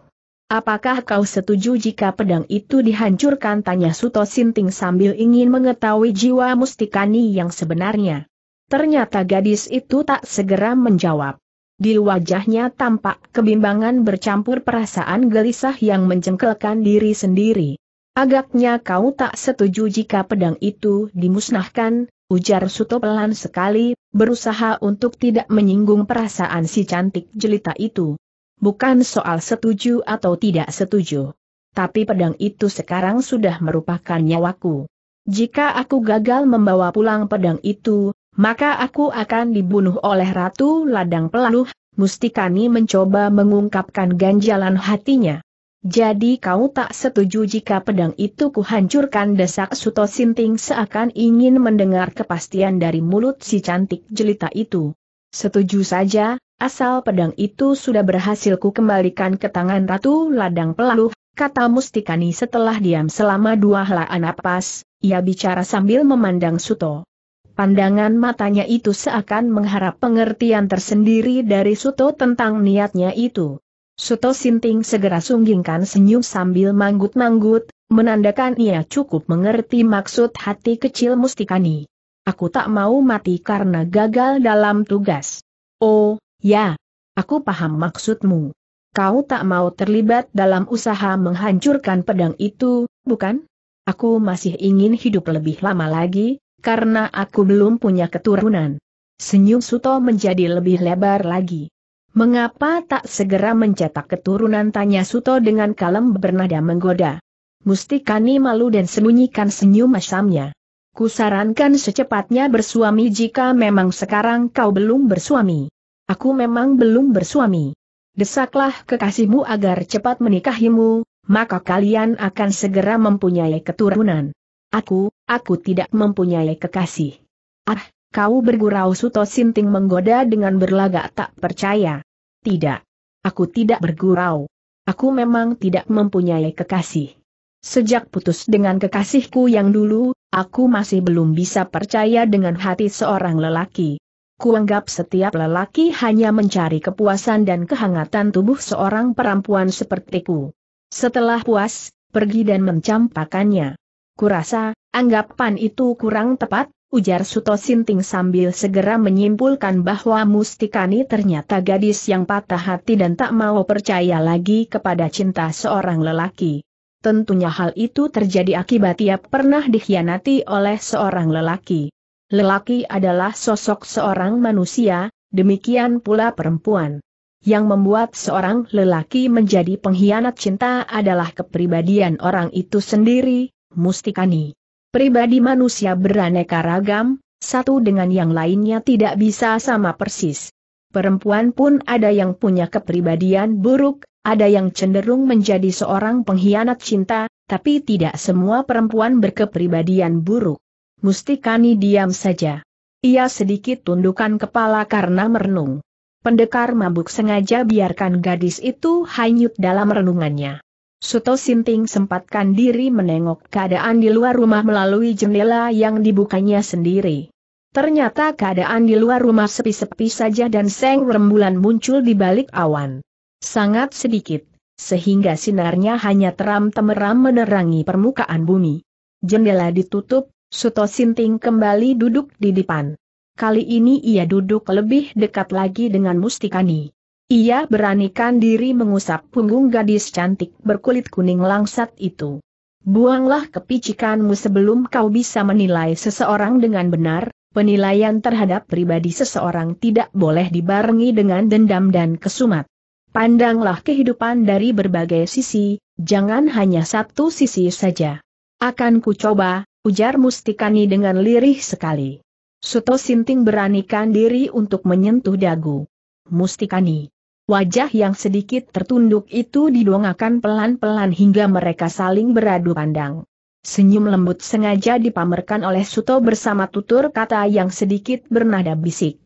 Apakah kau setuju jika pedang itu dihancurkan? Tanya Suto Sinting sambil ingin mengetahui jiwa mustikani yang sebenarnya. Ternyata gadis itu tak segera menjawab. Di wajahnya tampak kebimbangan bercampur perasaan gelisah yang mencengkelkan diri sendiri. Agaknya kau tak setuju jika pedang itu dimusnahkan, ujar Suto pelan sekali, berusaha untuk tidak menyinggung perasaan si cantik jelita itu. Bukan soal setuju atau tidak setuju. Tapi pedang itu sekarang sudah merupakan nyawaku. Jika aku gagal membawa pulang pedang itu, maka aku akan dibunuh oleh Ratu Ladang Pelaluh, Mustikani mencoba mengungkapkan ganjalan hatinya. Jadi kau tak setuju jika pedang itu kuhancurkan desak Suto Sinting seakan ingin mendengar kepastian dari mulut si cantik jelita itu. Setuju saja, asal pedang itu sudah berhasil ku kembalikan ke tangan Ratu Ladang Pelaluh, kata Mustikani setelah diam selama dua helaan napas, ia bicara sambil memandang Suto. Pandangan matanya itu seakan mengharap pengertian tersendiri dari Suto tentang niatnya itu. Suto Sinting segera sunggingkan senyum sambil manggut-manggut, menandakan ia cukup mengerti maksud hati kecil Mustikani. Aku tak mau mati karena gagal dalam tugas. Oh, ya. Aku paham maksudmu. Kau tak mau terlibat dalam usaha menghancurkan pedang itu, bukan? Aku masih ingin hidup lebih lama lagi, karena aku belum punya keturunan. Senyum Suto menjadi lebih lebar lagi. Mengapa tak segera mencetak keturunan tanya Suto dengan kalem bernada menggoda. Mustikani malu dan sembunyikan senyum masamnya. Kusarankan secepatnya bersuami jika memang sekarang kau belum bersuami. Aku memang belum bersuami. Desaklah kekasihmu agar cepat menikahimu, maka kalian akan segera mempunyai keturunan. Aku, aku tidak mempunyai kekasih. Ah, Kau bergurau Suto Sinting menggoda dengan berlagak tak percaya. Tidak. Aku tidak bergurau. Aku memang tidak mempunyai kekasih. Sejak putus dengan kekasihku yang dulu, aku masih belum bisa percaya dengan hati seorang lelaki. Kuanggap setiap lelaki hanya mencari kepuasan dan kehangatan tubuh seorang perempuan sepertiku. Setelah puas, pergi dan mencampakannya. Kurasa, anggapan itu kurang tepat, ujar Suto Sinting sambil segera menyimpulkan bahwa Mustikani ternyata gadis yang patah hati dan tak mau percaya lagi kepada cinta seorang lelaki. Tentunya hal itu terjadi akibat ia pernah dikhianati oleh seorang lelaki. Lelaki adalah sosok seorang manusia, demikian pula perempuan. Yang membuat seorang lelaki menjadi pengkhianat cinta adalah kepribadian orang itu sendiri, Mustikani. Pribadi manusia beraneka ragam, satu dengan yang lainnya tidak bisa sama persis. Perempuan pun ada yang punya kepribadian buruk, ada yang cenderung menjadi seorang pengkhianat cinta, tapi tidak semua perempuan berkepribadian buruk. Mustikani diam saja. Ia sedikit tundukkan kepala karena merenung. Pendekar mabuk sengaja biarkan gadis itu hanyut dalam renungannya. Suto Sinting sempatkan diri menengok keadaan di luar rumah melalui jendela yang dibukanya sendiri. Ternyata keadaan di luar rumah sepi-sepi saja dan seng rembulan muncul di balik awan. Sangat sedikit, sehingga sinarnya hanya teram-temeram menerangi permukaan bumi. Jendela ditutup, Suto Sinting kembali duduk di depan. Kali ini ia duduk lebih dekat lagi dengan Mustikani. Ia beranikan diri mengusap punggung gadis cantik berkulit kuning langsat itu. Buanglah kepicikanmu sebelum kau bisa menilai seseorang dengan benar, penilaian terhadap pribadi seseorang tidak boleh dibarengi dengan dendam dan kesumat. Pandanglah kehidupan dari berbagai sisi, jangan hanya satu sisi saja. Akan ku coba, ujar Mustikani dengan lirih sekali. Suto Sinting beranikan diri untuk menyentuh dagu. Mustikani. Wajah yang sedikit tertunduk itu didongakan pelan-pelan hingga mereka saling beradu pandang. Senyum lembut sengaja dipamerkan oleh Suto bersama tutur kata yang sedikit bernada bisik.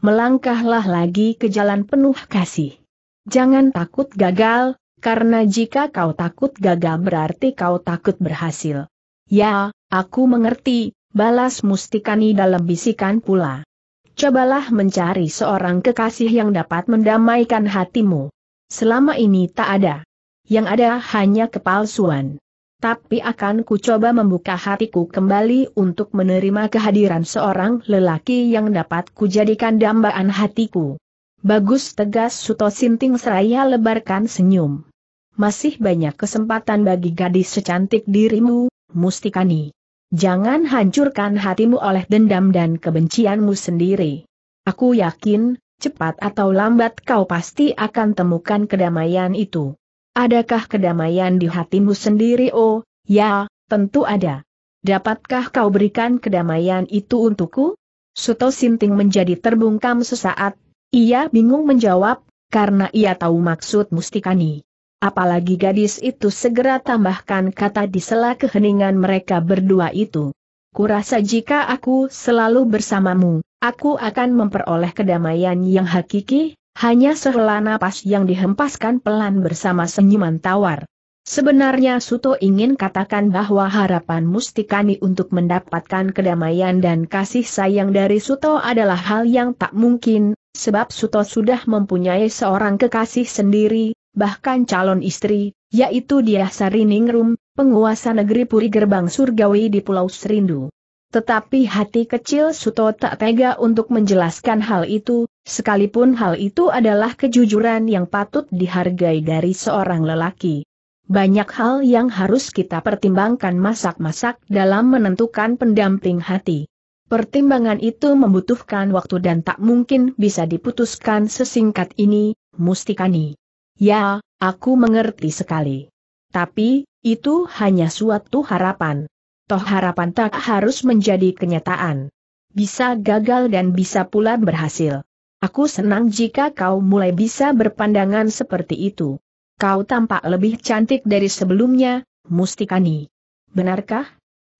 Melangkahlah lagi ke jalan penuh kasih. Jangan takut gagal, karena jika kau takut gagal berarti kau takut berhasil. Ya, aku mengerti, balas Mustikani dalam bisikan pula cobalah mencari seorang kekasih yang dapat mendamaikan hatimu. Selama ini tak ada. Yang ada hanya kepalsuan. Tapi akan ku coba membuka hatiku kembali untuk menerima kehadiran seorang lelaki yang dapat kujadikan dambaan hatiku. Bagus tegas Suto Sinting Seraya lebarkan senyum. Masih banyak kesempatan bagi gadis secantik dirimu, Mustikani. Jangan hancurkan hatimu oleh dendam dan kebencianmu sendiri. Aku yakin, cepat atau lambat kau pasti akan temukan kedamaian itu. Adakah kedamaian di hatimu sendiri? Oh, ya, tentu ada. Dapatkah kau berikan kedamaian itu untukku? Suto Sinting menjadi terbungkam sesaat. Ia bingung menjawab, karena ia tahu maksud Mustikani. Apalagi gadis itu segera tambahkan kata di sela keheningan mereka berdua itu. Kurasa jika aku selalu bersamamu, aku akan memperoleh kedamaian yang hakiki, hanya sehela napas yang dihempaskan pelan bersama senyuman tawar. Sebenarnya Suto ingin katakan bahwa harapan Mustikani untuk mendapatkan kedamaian dan kasih sayang dari Suto adalah hal yang tak mungkin, sebab Suto sudah mempunyai seorang kekasih sendiri, bahkan calon istri, yaitu dia Sariningrum, penguasa negeri Puri Gerbang Surgawi di Pulau Serindu. Tetapi hati kecil Suto tak tega untuk menjelaskan hal itu, sekalipun hal itu adalah kejujuran yang patut dihargai dari seorang lelaki. Banyak hal yang harus kita pertimbangkan masak-masak dalam menentukan pendamping hati. Pertimbangan itu membutuhkan waktu dan tak mungkin bisa diputuskan sesingkat ini, Mustikani. Ya, aku mengerti sekali. Tapi, itu hanya suatu harapan. Toh harapan tak harus menjadi kenyataan. Bisa gagal dan bisa pula berhasil. Aku senang jika kau mulai bisa berpandangan seperti itu. Kau tampak lebih cantik dari sebelumnya, Mustikani. Benarkah?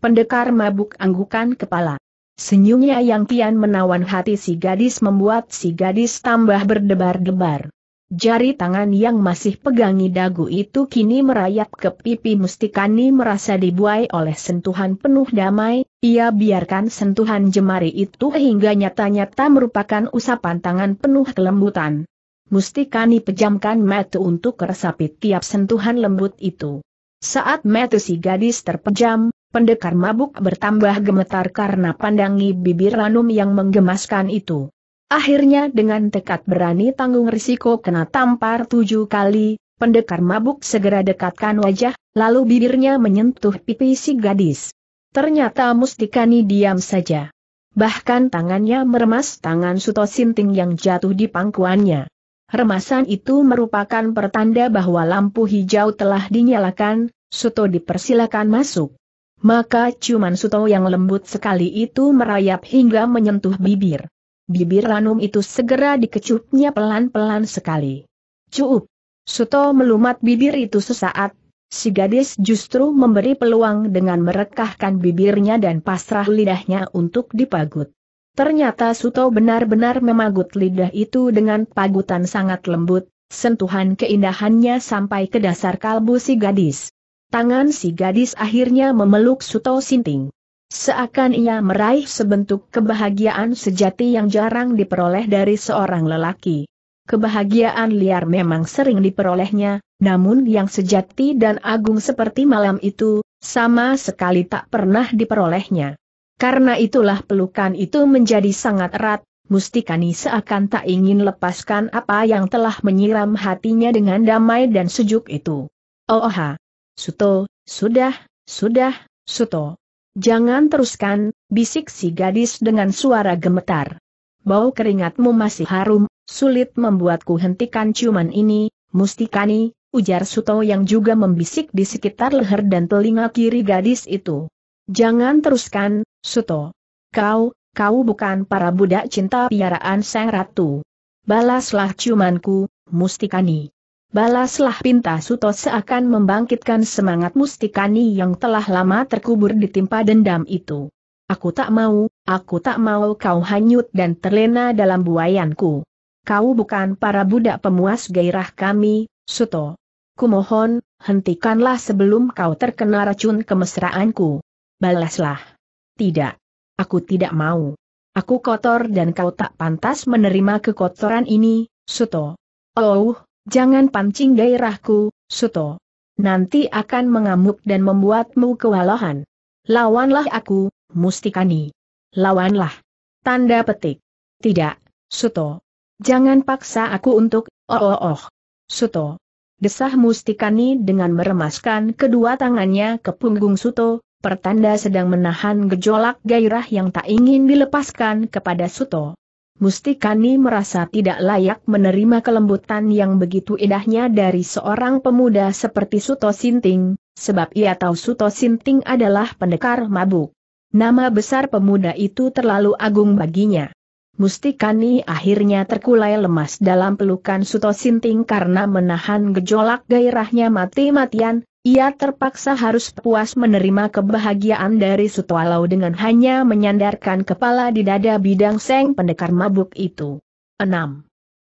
Pendekar mabuk anggukan kepala. Senyumnya yang kian menawan hati si gadis membuat si gadis tambah berdebar-debar. Jari tangan yang masih pegangi dagu itu kini merayap ke pipi Mustikani merasa dibuai oleh sentuhan penuh damai, ia biarkan sentuhan jemari itu hingga nyata-nyata merupakan usapan tangan penuh kelembutan. Mustikani pejamkan mata untuk resapi tiap sentuhan lembut itu. Saat mata si gadis terpejam, pendekar mabuk bertambah gemetar karena pandangi bibir ranum yang menggemaskan itu. Akhirnya dengan tekad berani tanggung risiko kena tampar tujuh kali, pendekar mabuk segera dekatkan wajah, lalu bibirnya menyentuh pipi si gadis. Ternyata Mustikani diam saja. Bahkan tangannya meremas tangan Suto Sinting yang jatuh di pangkuannya. Remasan itu merupakan pertanda bahwa lampu hijau telah dinyalakan, Suto dipersilakan masuk. Maka cuman Suto yang lembut sekali itu merayap hingga menyentuh bibir. Bibir ranum itu segera dikecupnya pelan-pelan sekali. Cuup! Suto melumat bibir itu sesaat, si gadis justru memberi peluang dengan merekahkan bibirnya dan pasrah lidahnya untuk dipagut. Ternyata Suto benar-benar memagut lidah itu dengan pagutan sangat lembut, sentuhan keindahannya sampai ke dasar kalbu si gadis. Tangan si gadis akhirnya memeluk Suto Sinting. Seakan ia meraih sebentuk kebahagiaan sejati yang jarang diperoleh dari seorang lelaki. Kebahagiaan liar memang sering diperolehnya, namun yang sejati dan agung seperti malam itu, sama sekali tak pernah diperolehnya. Karena itulah pelukan itu menjadi sangat erat, Mustikani seakan tak ingin lepaskan apa yang telah menyiram hatinya dengan damai dan sejuk itu. Oh, oh Suto, sudah, sudah, Suto. Jangan teruskan, bisik si gadis dengan suara gemetar. Bau keringatmu masih harum, sulit membuatku hentikan ciuman ini, mustikani, ujar Suto yang juga membisik di sekitar leher dan telinga kiri gadis itu. Jangan teruskan, Suto. Kau, kau bukan para budak cinta piaraan sang ratu. Balaslah ciumanku, Mustikani. Balaslah pinta Suto seakan membangkitkan semangat mustikani yang telah lama terkubur ditimpa dendam itu. Aku tak mau, aku tak mau kau hanyut dan terlena dalam buayanku. Kau bukan para budak pemuas gairah kami, Suto. Kumohon, hentikanlah sebelum kau terkena racun kemesraanku. Balaslah. Tidak. Aku tidak mau. Aku kotor dan kau tak pantas menerima kekotoran ini, Suto. Oh, Jangan pancing gairahku, Suto. Nanti akan mengamuk dan membuatmu kewalahan. Lawanlah aku, Mustikani. Lawanlah. Tanda petik. Tidak, Suto. Jangan paksa aku untuk, oh oh oh. Suto. Desah Mustikani dengan meremaskan kedua tangannya ke punggung Suto, pertanda sedang menahan gejolak gairah yang tak ingin dilepaskan kepada Suto. Mustikani merasa tidak layak menerima kelembutan yang begitu indahnya dari seorang pemuda seperti Suto Sinting, sebab ia tahu Suto Sinting adalah pendekar mabuk. Nama besar pemuda itu terlalu agung baginya. Mustikani akhirnya terkulai lemas dalam pelukan Suto Sinting karena menahan gejolak gairahnya mati-matian, ia terpaksa harus puas menerima kebahagiaan dari sutwalau dengan hanya menyandarkan kepala di dada bidang seng pendekar mabuk itu. 6.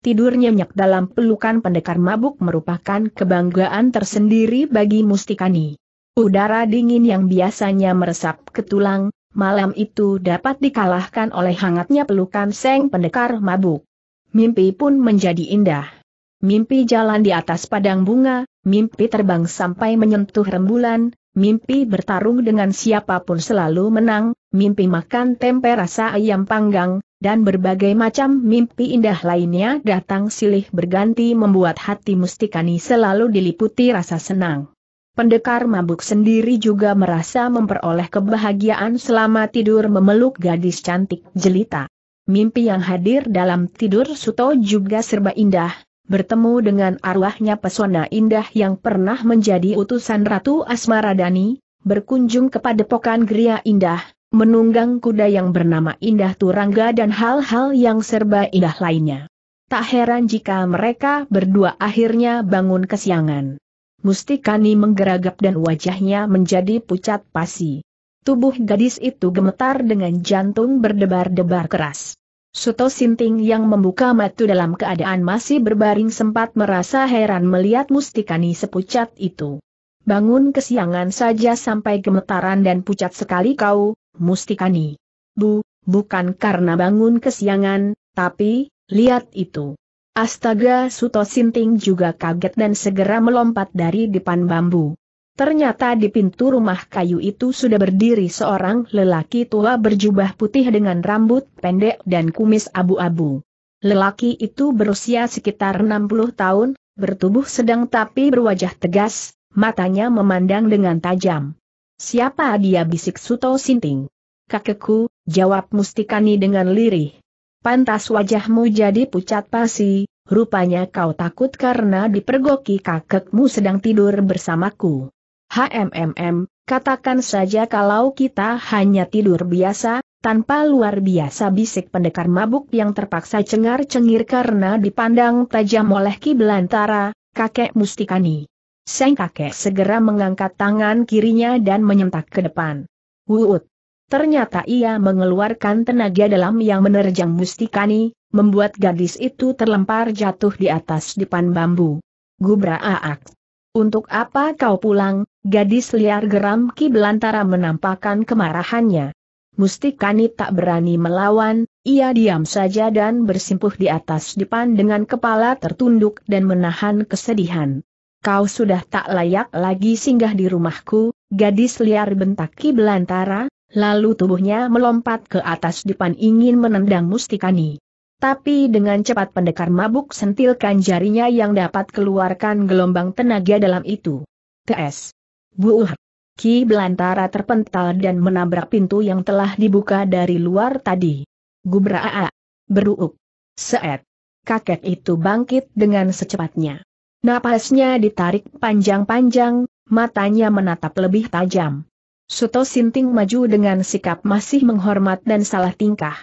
Tidur nyenyak dalam pelukan pendekar mabuk merupakan kebanggaan tersendiri bagi Mustikani. Udara dingin yang biasanya meresap ke tulang, malam itu dapat dikalahkan oleh hangatnya pelukan seng pendekar mabuk. Mimpi pun menjadi indah mimpi jalan di atas padang bunga, mimpi terbang sampai menyentuh rembulan, mimpi bertarung dengan siapapun selalu menang, mimpi makan tempe rasa ayam panggang, dan berbagai macam mimpi indah lainnya datang silih berganti membuat hati Mustikani selalu diliputi rasa senang. Pendekar mabuk sendiri juga merasa memperoleh kebahagiaan selama tidur memeluk gadis cantik jelita. Mimpi yang hadir dalam tidur Suto juga serba indah, bertemu dengan arwahnya pesona indah yang pernah menjadi utusan Ratu Asmaradani, berkunjung kepada pokan Geria Indah, menunggang kuda yang bernama Indah Turangga dan hal-hal yang serba indah lainnya. Tak heran jika mereka berdua akhirnya bangun kesiangan. Mustikani menggeragap dan wajahnya menjadi pucat pasi. Tubuh gadis itu gemetar dengan jantung berdebar-debar keras. Suto Sinting yang membuka matu dalam keadaan masih berbaring sempat merasa heran melihat mustikani sepucat itu. Bangun kesiangan saja sampai gemetaran dan pucat sekali kau, mustikani. Bu, bukan karena bangun kesiangan, tapi, lihat itu. Astaga Suto Sinting juga kaget dan segera melompat dari depan bambu. Ternyata di pintu rumah kayu itu sudah berdiri seorang lelaki tua berjubah putih dengan rambut pendek dan kumis abu-abu. Lelaki itu berusia sekitar 60 tahun, bertubuh sedang tapi berwajah tegas, matanya memandang dengan tajam. Siapa dia bisik Suto Sinting? Kakekku, jawab Mustikani dengan lirih. Pantas wajahmu jadi pucat pasi, rupanya kau takut karena dipergoki kakekmu sedang tidur bersamaku. HMMM, katakan saja kalau kita hanya tidur biasa, tanpa luar biasa bisik pendekar mabuk yang terpaksa cengar-cengir karena dipandang tajam oleh Ki Belantara, kakek Mustikani. Sang kakek segera mengangkat tangan kirinya dan menyentak ke depan. Wuut! Ternyata ia mengeluarkan tenaga dalam yang menerjang Mustikani, membuat gadis itu terlempar jatuh di atas dipan bambu. Gubra aak! Untuk apa kau pulang, gadis liar geram Ki Belantara menampakkan kemarahannya. Mustikani tak berani melawan, ia diam saja dan bersimpuh di atas depan dengan kepala tertunduk dan menahan kesedihan. Kau sudah tak layak lagi singgah di rumahku, gadis liar bentak Ki Belantara, lalu tubuhnya melompat ke atas depan ingin menendang Mustikani. Tapi dengan cepat pendekar mabuk sentilkan jarinya yang dapat keluarkan gelombang tenaga dalam itu. TS. Buuh. Ki Belantara terpental dan menabrak pintu yang telah dibuka dari luar tadi. Aa, Beruuk. Seet. Kakek itu bangkit dengan secepatnya. Napasnya ditarik panjang-panjang, matanya menatap lebih tajam. Suto Sinting maju dengan sikap masih menghormat dan salah tingkah.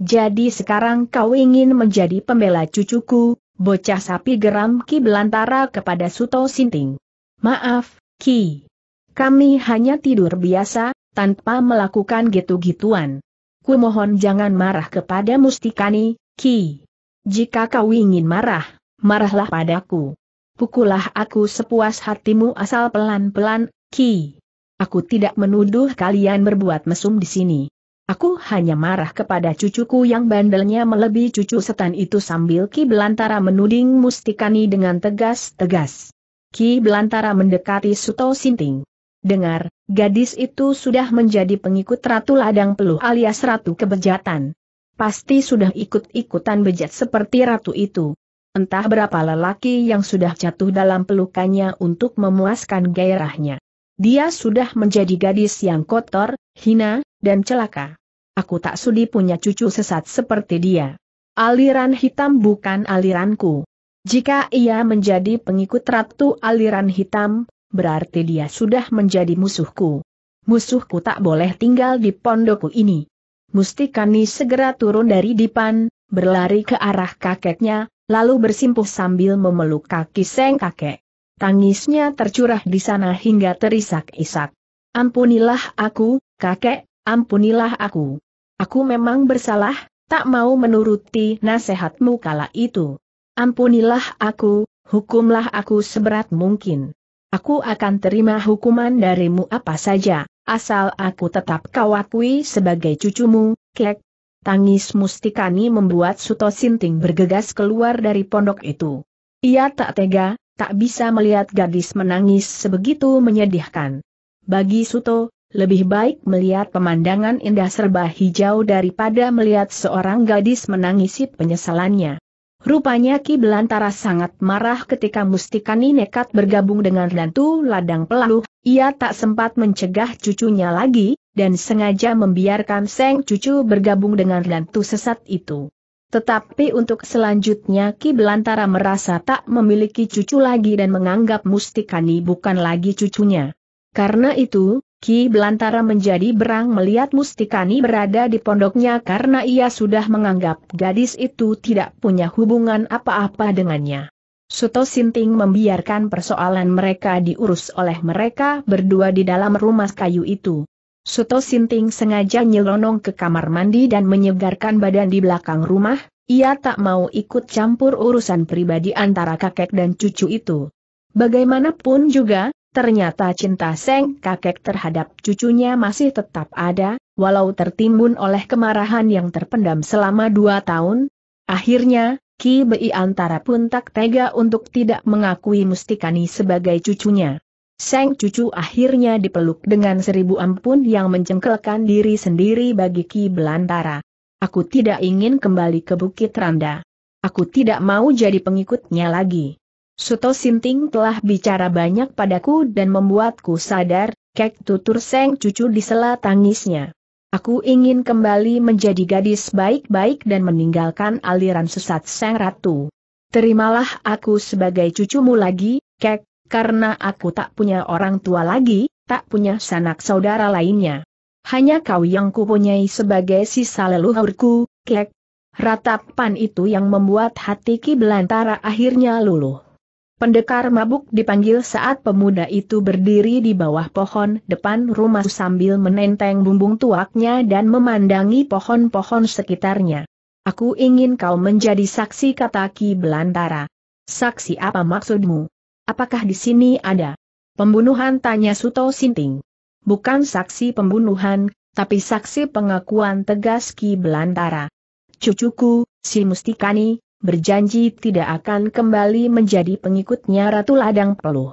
Jadi sekarang kau ingin menjadi pembela cucuku, bocah sapi geram Ki Belantara kepada Suto Sinting. Maaf, Ki. Kami hanya tidur biasa, tanpa melakukan gitu-gituan. mohon jangan marah kepada Mustikani, Ki. Jika kau ingin marah, marahlah padaku. Pukulah aku sepuas hatimu asal pelan-pelan, Ki. Aku tidak menuduh kalian berbuat mesum di sini. Aku hanya marah kepada cucuku yang bandelnya melebihi cucu setan itu sambil Ki Belantara menuding Mustikani dengan tegas-tegas. Ki Belantara mendekati Suto Sinting. Dengar, gadis itu sudah menjadi pengikut Ratu Ladang Peluh alias Ratu Kebejatan. Pasti sudah ikut-ikutan bejat seperti Ratu itu. Entah berapa lelaki yang sudah jatuh dalam pelukannya untuk memuaskan gairahnya. Dia sudah menjadi gadis yang kotor, hina, dan celaka aku tak sudi punya cucu sesat seperti dia. Aliran hitam bukan aliranku. Jika ia menjadi pengikut ratu aliran hitam, berarti dia sudah menjadi musuhku. Musuhku tak boleh tinggal di pondokku ini. Mustikani segera turun dari dipan, berlari ke arah kakeknya, lalu bersimpuh sambil memeluk kaki seng kakek. Tangisnya tercurah di sana hingga terisak-isak. Ampunilah aku, kakek, ampunilah aku. Aku memang bersalah, tak mau menuruti nasihatmu kala itu. Ampunilah aku, hukumlah aku seberat mungkin. Aku akan terima hukuman darimu apa saja, asal aku tetap kau akui sebagai cucumu, kek. Tangis Mustikani membuat Suto Sinting bergegas keluar dari pondok itu. Ia tak tega, tak bisa melihat gadis menangis sebegitu menyedihkan. Bagi Suto, lebih baik melihat pemandangan indah serba hijau daripada melihat seorang gadis menangisi penyesalannya. Rupanya Ki Belantara sangat marah ketika Mustikani nekat bergabung dengan Rantu Ladang peluh, ia tak sempat mencegah cucunya lagi, dan sengaja membiarkan Seng cucu bergabung dengan Rantu sesat itu. Tetapi untuk selanjutnya Ki Belantara merasa tak memiliki cucu lagi dan menganggap Mustikani bukan lagi cucunya. Karena itu, Ki Belantara menjadi berang melihat Mustikani berada di pondoknya karena ia sudah menganggap gadis itu tidak punya hubungan apa-apa dengannya. Suto Sinting membiarkan persoalan mereka diurus oleh mereka berdua di dalam rumah kayu itu. Suto Sinting sengaja nyelonong ke kamar mandi dan menyegarkan badan di belakang rumah, ia tak mau ikut campur urusan pribadi antara kakek dan cucu itu. Bagaimanapun juga, Ternyata cinta Seng kakek terhadap cucunya masih tetap ada, walau tertimbun oleh kemarahan yang terpendam selama dua tahun. Akhirnya, Ki Bei Antara pun tak tega untuk tidak mengakui Mustikani sebagai cucunya. Seng cucu akhirnya dipeluk dengan seribu ampun yang mencengkelkan diri sendiri bagi Ki Belantara. Aku tidak ingin kembali ke Bukit Randa. Aku tidak mau jadi pengikutnya lagi. Suto Sinting telah bicara banyak padaku dan membuatku sadar, kek tutur seng cucu di sela tangisnya. Aku ingin kembali menjadi gadis baik-baik dan meninggalkan aliran sesat seng ratu. Terimalah aku sebagai cucumu lagi, kek, karena aku tak punya orang tua lagi, tak punya sanak saudara lainnya. Hanya kau yang kupunyai sebagai sisa leluhurku, kek. Ratapan itu yang membuat hati Ki Belantara akhirnya luluh. Pendekar mabuk dipanggil saat pemuda itu berdiri di bawah pohon depan rumah sambil menenteng bumbung tuaknya dan memandangi pohon-pohon sekitarnya. Aku ingin kau menjadi saksi kata Ki Belantara. Saksi apa maksudmu? Apakah di sini ada pembunuhan tanya Suto Sinting? Bukan saksi pembunuhan, tapi saksi pengakuan tegas Ki Belantara. Cucuku, si Mustikani, berjanji tidak akan kembali menjadi pengikutnya Ratu Ladang Peluh.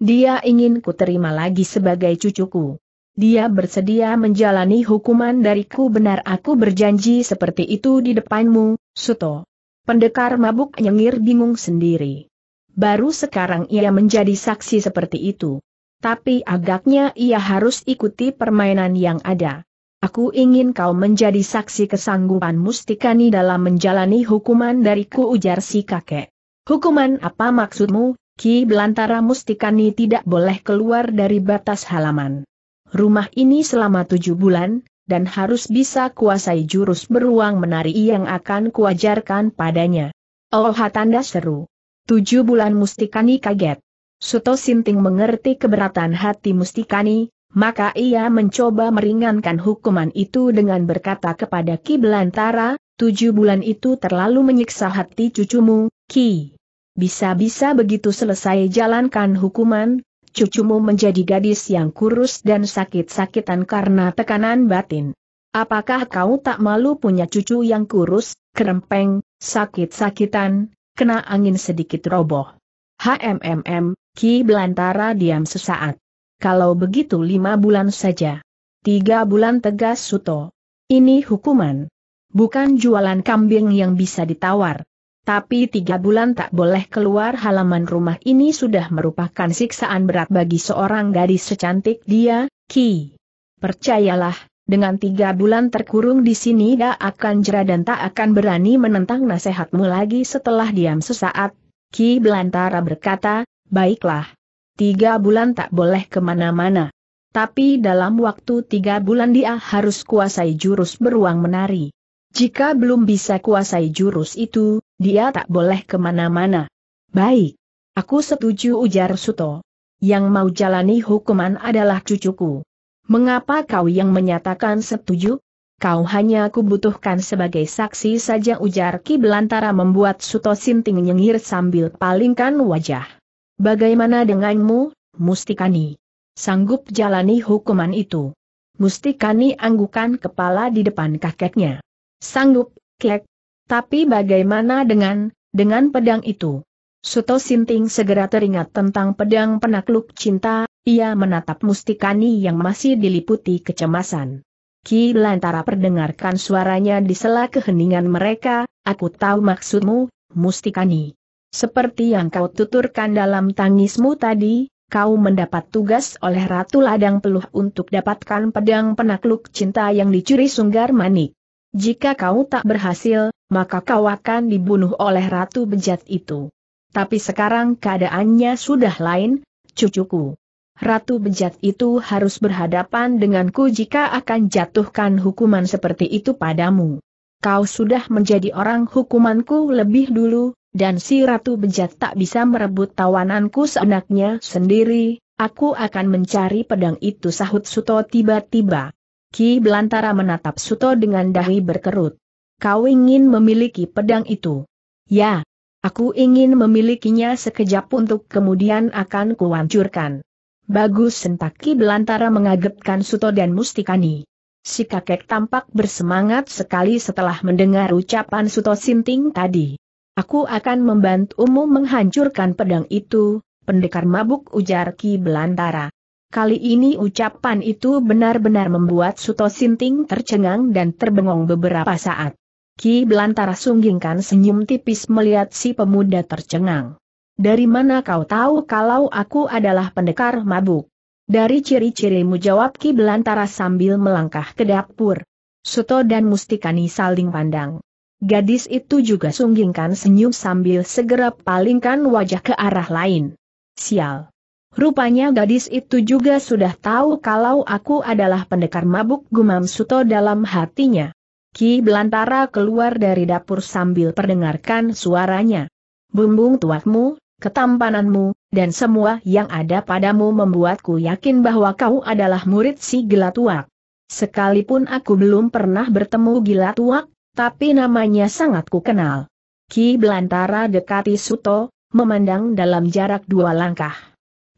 Dia ingin ku terima lagi sebagai cucuku. Dia bersedia menjalani hukuman dariku benar aku berjanji seperti itu di depanmu, Suto. Pendekar mabuk nyengir bingung sendiri. Baru sekarang ia menjadi saksi seperti itu. Tapi agaknya ia harus ikuti permainan yang ada. Aku ingin kau menjadi saksi kesanggupan Mustikani dalam menjalani hukuman dariku ujar si kakek. Hukuman apa maksudmu? Ki Belantara Mustikani tidak boleh keluar dari batas halaman. Rumah ini selama tujuh bulan, dan harus bisa kuasai jurus beruang menari yang akan kuajarkan padanya. Oh tanda seru. Tujuh bulan Mustikani kaget. Suto Sinting mengerti keberatan hati Mustikani, maka ia mencoba meringankan hukuman itu dengan berkata kepada Ki Belantara, tujuh bulan itu terlalu menyiksa hati cucumu, Ki. Bisa-bisa begitu selesai jalankan hukuman, cucumu menjadi gadis yang kurus dan sakit-sakitan karena tekanan batin. Apakah kau tak malu punya cucu yang kurus, kerempeng, sakit-sakitan, kena angin sedikit roboh? HMMM, Ki Belantara diam sesaat kalau begitu lima bulan saja. Tiga bulan tegas Suto. Ini hukuman. Bukan jualan kambing yang bisa ditawar. Tapi tiga bulan tak boleh keluar halaman rumah ini sudah merupakan siksaan berat bagi seorang gadis secantik dia, Ki. Percayalah, dengan tiga bulan terkurung di sini dia akan jera dan tak akan berani menentang nasihatmu lagi setelah diam sesaat. Ki Belantara berkata, baiklah tiga bulan tak boleh kemana-mana. Tapi dalam waktu tiga bulan dia harus kuasai jurus beruang menari. Jika belum bisa kuasai jurus itu, dia tak boleh kemana-mana. Baik. Aku setuju ujar Suto. Yang mau jalani hukuman adalah cucuku. Mengapa kau yang menyatakan setuju? Kau hanya aku butuhkan sebagai saksi saja ujar Ki Belantara membuat Suto Sinting nyengir sambil palingkan wajah. Bagaimana denganmu, Mustikani? Sanggup jalani hukuman itu. Mustikani anggukan kepala di depan kakeknya. Sanggup, kek. Tapi bagaimana dengan, dengan pedang itu? Suto Sinting segera teringat tentang pedang penakluk cinta, ia menatap Mustikani yang masih diliputi kecemasan. Ki Lantara perdengarkan suaranya di sela keheningan mereka, aku tahu maksudmu, Mustikani. Seperti yang kau tuturkan dalam tangismu tadi, kau mendapat tugas oleh Ratu Ladang Peluh untuk dapatkan pedang penakluk cinta yang dicuri Sunggar Manik. Jika kau tak berhasil, maka kau akan dibunuh oleh Ratu Bejat itu. Tapi sekarang keadaannya sudah lain, cucuku. Ratu Bejat itu harus berhadapan denganku jika akan jatuhkan hukuman seperti itu padamu. Kau sudah menjadi orang hukumanku lebih dulu, dan si Ratu Bejat tak bisa merebut tawananku seenaknya sendiri, aku akan mencari pedang itu sahut Suto tiba-tiba. Ki Belantara menatap Suto dengan dahi berkerut. Kau ingin memiliki pedang itu? Ya, aku ingin memilikinya sekejap untuk kemudian akan kuhancurkan. Bagus sentak Ki Belantara mengagetkan Suto dan Mustikani. Si kakek tampak bersemangat sekali setelah mendengar ucapan Suto Sinting tadi. Aku akan membantumu menghancurkan pedang itu, pendekar mabuk ujar Ki Belantara. Kali ini ucapan itu benar-benar membuat Suto Sinting tercengang dan terbengong beberapa saat. Ki Belantara sunggingkan senyum tipis melihat si pemuda tercengang. Dari mana kau tahu kalau aku adalah pendekar mabuk? Dari ciri-cirimu jawab Ki Belantara sambil melangkah ke dapur. Suto dan Mustikani saling pandang. Gadis itu juga sunggingkan senyum sambil segera palingkan wajah ke arah lain. Sial. Rupanya gadis itu juga sudah tahu kalau aku adalah pendekar mabuk gumam Suto dalam hatinya. Ki Belantara keluar dari dapur sambil perdengarkan suaranya. Bumbung tuakmu, ketampananmu, dan semua yang ada padamu membuatku yakin bahwa kau adalah murid si Gila Tuak. Sekalipun aku belum pernah bertemu Gila Tuak, tapi namanya sangat ku kenal. Ki Belantara dekati Suto, memandang dalam jarak dua langkah.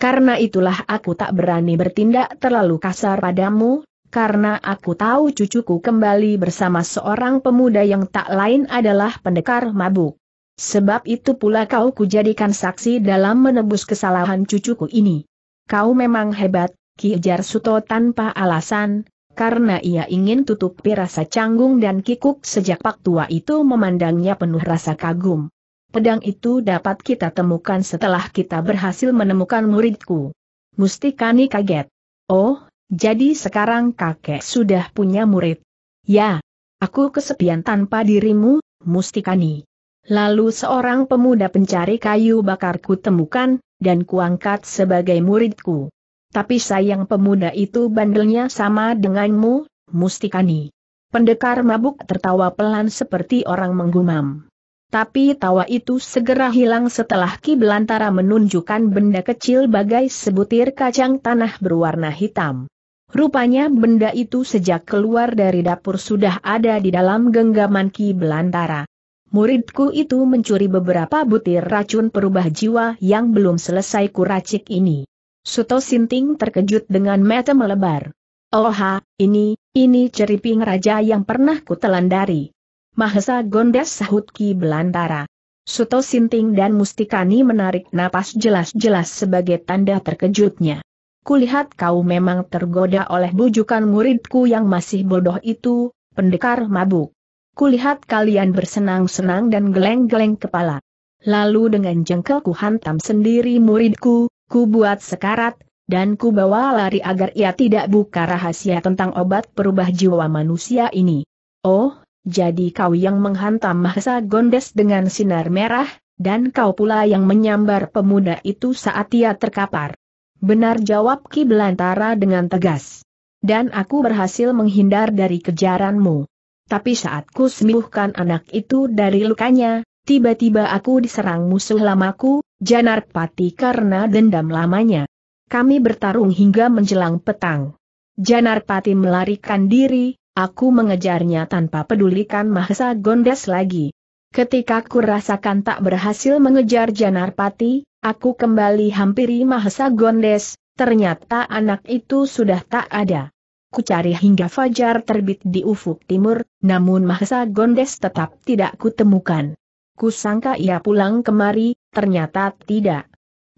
Karena itulah aku tak berani bertindak terlalu kasar padamu, karena aku tahu cucuku kembali bersama seorang pemuda yang tak lain adalah pendekar mabuk. Sebab itu pula kau kujadikan saksi dalam menebus kesalahan cucuku ini. Kau memang hebat, Ki Ejar Suto tanpa alasan, karena ia ingin tutupi rasa canggung dan kikuk sejak pak tua itu memandangnya penuh rasa kagum. Pedang itu dapat kita temukan setelah kita berhasil menemukan muridku. Mustikani kaget. Oh, jadi sekarang kakek sudah punya murid. Ya, aku kesepian tanpa dirimu, Mustikani. Lalu seorang pemuda pencari kayu bakar ku temukan, dan kuangkat sebagai muridku. Tapi sayang pemuda itu bandelnya sama denganmu, Mustikani. Pendekar mabuk tertawa pelan seperti orang menggumam. Tapi tawa itu segera hilang setelah Ki Belantara menunjukkan benda kecil bagai sebutir kacang tanah berwarna hitam. Rupanya benda itu sejak keluar dari dapur sudah ada di dalam genggaman Ki Belantara. Muridku itu mencuri beberapa butir racun perubah jiwa yang belum selesai kuracik ini. Suto Sinting terkejut dengan mata melebar. Oha, ini, ini ceriping raja yang pernah kutelandari. Mahesa Gondes sahut Ki Belantara. Suto Sinting dan Mustikani menarik napas jelas-jelas sebagai tanda terkejutnya. Kulihat kau memang tergoda oleh bujukan muridku yang masih bodoh itu, pendekar mabuk. Kulihat kalian bersenang-senang dan geleng-geleng kepala. Lalu dengan jengkelku hantam sendiri muridku, ku buat sekarat, dan ku bawa lari agar ia tidak buka rahasia tentang obat perubah jiwa manusia ini. Oh, jadi kau yang menghantam Mahesa Gondes dengan sinar merah, dan kau pula yang menyambar pemuda itu saat ia terkapar. Benar jawab Ki Belantara dengan tegas. Dan aku berhasil menghindar dari kejaranmu. Tapi saat ku sembuhkan anak itu dari lukanya, Tiba-tiba aku diserang musuh lamaku, Janar Pati karena dendam lamanya. Kami bertarung hingga menjelang petang. Janar Pati melarikan diri, aku mengejarnya tanpa pedulikan Mahesa Gondes lagi. Ketika ku rasakan tak berhasil mengejar Janar Pati, aku kembali hampiri Mahesa Gondes, ternyata anak itu sudah tak ada. Ku cari hingga fajar terbit di ufuk timur, namun Mahesa Gondes tetap tidak kutemukan. Kusangka ia pulang kemari, ternyata tidak.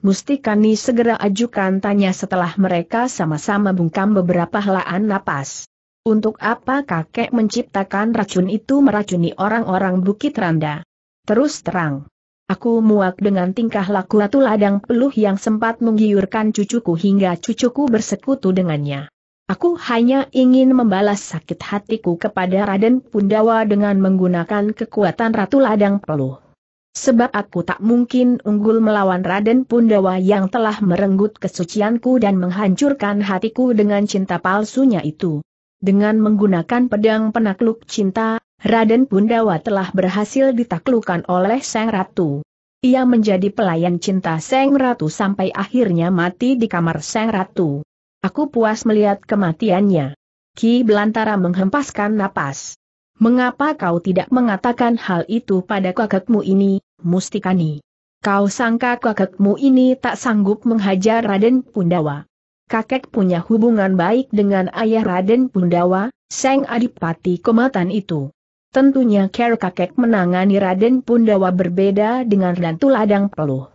Mustikani segera ajukan tanya setelah mereka sama-sama bungkam beberapa helaan napas. Untuk apa kakek menciptakan racun itu meracuni orang-orang Bukit Randa? Terus terang. Aku muak dengan tingkah laku atu Ladang Peluh yang sempat menggiurkan cucuku hingga cucuku bersekutu dengannya. Aku hanya ingin membalas sakit hatiku kepada Raden Pundawa dengan menggunakan kekuatan Ratu Ladang Peluh. Sebab aku tak mungkin unggul melawan Raden Pundawa yang telah merenggut kesucianku dan menghancurkan hatiku dengan cinta palsunya itu. Dengan menggunakan pedang penakluk cinta, Raden Pundawa telah berhasil ditaklukkan oleh Sang Ratu. Ia menjadi pelayan cinta Sang Ratu sampai akhirnya mati di kamar Sang Ratu. Aku puas melihat kematiannya. Ki Belantara menghempaskan napas. Mengapa kau tidak mengatakan hal itu pada kakekmu ini, Mustikani? Kau sangka kakekmu ini tak sanggup menghajar Raden Pundawa. Kakek punya hubungan baik dengan ayah Raden Pundawa, Seng Adipati Komatan itu. Tentunya care kakek menangani Raden Pundawa berbeda dengan Dantuladang Peluh.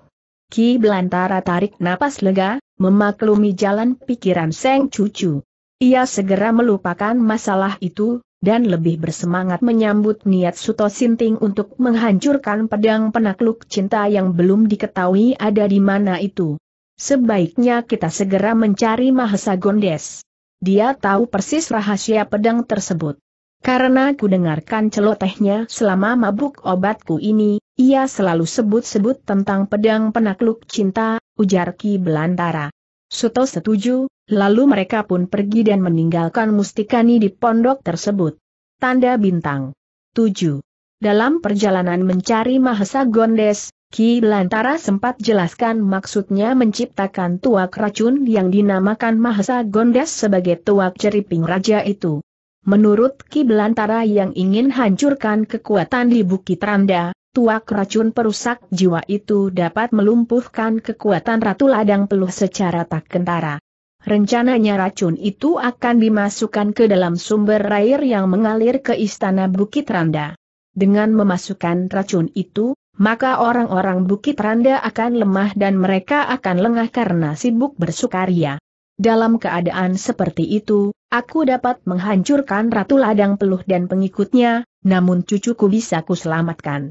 Ki Belantara tarik napas lega, memaklumi jalan pikiran Seng Cucu. Ia segera melupakan masalah itu, dan lebih bersemangat menyambut niat Suto Sinting untuk menghancurkan pedang penakluk cinta yang belum diketahui ada di mana itu. Sebaiknya kita segera mencari Mahesa Gondes. Dia tahu persis rahasia pedang tersebut. Karena ku dengarkan celotehnya selama mabuk obatku ini, ia selalu sebut-sebut tentang pedang penakluk cinta, ujar Ki Belantara. Suto setuju, lalu mereka pun pergi dan meninggalkan Mustikani di pondok tersebut. Tanda Bintang 7. Dalam perjalanan mencari Mahesa Gondes, Ki Belantara sempat jelaskan maksudnya menciptakan tuak racun yang dinamakan Mahesa Gondes sebagai tuak ceriping raja itu. Menurut Ki Belantara yang ingin hancurkan kekuatan di Bukit Randa, tuak racun perusak jiwa itu dapat melumpuhkan kekuatan Ratu Ladang Peluh secara tak kentara. Rencananya racun itu akan dimasukkan ke dalam sumber air yang mengalir ke istana Bukit Randa. Dengan memasukkan racun itu, maka orang-orang Bukit Randa akan lemah dan mereka akan lengah karena sibuk bersukaria. Dalam keadaan seperti itu, aku dapat menghancurkan Ratu Ladang Peluh dan pengikutnya, namun cucuku bisa kuselamatkan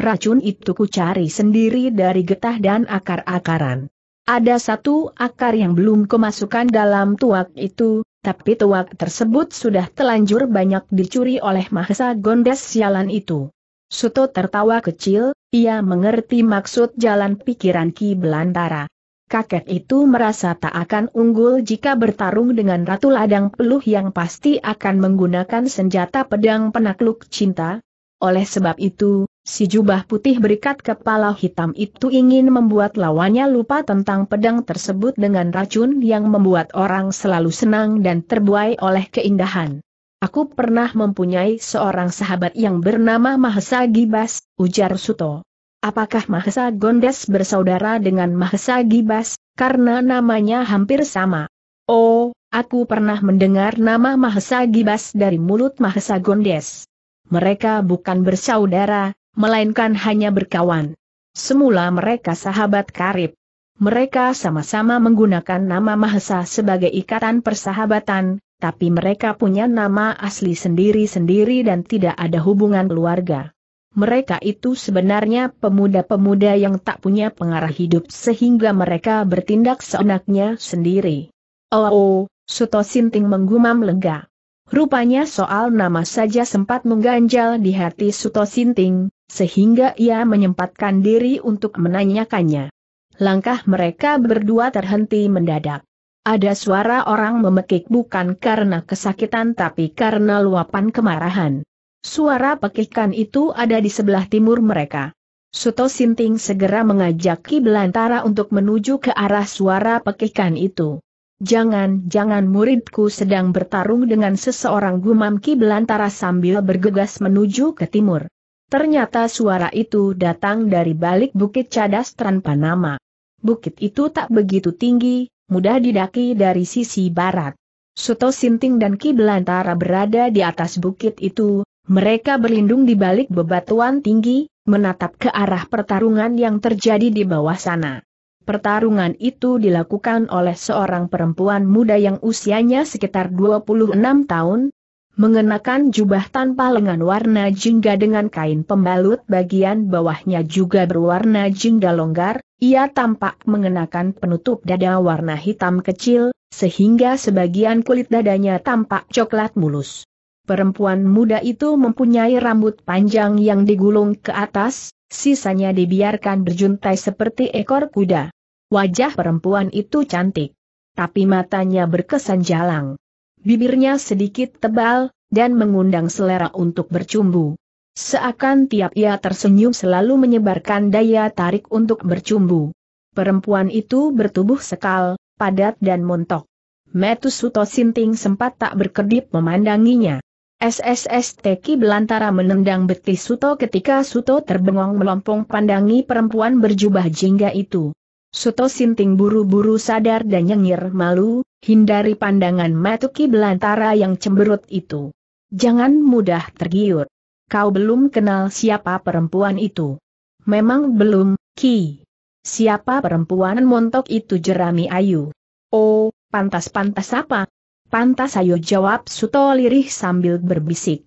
racun itu ku cari sendiri dari getah dan akar-akaran. Ada satu akar yang belum kemasukan dalam tuak itu, tapi tuak tersebut sudah telanjur banyak dicuri oleh mahesa gondes sialan itu. Suto tertawa kecil, ia mengerti maksud jalan pikiran Ki Belantara. Kakek itu merasa tak akan unggul jika bertarung dengan Ratu Ladang Peluh yang pasti akan menggunakan senjata pedang penakluk cinta. Oleh sebab itu, si jubah putih berikat kepala hitam itu ingin membuat lawannya lupa tentang pedang tersebut dengan racun yang membuat orang selalu senang dan terbuai oleh keindahan. Aku pernah mempunyai seorang sahabat yang bernama Mahesa Gibas, ujar Suto. Apakah Mahesa Gondes bersaudara dengan Mahesa Gibas, karena namanya hampir sama? Oh, aku pernah mendengar nama Mahesa Gibas dari mulut Mahesa Gondes. Mereka bukan bersaudara, melainkan hanya berkawan. Semula mereka sahabat karib. Mereka sama-sama menggunakan nama Mahesa sebagai ikatan persahabatan, tapi mereka punya nama asli sendiri-sendiri dan tidak ada hubungan keluarga. Mereka itu sebenarnya pemuda-pemuda yang tak punya pengarah hidup sehingga mereka bertindak seenaknya sendiri. Oh, oh Suto Sinting menggumam lega. Rupanya soal nama saja sempat mengganjal di hati Suto Sinting, sehingga ia menyempatkan diri untuk menanyakannya. Langkah mereka berdua terhenti mendadak. Ada suara orang memekik bukan karena kesakitan tapi karena luapan kemarahan. Suara pekikan itu ada di sebelah timur mereka. Suto Sinting segera mengajak Ki Belantara untuk menuju ke arah suara pekikan itu. Jangan-jangan muridku sedang bertarung dengan seseorang gumam Ki Belantara sambil bergegas menuju ke timur. Ternyata suara itu datang dari balik bukit cadas Tranpanama. Bukit itu tak begitu tinggi, mudah didaki dari sisi barat. Suto Sinting dan Ki Belantara berada di atas bukit itu, mereka berlindung di balik bebatuan tinggi, menatap ke arah pertarungan yang terjadi di bawah sana. Pertarungan itu dilakukan oleh seorang perempuan muda yang usianya sekitar 26 tahun, mengenakan jubah tanpa lengan warna jingga dengan kain pembalut bagian bawahnya juga berwarna jingga longgar, ia tampak mengenakan penutup dada warna hitam kecil, sehingga sebagian kulit dadanya tampak coklat mulus. Perempuan muda itu mempunyai rambut panjang yang digulung ke atas, sisanya dibiarkan berjuntai seperti ekor kuda. Wajah perempuan itu cantik, tapi matanya berkesan jalang. Bibirnya sedikit tebal, dan mengundang selera untuk bercumbu. Seakan tiap ia tersenyum selalu menyebarkan daya tarik untuk bercumbu. Perempuan itu bertubuh sekal, padat dan montok. Metusuto Sinting sempat tak berkedip memandanginya. SSS Teki Belantara menendang betis Suto ketika Suto terbengong melompong pandangi perempuan berjubah jingga itu. Suto Sinting buru-buru sadar dan nyengir malu, hindari pandangan Matuki Belantara yang cemberut itu. Jangan mudah tergiur. Kau belum kenal siapa perempuan itu. Memang belum, Ki. Siapa perempuan montok itu jerami Ayu? Oh, pantas-pantas apa? Pantas ayo jawab Suto lirih sambil berbisik.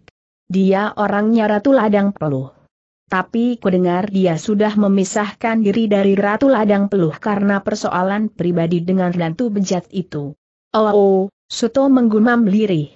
Dia orangnya Ratu Ladang Peluh. Tapi kudengar dia sudah memisahkan diri dari Ratu Ladang Peluh karena persoalan pribadi dengan Ratu Bejat itu. Oh, oh Suto menggumam lirih.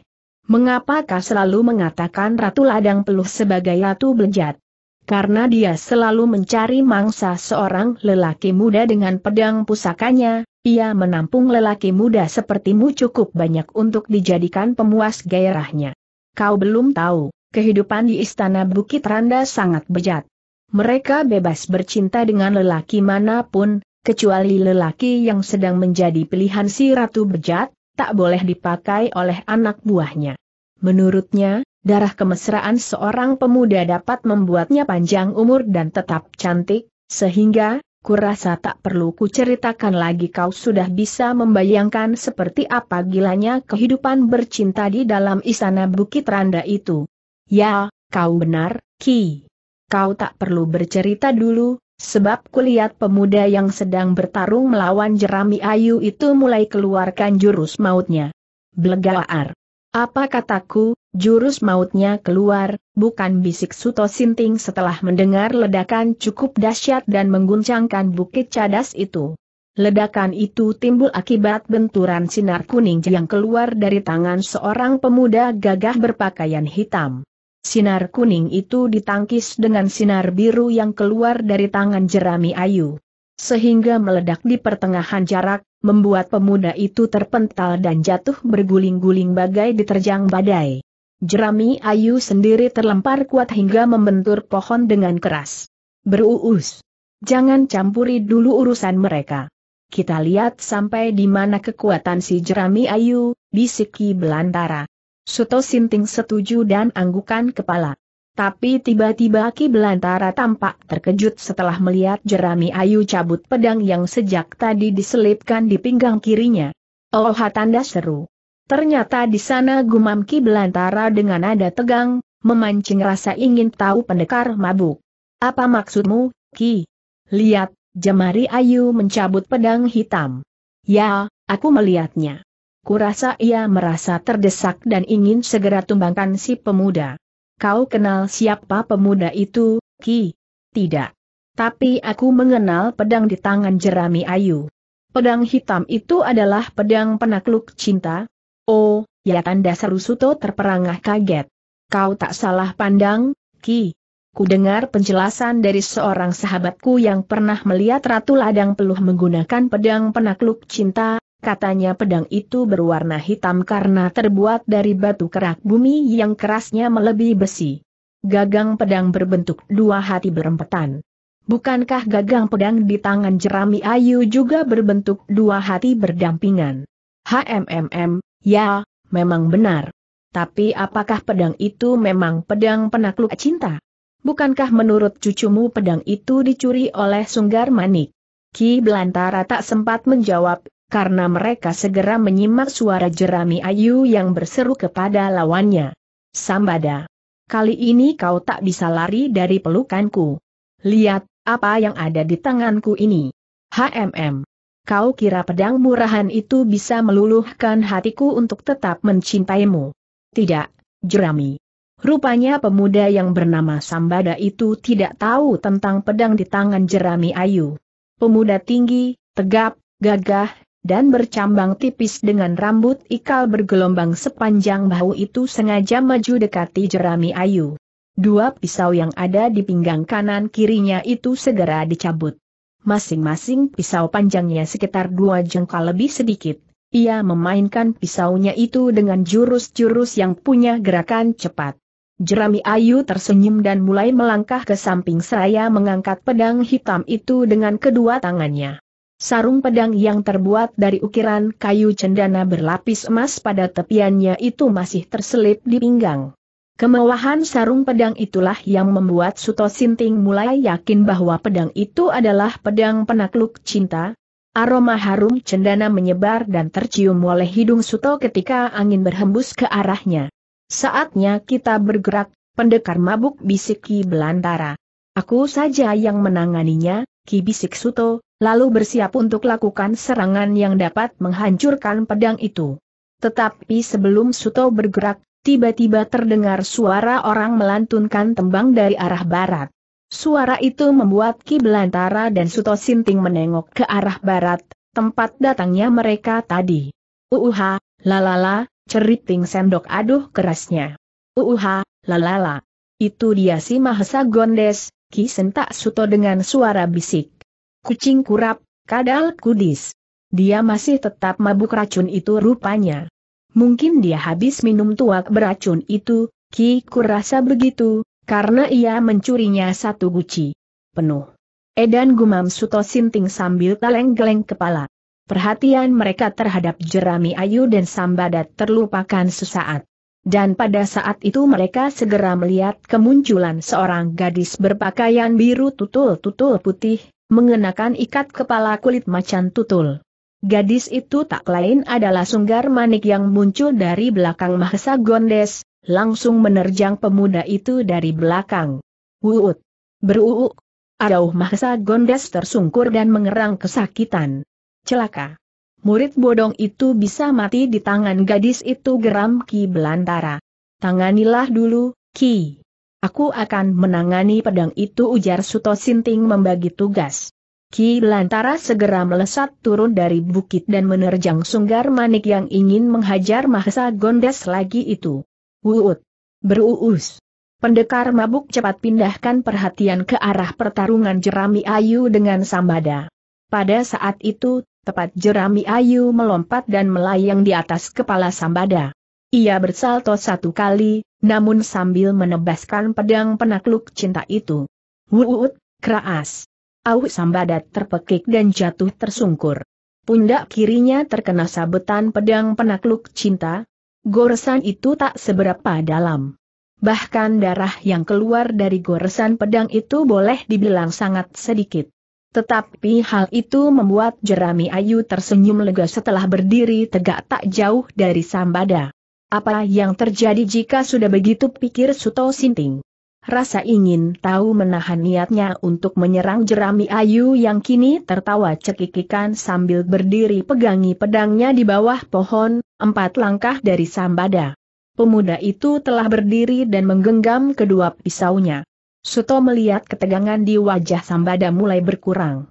Mengapakah selalu mengatakan Ratu Ladang Peluh sebagai Ratu Bejat? karena dia selalu mencari mangsa seorang lelaki muda dengan pedang pusakanya, ia menampung lelaki muda sepertimu cukup banyak untuk dijadikan pemuas gairahnya. Kau belum tahu, kehidupan di istana Bukit Randa sangat bejat. Mereka bebas bercinta dengan lelaki manapun, kecuali lelaki yang sedang menjadi pilihan si Ratu Bejat, tak boleh dipakai oleh anak buahnya. Menurutnya, darah kemesraan seorang pemuda dapat membuatnya panjang umur dan tetap cantik, sehingga, kurasa tak perlu kuceritakan lagi kau sudah bisa membayangkan seperti apa gilanya kehidupan bercinta di dalam istana Bukit Randa itu. Ya, kau benar, Ki. Kau tak perlu bercerita dulu, sebab kulihat pemuda yang sedang bertarung melawan jerami ayu itu mulai keluarkan jurus mautnya. Blegaar. Apa kataku, Jurus mautnya keluar, bukan bisik Suto Sinting setelah mendengar ledakan cukup dahsyat dan mengguncangkan bukit cadas itu. Ledakan itu timbul akibat benturan sinar kuning yang keluar dari tangan seorang pemuda gagah berpakaian hitam. Sinar kuning itu ditangkis dengan sinar biru yang keluar dari tangan jerami ayu. Sehingga meledak di pertengahan jarak, membuat pemuda itu terpental dan jatuh berguling-guling bagai diterjang badai. Jerami Ayu sendiri terlempar kuat hingga membentur pohon dengan keras. Beruus. Jangan campuri dulu urusan mereka. Kita lihat sampai di mana kekuatan si Jerami Ayu, bisiki Belantara. Suto Sinting setuju dan anggukan kepala. Tapi tiba-tiba Ki Belantara tampak terkejut setelah melihat Jerami Ayu cabut pedang yang sejak tadi diselipkan di pinggang kirinya. Oh tanda seru. Ternyata di sana gumam Ki Belantara dengan nada tegang, memancing rasa ingin tahu pendekar mabuk. Apa maksudmu, Ki? Lihat, Jemari Ayu mencabut pedang hitam. Ya, aku melihatnya. Kurasa ia merasa terdesak dan ingin segera tumbangkan si pemuda. Kau kenal siapa pemuda itu, Ki? Tidak. Tapi aku mengenal pedang di tangan Jerami Ayu. Pedang hitam itu adalah pedang penakluk cinta, Oh, ya tanda seru Suto terperangah kaget. Kau tak salah pandang, Ki. Ku dengar penjelasan dari seorang sahabatku yang pernah melihat Ratu Ladang Peluh menggunakan pedang penakluk cinta, Katanya pedang itu berwarna hitam karena terbuat dari batu kerak bumi yang kerasnya melebihi besi. Gagang pedang berbentuk dua hati berempetan. Bukankah gagang pedang di tangan jerami ayu juga berbentuk dua hati berdampingan? HMMM, Ya, memang benar. Tapi apakah pedang itu memang pedang penakluk cinta? Bukankah menurut cucumu pedang itu dicuri oleh Sunggar Manik? Ki Belantara tak sempat menjawab, karena mereka segera menyimak suara jerami ayu yang berseru kepada lawannya. Sambada. Kali ini kau tak bisa lari dari pelukanku. Lihat, apa yang ada di tanganku ini. HMM kau kira pedang murahan itu bisa meluluhkan hatiku untuk tetap mencintaimu? Tidak, jerami. Rupanya pemuda yang bernama Sambada itu tidak tahu tentang pedang di tangan jerami Ayu. Pemuda tinggi, tegap, gagah, dan bercambang tipis dengan rambut ikal bergelombang sepanjang bahu itu sengaja maju dekati jerami Ayu. Dua pisau yang ada di pinggang kanan kirinya itu segera dicabut masing-masing pisau panjangnya sekitar dua jengkal lebih sedikit. Ia memainkan pisaunya itu dengan jurus-jurus yang punya gerakan cepat. Jerami Ayu tersenyum dan mulai melangkah ke samping saya mengangkat pedang hitam itu dengan kedua tangannya. Sarung pedang yang terbuat dari ukiran kayu cendana berlapis emas pada tepiannya itu masih terselip di pinggang. Kemewahan sarung pedang itulah yang membuat Suto Sinting mulai yakin bahwa pedang itu adalah pedang penakluk cinta. Aroma harum cendana menyebar dan tercium oleh hidung Suto ketika angin berhembus ke arahnya. Saatnya kita bergerak, pendekar mabuk bisik Ki Belantara. Aku saja yang menanganinya, Ki bisik Suto, lalu bersiap untuk lakukan serangan yang dapat menghancurkan pedang itu. Tetapi sebelum Suto bergerak, tiba-tiba terdengar suara orang melantunkan tembang dari arah barat. Suara itu membuat Ki Belantara dan Suto Sinting menengok ke arah barat, tempat datangnya mereka tadi. Uuha, lalala, ceriting sendok aduh kerasnya. Uuha, lalala. Itu dia si Mahesa Gondes, Ki Sentak Suto dengan suara bisik. Kucing kurap, kadal kudis. Dia masih tetap mabuk racun itu rupanya. Mungkin dia habis minum tuak beracun itu, Ki kurasa begitu, karena ia mencurinya satu guci. Penuh. Edan gumam Suto Sinting sambil geleng-geleng kepala. Perhatian mereka terhadap Jerami Ayu dan Sambadat terlupakan sesaat. Dan pada saat itu mereka segera melihat kemunculan seorang gadis berpakaian biru tutul-tutul putih, mengenakan ikat kepala kulit macan tutul. Gadis itu tak lain adalah Sunggar Manik yang muncul dari belakang Mahesa Gondes, langsung menerjang pemuda itu dari belakang. Wuut! Beruuk! Adauh Mahesa Gondes tersungkur dan mengerang kesakitan. Celaka! Murid bodong itu bisa mati di tangan gadis itu geram Ki Belantara. Tanganilah dulu, Ki. Aku akan menangani pedang itu ujar Suto Sinting membagi tugas. Ki Lantara segera melesat turun dari bukit dan menerjang sunggar manik yang ingin menghajar Mahesa Gondes lagi itu. Wuut! Beruus! Pendekar mabuk cepat pindahkan perhatian ke arah pertarungan Jerami Ayu dengan Sambada. Pada saat itu, tepat Jerami Ayu melompat dan melayang di atas kepala Sambada. Ia bersalto satu kali, namun sambil menebaskan pedang penakluk cinta itu. Wuut, keras! Au Sambadat terpekik dan jatuh tersungkur. Pundak kirinya terkena sabetan pedang penakluk cinta. Goresan itu tak seberapa dalam. Bahkan darah yang keluar dari goresan pedang itu boleh dibilang sangat sedikit. Tetapi hal itu membuat Jerami Ayu tersenyum lega setelah berdiri tegak tak jauh dari Sambada. Apa yang terjadi jika sudah begitu pikir Suto Sinting? rasa ingin tahu menahan niatnya untuk menyerang jerami Ayu yang kini tertawa cekikikan sambil berdiri pegangi pedangnya di bawah pohon, empat langkah dari Sambada. Pemuda itu telah berdiri dan menggenggam kedua pisaunya. Suto melihat ketegangan di wajah Sambada mulai berkurang.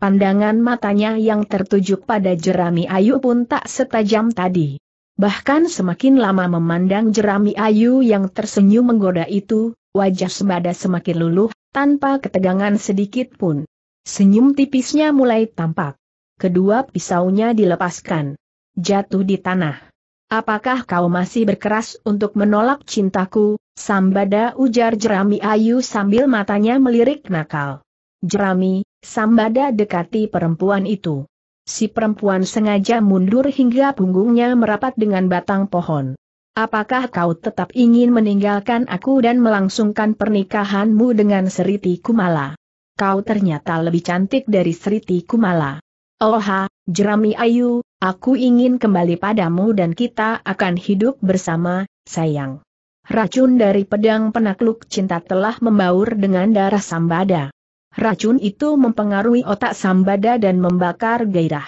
Pandangan matanya yang tertuju pada jerami Ayu pun tak setajam tadi. Bahkan semakin lama memandang jerami Ayu yang tersenyum menggoda itu, Wajah Sembada semakin luluh, tanpa ketegangan sedikit pun. Senyum tipisnya mulai tampak. Kedua pisaunya dilepaskan. Jatuh di tanah. Apakah kau masih berkeras untuk menolak cintaku, Sambada ujar Jerami Ayu sambil matanya melirik nakal. Jerami, Sambada dekati perempuan itu. Si perempuan sengaja mundur hingga punggungnya merapat dengan batang pohon. Apakah kau tetap ingin meninggalkan aku dan melangsungkan pernikahanmu dengan Seriti Kumala? Kau ternyata lebih cantik dari Seriti Kumala. Oha, jerami ayu, aku ingin kembali padamu dan kita akan hidup bersama, sayang. Racun dari pedang penakluk cinta telah membaur dengan darah Sambada. Racun itu mempengaruhi otak Sambada dan membakar gairah.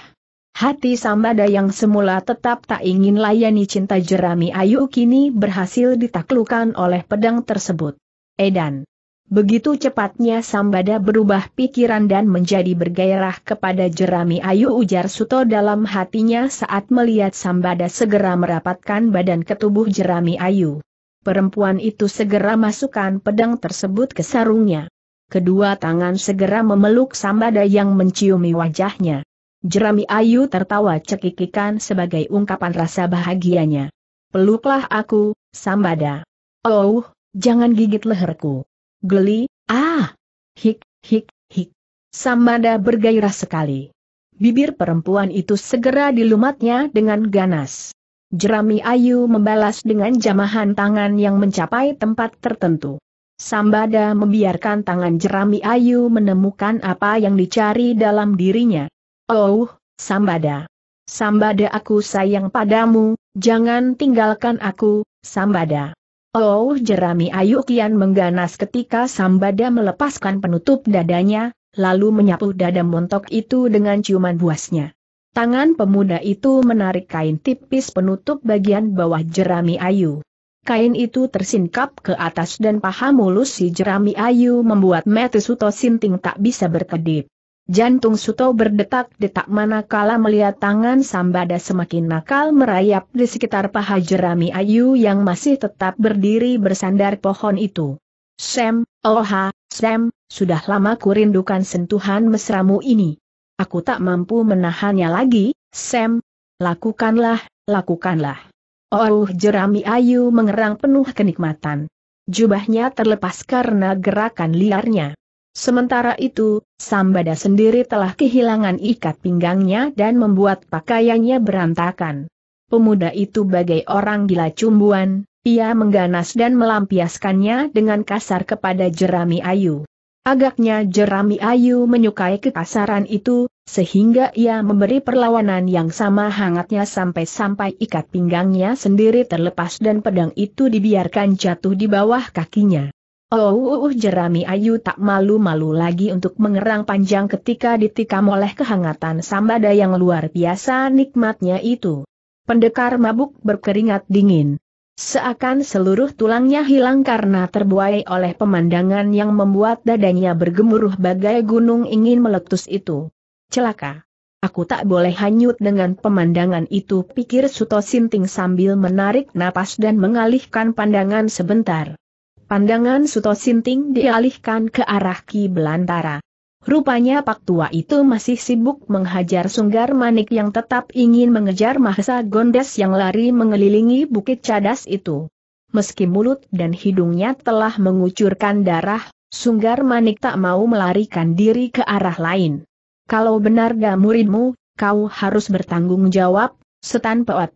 Hati Sambada yang semula tetap tak ingin layani cinta jerami Ayu kini berhasil ditaklukan oleh pedang tersebut. Edan. Begitu cepatnya Sambada berubah pikiran dan menjadi bergairah kepada jerami Ayu ujar Suto dalam hatinya saat melihat Sambada segera merapatkan badan ke tubuh jerami Ayu. Perempuan itu segera masukkan pedang tersebut ke sarungnya. Kedua tangan segera memeluk Sambada yang menciumi wajahnya. Jerami Ayu tertawa cekikikan sebagai ungkapan rasa bahagianya. Peluklah aku, Sambada. Oh, jangan gigit leherku. Geli, ah! Hik, hik, hik. Sambada bergairah sekali. Bibir perempuan itu segera dilumatnya dengan ganas. Jerami Ayu membalas dengan jamahan tangan yang mencapai tempat tertentu. Sambada membiarkan tangan jerami Ayu menemukan apa yang dicari dalam dirinya. Oh, Sambada. Sambada aku sayang padamu, jangan tinggalkan aku, Sambada. Oh jerami Ayu Kian mengganas ketika Sambada melepaskan penutup dadanya, lalu menyapu dada montok itu dengan ciuman buasnya. Tangan pemuda itu menarik kain tipis penutup bagian bawah jerami Ayu. Kain itu tersingkap ke atas dan paha mulus si jerami Ayu membuat Metesuto Sinting tak bisa berkedip. Jantung Suto berdetak-detak manakala melihat tangan Sambada semakin nakal merayap di sekitar paha jerami Ayu yang masih tetap berdiri bersandar pohon itu. Sam, Oha, Sam, sudah lama kurindukan sentuhan mesramu ini. Aku tak mampu menahannya lagi, Sam. Lakukanlah, lakukanlah. Oh jerami Ayu mengerang penuh kenikmatan. Jubahnya terlepas karena gerakan liarnya. Sementara itu, Sambada sendiri telah kehilangan ikat pinggangnya dan membuat pakaiannya berantakan. Pemuda itu bagai orang gila cumbuan, ia mengganas dan melampiaskannya dengan kasar kepada Jerami Ayu. Agaknya Jerami Ayu menyukai kekasaran itu, sehingga ia memberi perlawanan yang sama hangatnya sampai-sampai ikat pinggangnya sendiri terlepas dan pedang itu dibiarkan jatuh di bawah kakinya. Oh, uh, uh, uh, jerami Ayu tak malu-malu lagi untuk mengerang panjang ketika ditikam oleh kehangatan sambada yang luar biasa nikmatnya itu. Pendekar mabuk berkeringat dingin. Seakan seluruh tulangnya hilang karena terbuai oleh pemandangan yang membuat dadanya bergemuruh bagai gunung ingin meletus itu. Celaka. Aku tak boleh hanyut dengan pemandangan itu pikir Suto Sinting sambil menarik napas dan mengalihkan pandangan sebentar. Pandangan Suto Sinting dialihkan ke arah Ki Belantara. Rupanya Pak Tua itu masih sibuk menghajar Sunggar Manik yang tetap ingin mengejar Mahesa Gondes yang lari mengelilingi bukit cadas itu. Meski mulut dan hidungnya telah mengucurkan darah, Sunggar Manik tak mau melarikan diri ke arah lain. Kalau benar gak muridmu, kau harus bertanggung jawab, setan peot.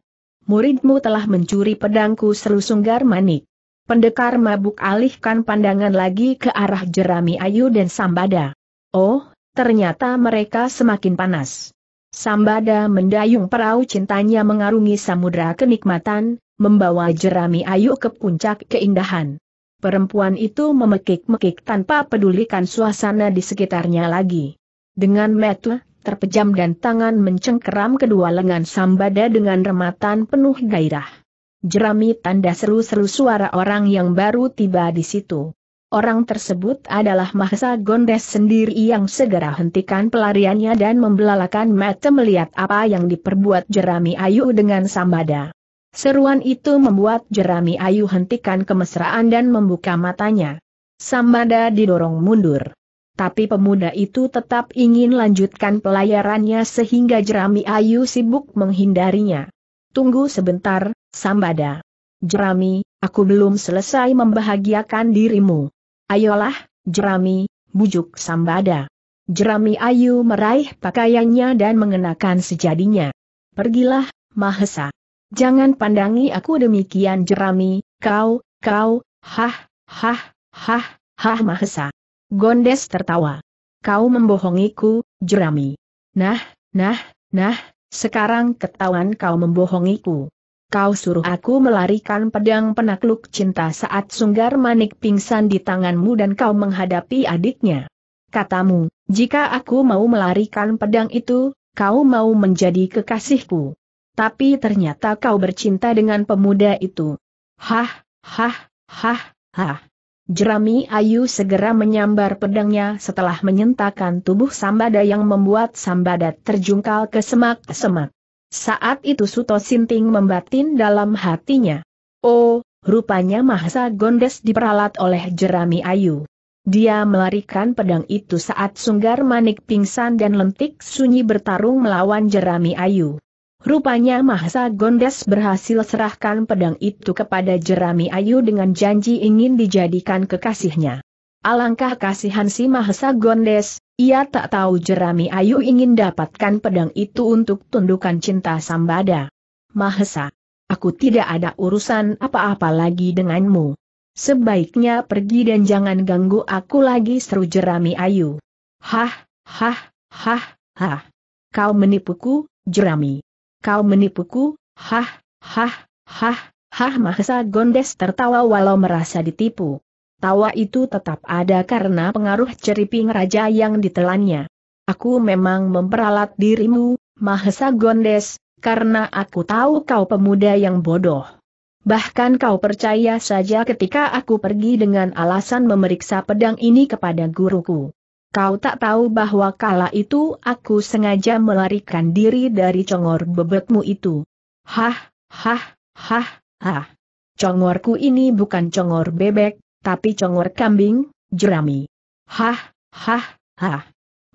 Muridmu telah mencuri pedangku seru Sunggar Manik. Pendekar mabuk alihkan pandangan lagi ke arah jerami Ayu dan Sambada. Oh, ternyata mereka semakin panas. Sambada mendayung perahu cintanya mengarungi samudra kenikmatan, membawa jerami Ayu ke puncak keindahan. Perempuan itu memekik-mekik tanpa pedulikan suasana di sekitarnya lagi. Dengan metu, terpejam dan tangan mencengkeram kedua lengan Sambada dengan rematan penuh gairah. Jerami tanda seru-seru suara orang yang baru tiba di situ. Orang tersebut adalah Mahesa Gondes sendiri yang segera hentikan pelariannya dan membelalakan mata melihat apa yang diperbuat Jerami Ayu dengan Sambada. Seruan itu membuat Jerami Ayu hentikan kemesraan dan membuka matanya. Sambada didorong mundur. Tapi pemuda itu tetap ingin lanjutkan pelayarannya sehingga Jerami Ayu sibuk menghindarinya. Tunggu sebentar, Sambada. Jerami, aku belum selesai membahagiakan dirimu. Ayolah, Jerami, bujuk Sambada. Jerami Ayu meraih pakaiannya dan mengenakan sejadinya. Pergilah, Mahesa. Jangan pandangi aku demikian jerami, kau, kau, hah, hah, hah, hah Mahesa. Gondes tertawa. Kau membohongiku, jerami. Nah, nah, nah, sekarang ketahuan kau membohongiku kau suruh aku melarikan pedang penakluk cinta saat sunggar manik pingsan di tanganmu dan kau menghadapi adiknya. Katamu, jika aku mau melarikan pedang itu, kau mau menjadi kekasihku. Tapi ternyata kau bercinta dengan pemuda itu. Hah, hah, hah, hah. Jerami Ayu segera menyambar pedangnya setelah menyentakan tubuh Sambada yang membuat Sambada terjungkal ke semak-semak. Saat itu Suto Sinting membatin dalam hatinya. Oh, rupanya Mahsa Gondes diperalat oleh Jerami Ayu. Dia melarikan pedang itu saat Sunggar Manik pingsan dan lentik sunyi bertarung melawan Jerami Ayu. Rupanya Mahsa Gondes berhasil serahkan pedang itu kepada Jerami Ayu dengan janji ingin dijadikan kekasihnya. Alangkah kasihan si Mahsa Gondes, ia tak tahu jerami Ayu ingin dapatkan pedang itu untuk tundukan cinta Sambada. Mahesa, aku tidak ada urusan apa-apa lagi denganmu. Sebaiknya pergi dan jangan ganggu aku lagi seru jerami Ayu. Hah, hah, hah, hah. Kau menipuku, jerami. Kau menipuku, hah, hah, hah, hah Mahesa Gondes tertawa walau merasa ditipu. Tawa itu tetap ada karena pengaruh ceriping raja yang ditelannya. Aku memang memperalat dirimu, Mahesa Gondes, karena aku tahu kau pemuda yang bodoh. Bahkan kau percaya saja ketika aku pergi dengan alasan memeriksa pedang ini kepada guruku. Kau tak tahu bahwa kala itu aku sengaja melarikan diri dari congor bebekmu itu. Hah, hah, hah, hah. Congorku ini bukan congor bebek, tapi congor kambing, jerami. Hah, hah, hah.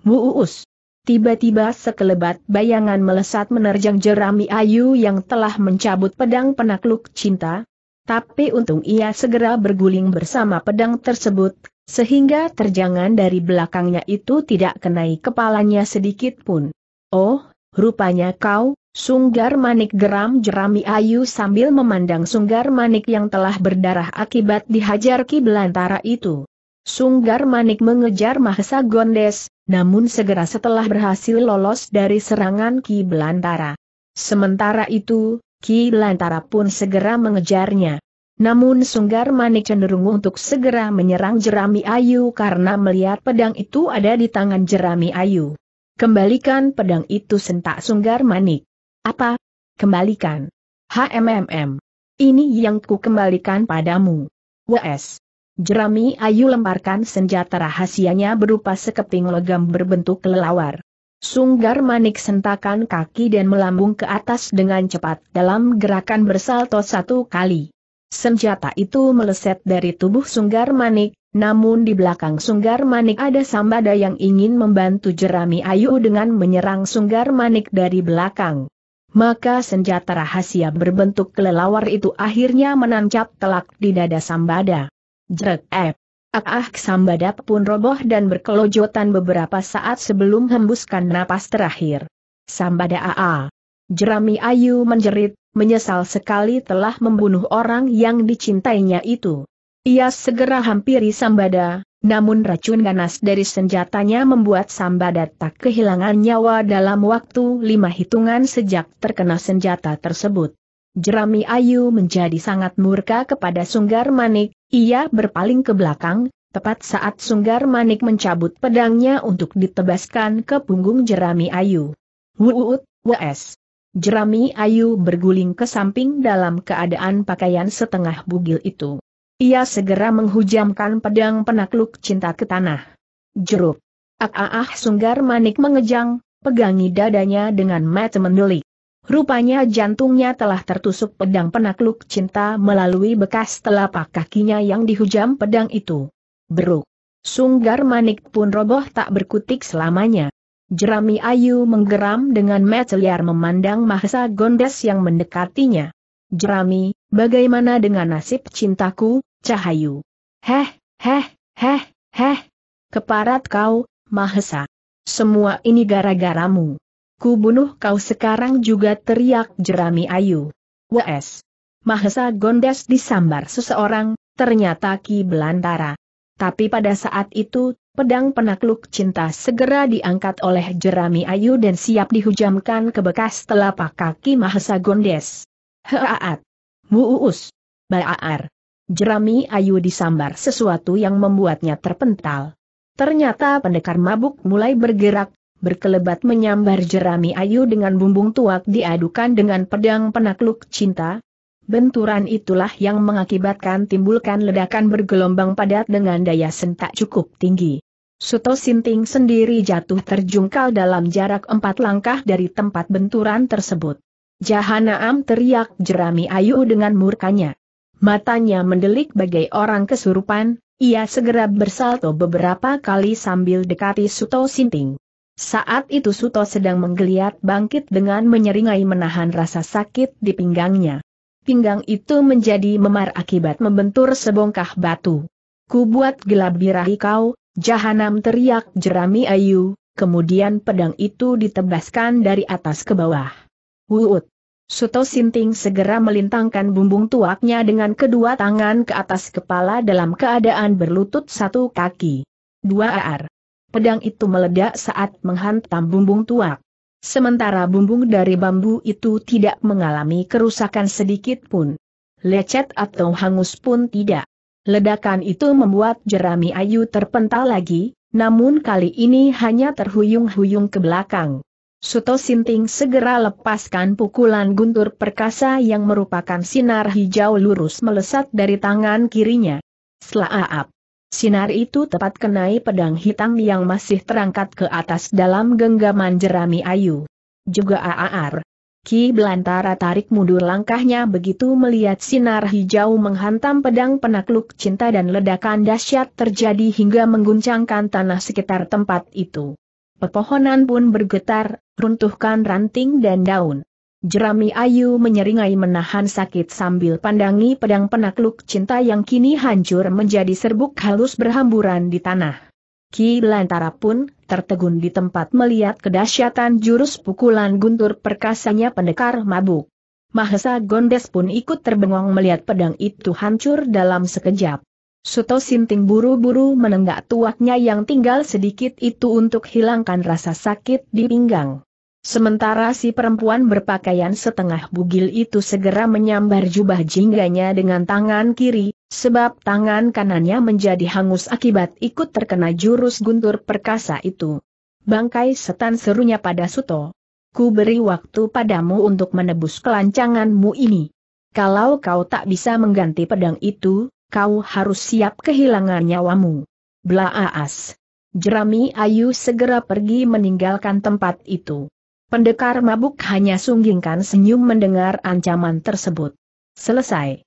Muus. Tiba-tiba sekelebat bayangan melesat menerjang jerami ayu yang telah mencabut pedang penakluk cinta. Tapi untung ia segera berguling bersama pedang tersebut, sehingga terjangan dari belakangnya itu tidak kenai kepalanya sedikit pun. Oh, Rupanya kau, Sunggar Manik geram jerami Ayu sambil memandang Sunggar Manik yang telah berdarah akibat dihajar Ki Belantara itu. Sunggar Manik mengejar Mahesa Gondes, namun segera setelah berhasil lolos dari serangan Ki Belantara. Sementara itu, Ki Belantara pun segera mengejarnya. Namun Sunggar Manik cenderung untuk segera menyerang Jerami Ayu karena melihat pedang itu ada di tangan Jerami Ayu. Kembalikan pedang itu sentak sunggar manik. Apa? Kembalikan. HMMM. Ini yang ku kembalikan padamu. WS. Jerami Ayu lemparkan senjata rahasianya berupa sekeping logam berbentuk kelelawar. Sunggar Manik sentakan kaki dan melambung ke atas dengan cepat dalam gerakan bersalto satu kali. Senjata itu meleset dari tubuh Sunggar Manik, namun di belakang Sunggar Manik ada Sambada yang ingin membantu Jerami Ayu dengan menyerang Sunggar Manik dari belakang. Maka senjata rahasia berbentuk kelelawar itu akhirnya menancap telak di dada Sambada. Jrek ep. Ah, ah Sambada pun roboh dan berkelojotan beberapa saat sebelum hembuskan napas terakhir. Sambada AA. Ah, ah. Jerami Ayu menjerit, menyesal sekali telah membunuh orang yang dicintainya itu. Ia segera hampiri Sambada, namun racun ganas dari senjatanya membuat Sambada tak kehilangan nyawa dalam waktu lima hitungan sejak terkena senjata tersebut. Jerami Ayu menjadi sangat murka kepada Sunggar Manik, ia berpaling ke belakang, tepat saat Sunggar Manik mencabut pedangnya untuk ditebaskan ke punggung Jerami Ayu. Wuut, WS. Jerami Ayu berguling ke samping dalam keadaan pakaian setengah bugil itu. Ia segera menghujamkan pedang penakluk cinta ke tanah. Jeruk. Ah, ah, ah, sunggar manik mengejang, pegangi dadanya dengan mata mendelik. Rupanya jantungnya telah tertusuk pedang penakluk cinta melalui bekas telapak kakinya yang dihujam pedang itu. Beruk. Sunggar manik pun roboh tak berkutik selamanya. Jerami Ayu menggeram dengan meceliar memandang Mahesa Gondes yang mendekatinya. Jerami, bagaimana dengan nasib cintaku, Cahayu? Heh, heh, heh, heh. Keparat kau, Mahesa. Semua ini gara-garamu. Ku bunuh kau sekarang juga teriak Jerami Ayu. Wes. Mahesa Gondes disambar seseorang, ternyata Ki Belantara. Tapi pada saat itu, pedang penakluk cinta segera diangkat oleh Jerami Ayu dan siap dihujamkan ke bekas telapak kaki Mahesa Gondes. Heaat! Muus! Baar! Jerami Ayu disambar sesuatu yang membuatnya terpental. Ternyata pendekar mabuk mulai bergerak, berkelebat menyambar Jerami Ayu dengan bumbung tuak diadukan dengan pedang penakluk cinta, Benturan itulah yang mengakibatkan timbulkan ledakan bergelombang padat dengan daya sentak cukup tinggi. Suto Sinting sendiri jatuh terjungkal dalam jarak empat langkah dari tempat benturan tersebut. Jahanaam teriak jerami Ayu dengan murkanya. Matanya mendelik bagai orang kesurupan, ia segera bersalto beberapa kali sambil dekati Suto Sinting. Saat itu Suto sedang menggeliat bangkit dengan menyeringai menahan rasa sakit di pinggangnya pinggang itu menjadi memar akibat membentur sebongkah batu. Ku buat gelap birahi kau, jahanam teriak jerami ayu, kemudian pedang itu ditebaskan dari atas ke bawah. Wuut! Suto Sinting segera melintangkan bumbung tuaknya dengan kedua tangan ke atas kepala dalam keadaan berlutut satu kaki. Dua ar. Pedang itu meledak saat menghantam bumbung tuak. Sementara bumbung dari bambu itu tidak mengalami kerusakan sedikit pun. Lecet atau hangus pun tidak. Ledakan itu membuat jerami ayu terpental lagi, namun kali ini hanya terhuyung-huyung ke belakang. Suto Sinting segera lepaskan pukulan guntur perkasa yang merupakan sinar hijau lurus melesat dari tangan kirinya. Selaap. Sinar itu tepat kenai pedang hitam yang masih terangkat ke atas dalam genggaman jerami ayu. Juga Aar. Ki Belantara tarik mundur langkahnya begitu melihat sinar hijau menghantam pedang penakluk cinta dan ledakan dahsyat terjadi hingga mengguncangkan tanah sekitar tempat itu. Pepohonan pun bergetar, runtuhkan ranting dan daun. Jerami Ayu menyeringai menahan sakit sambil pandangi pedang penakluk cinta yang kini hancur menjadi serbuk halus berhamburan di tanah. Ki Lantara pun, tertegun di tempat melihat kedahsyatan jurus pukulan guntur perkasanya pendekar mabuk. Mahesa Gondes pun ikut terbengong melihat pedang itu hancur dalam sekejap. Suto Sinting buru-buru menenggak tuaknya yang tinggal sedikit itu untuk hilangkan rasa sakit di pinggang. Sementara si perempuan berpakaian setengah bugil itu segera menyambar jubah jingganya dengan tangan kiri, sebab tangan kanannya menjadi hangus akibat ikut terkena jurus guntur perkasa itu. Bangkai setan serunya pada Suto. Ku beri waktu padamu untuk menebus kelancanganmu ini. Kalau kau tak bisa mengganti pedang itu, kau harus siap kehilangan nyawamu. Blaaas. Jerami Ayu segera pergi meninggalkan tempat itu. Pendekar mabuk hanya sunggingkan senyum mendengar ancaman tersebut. Selesai.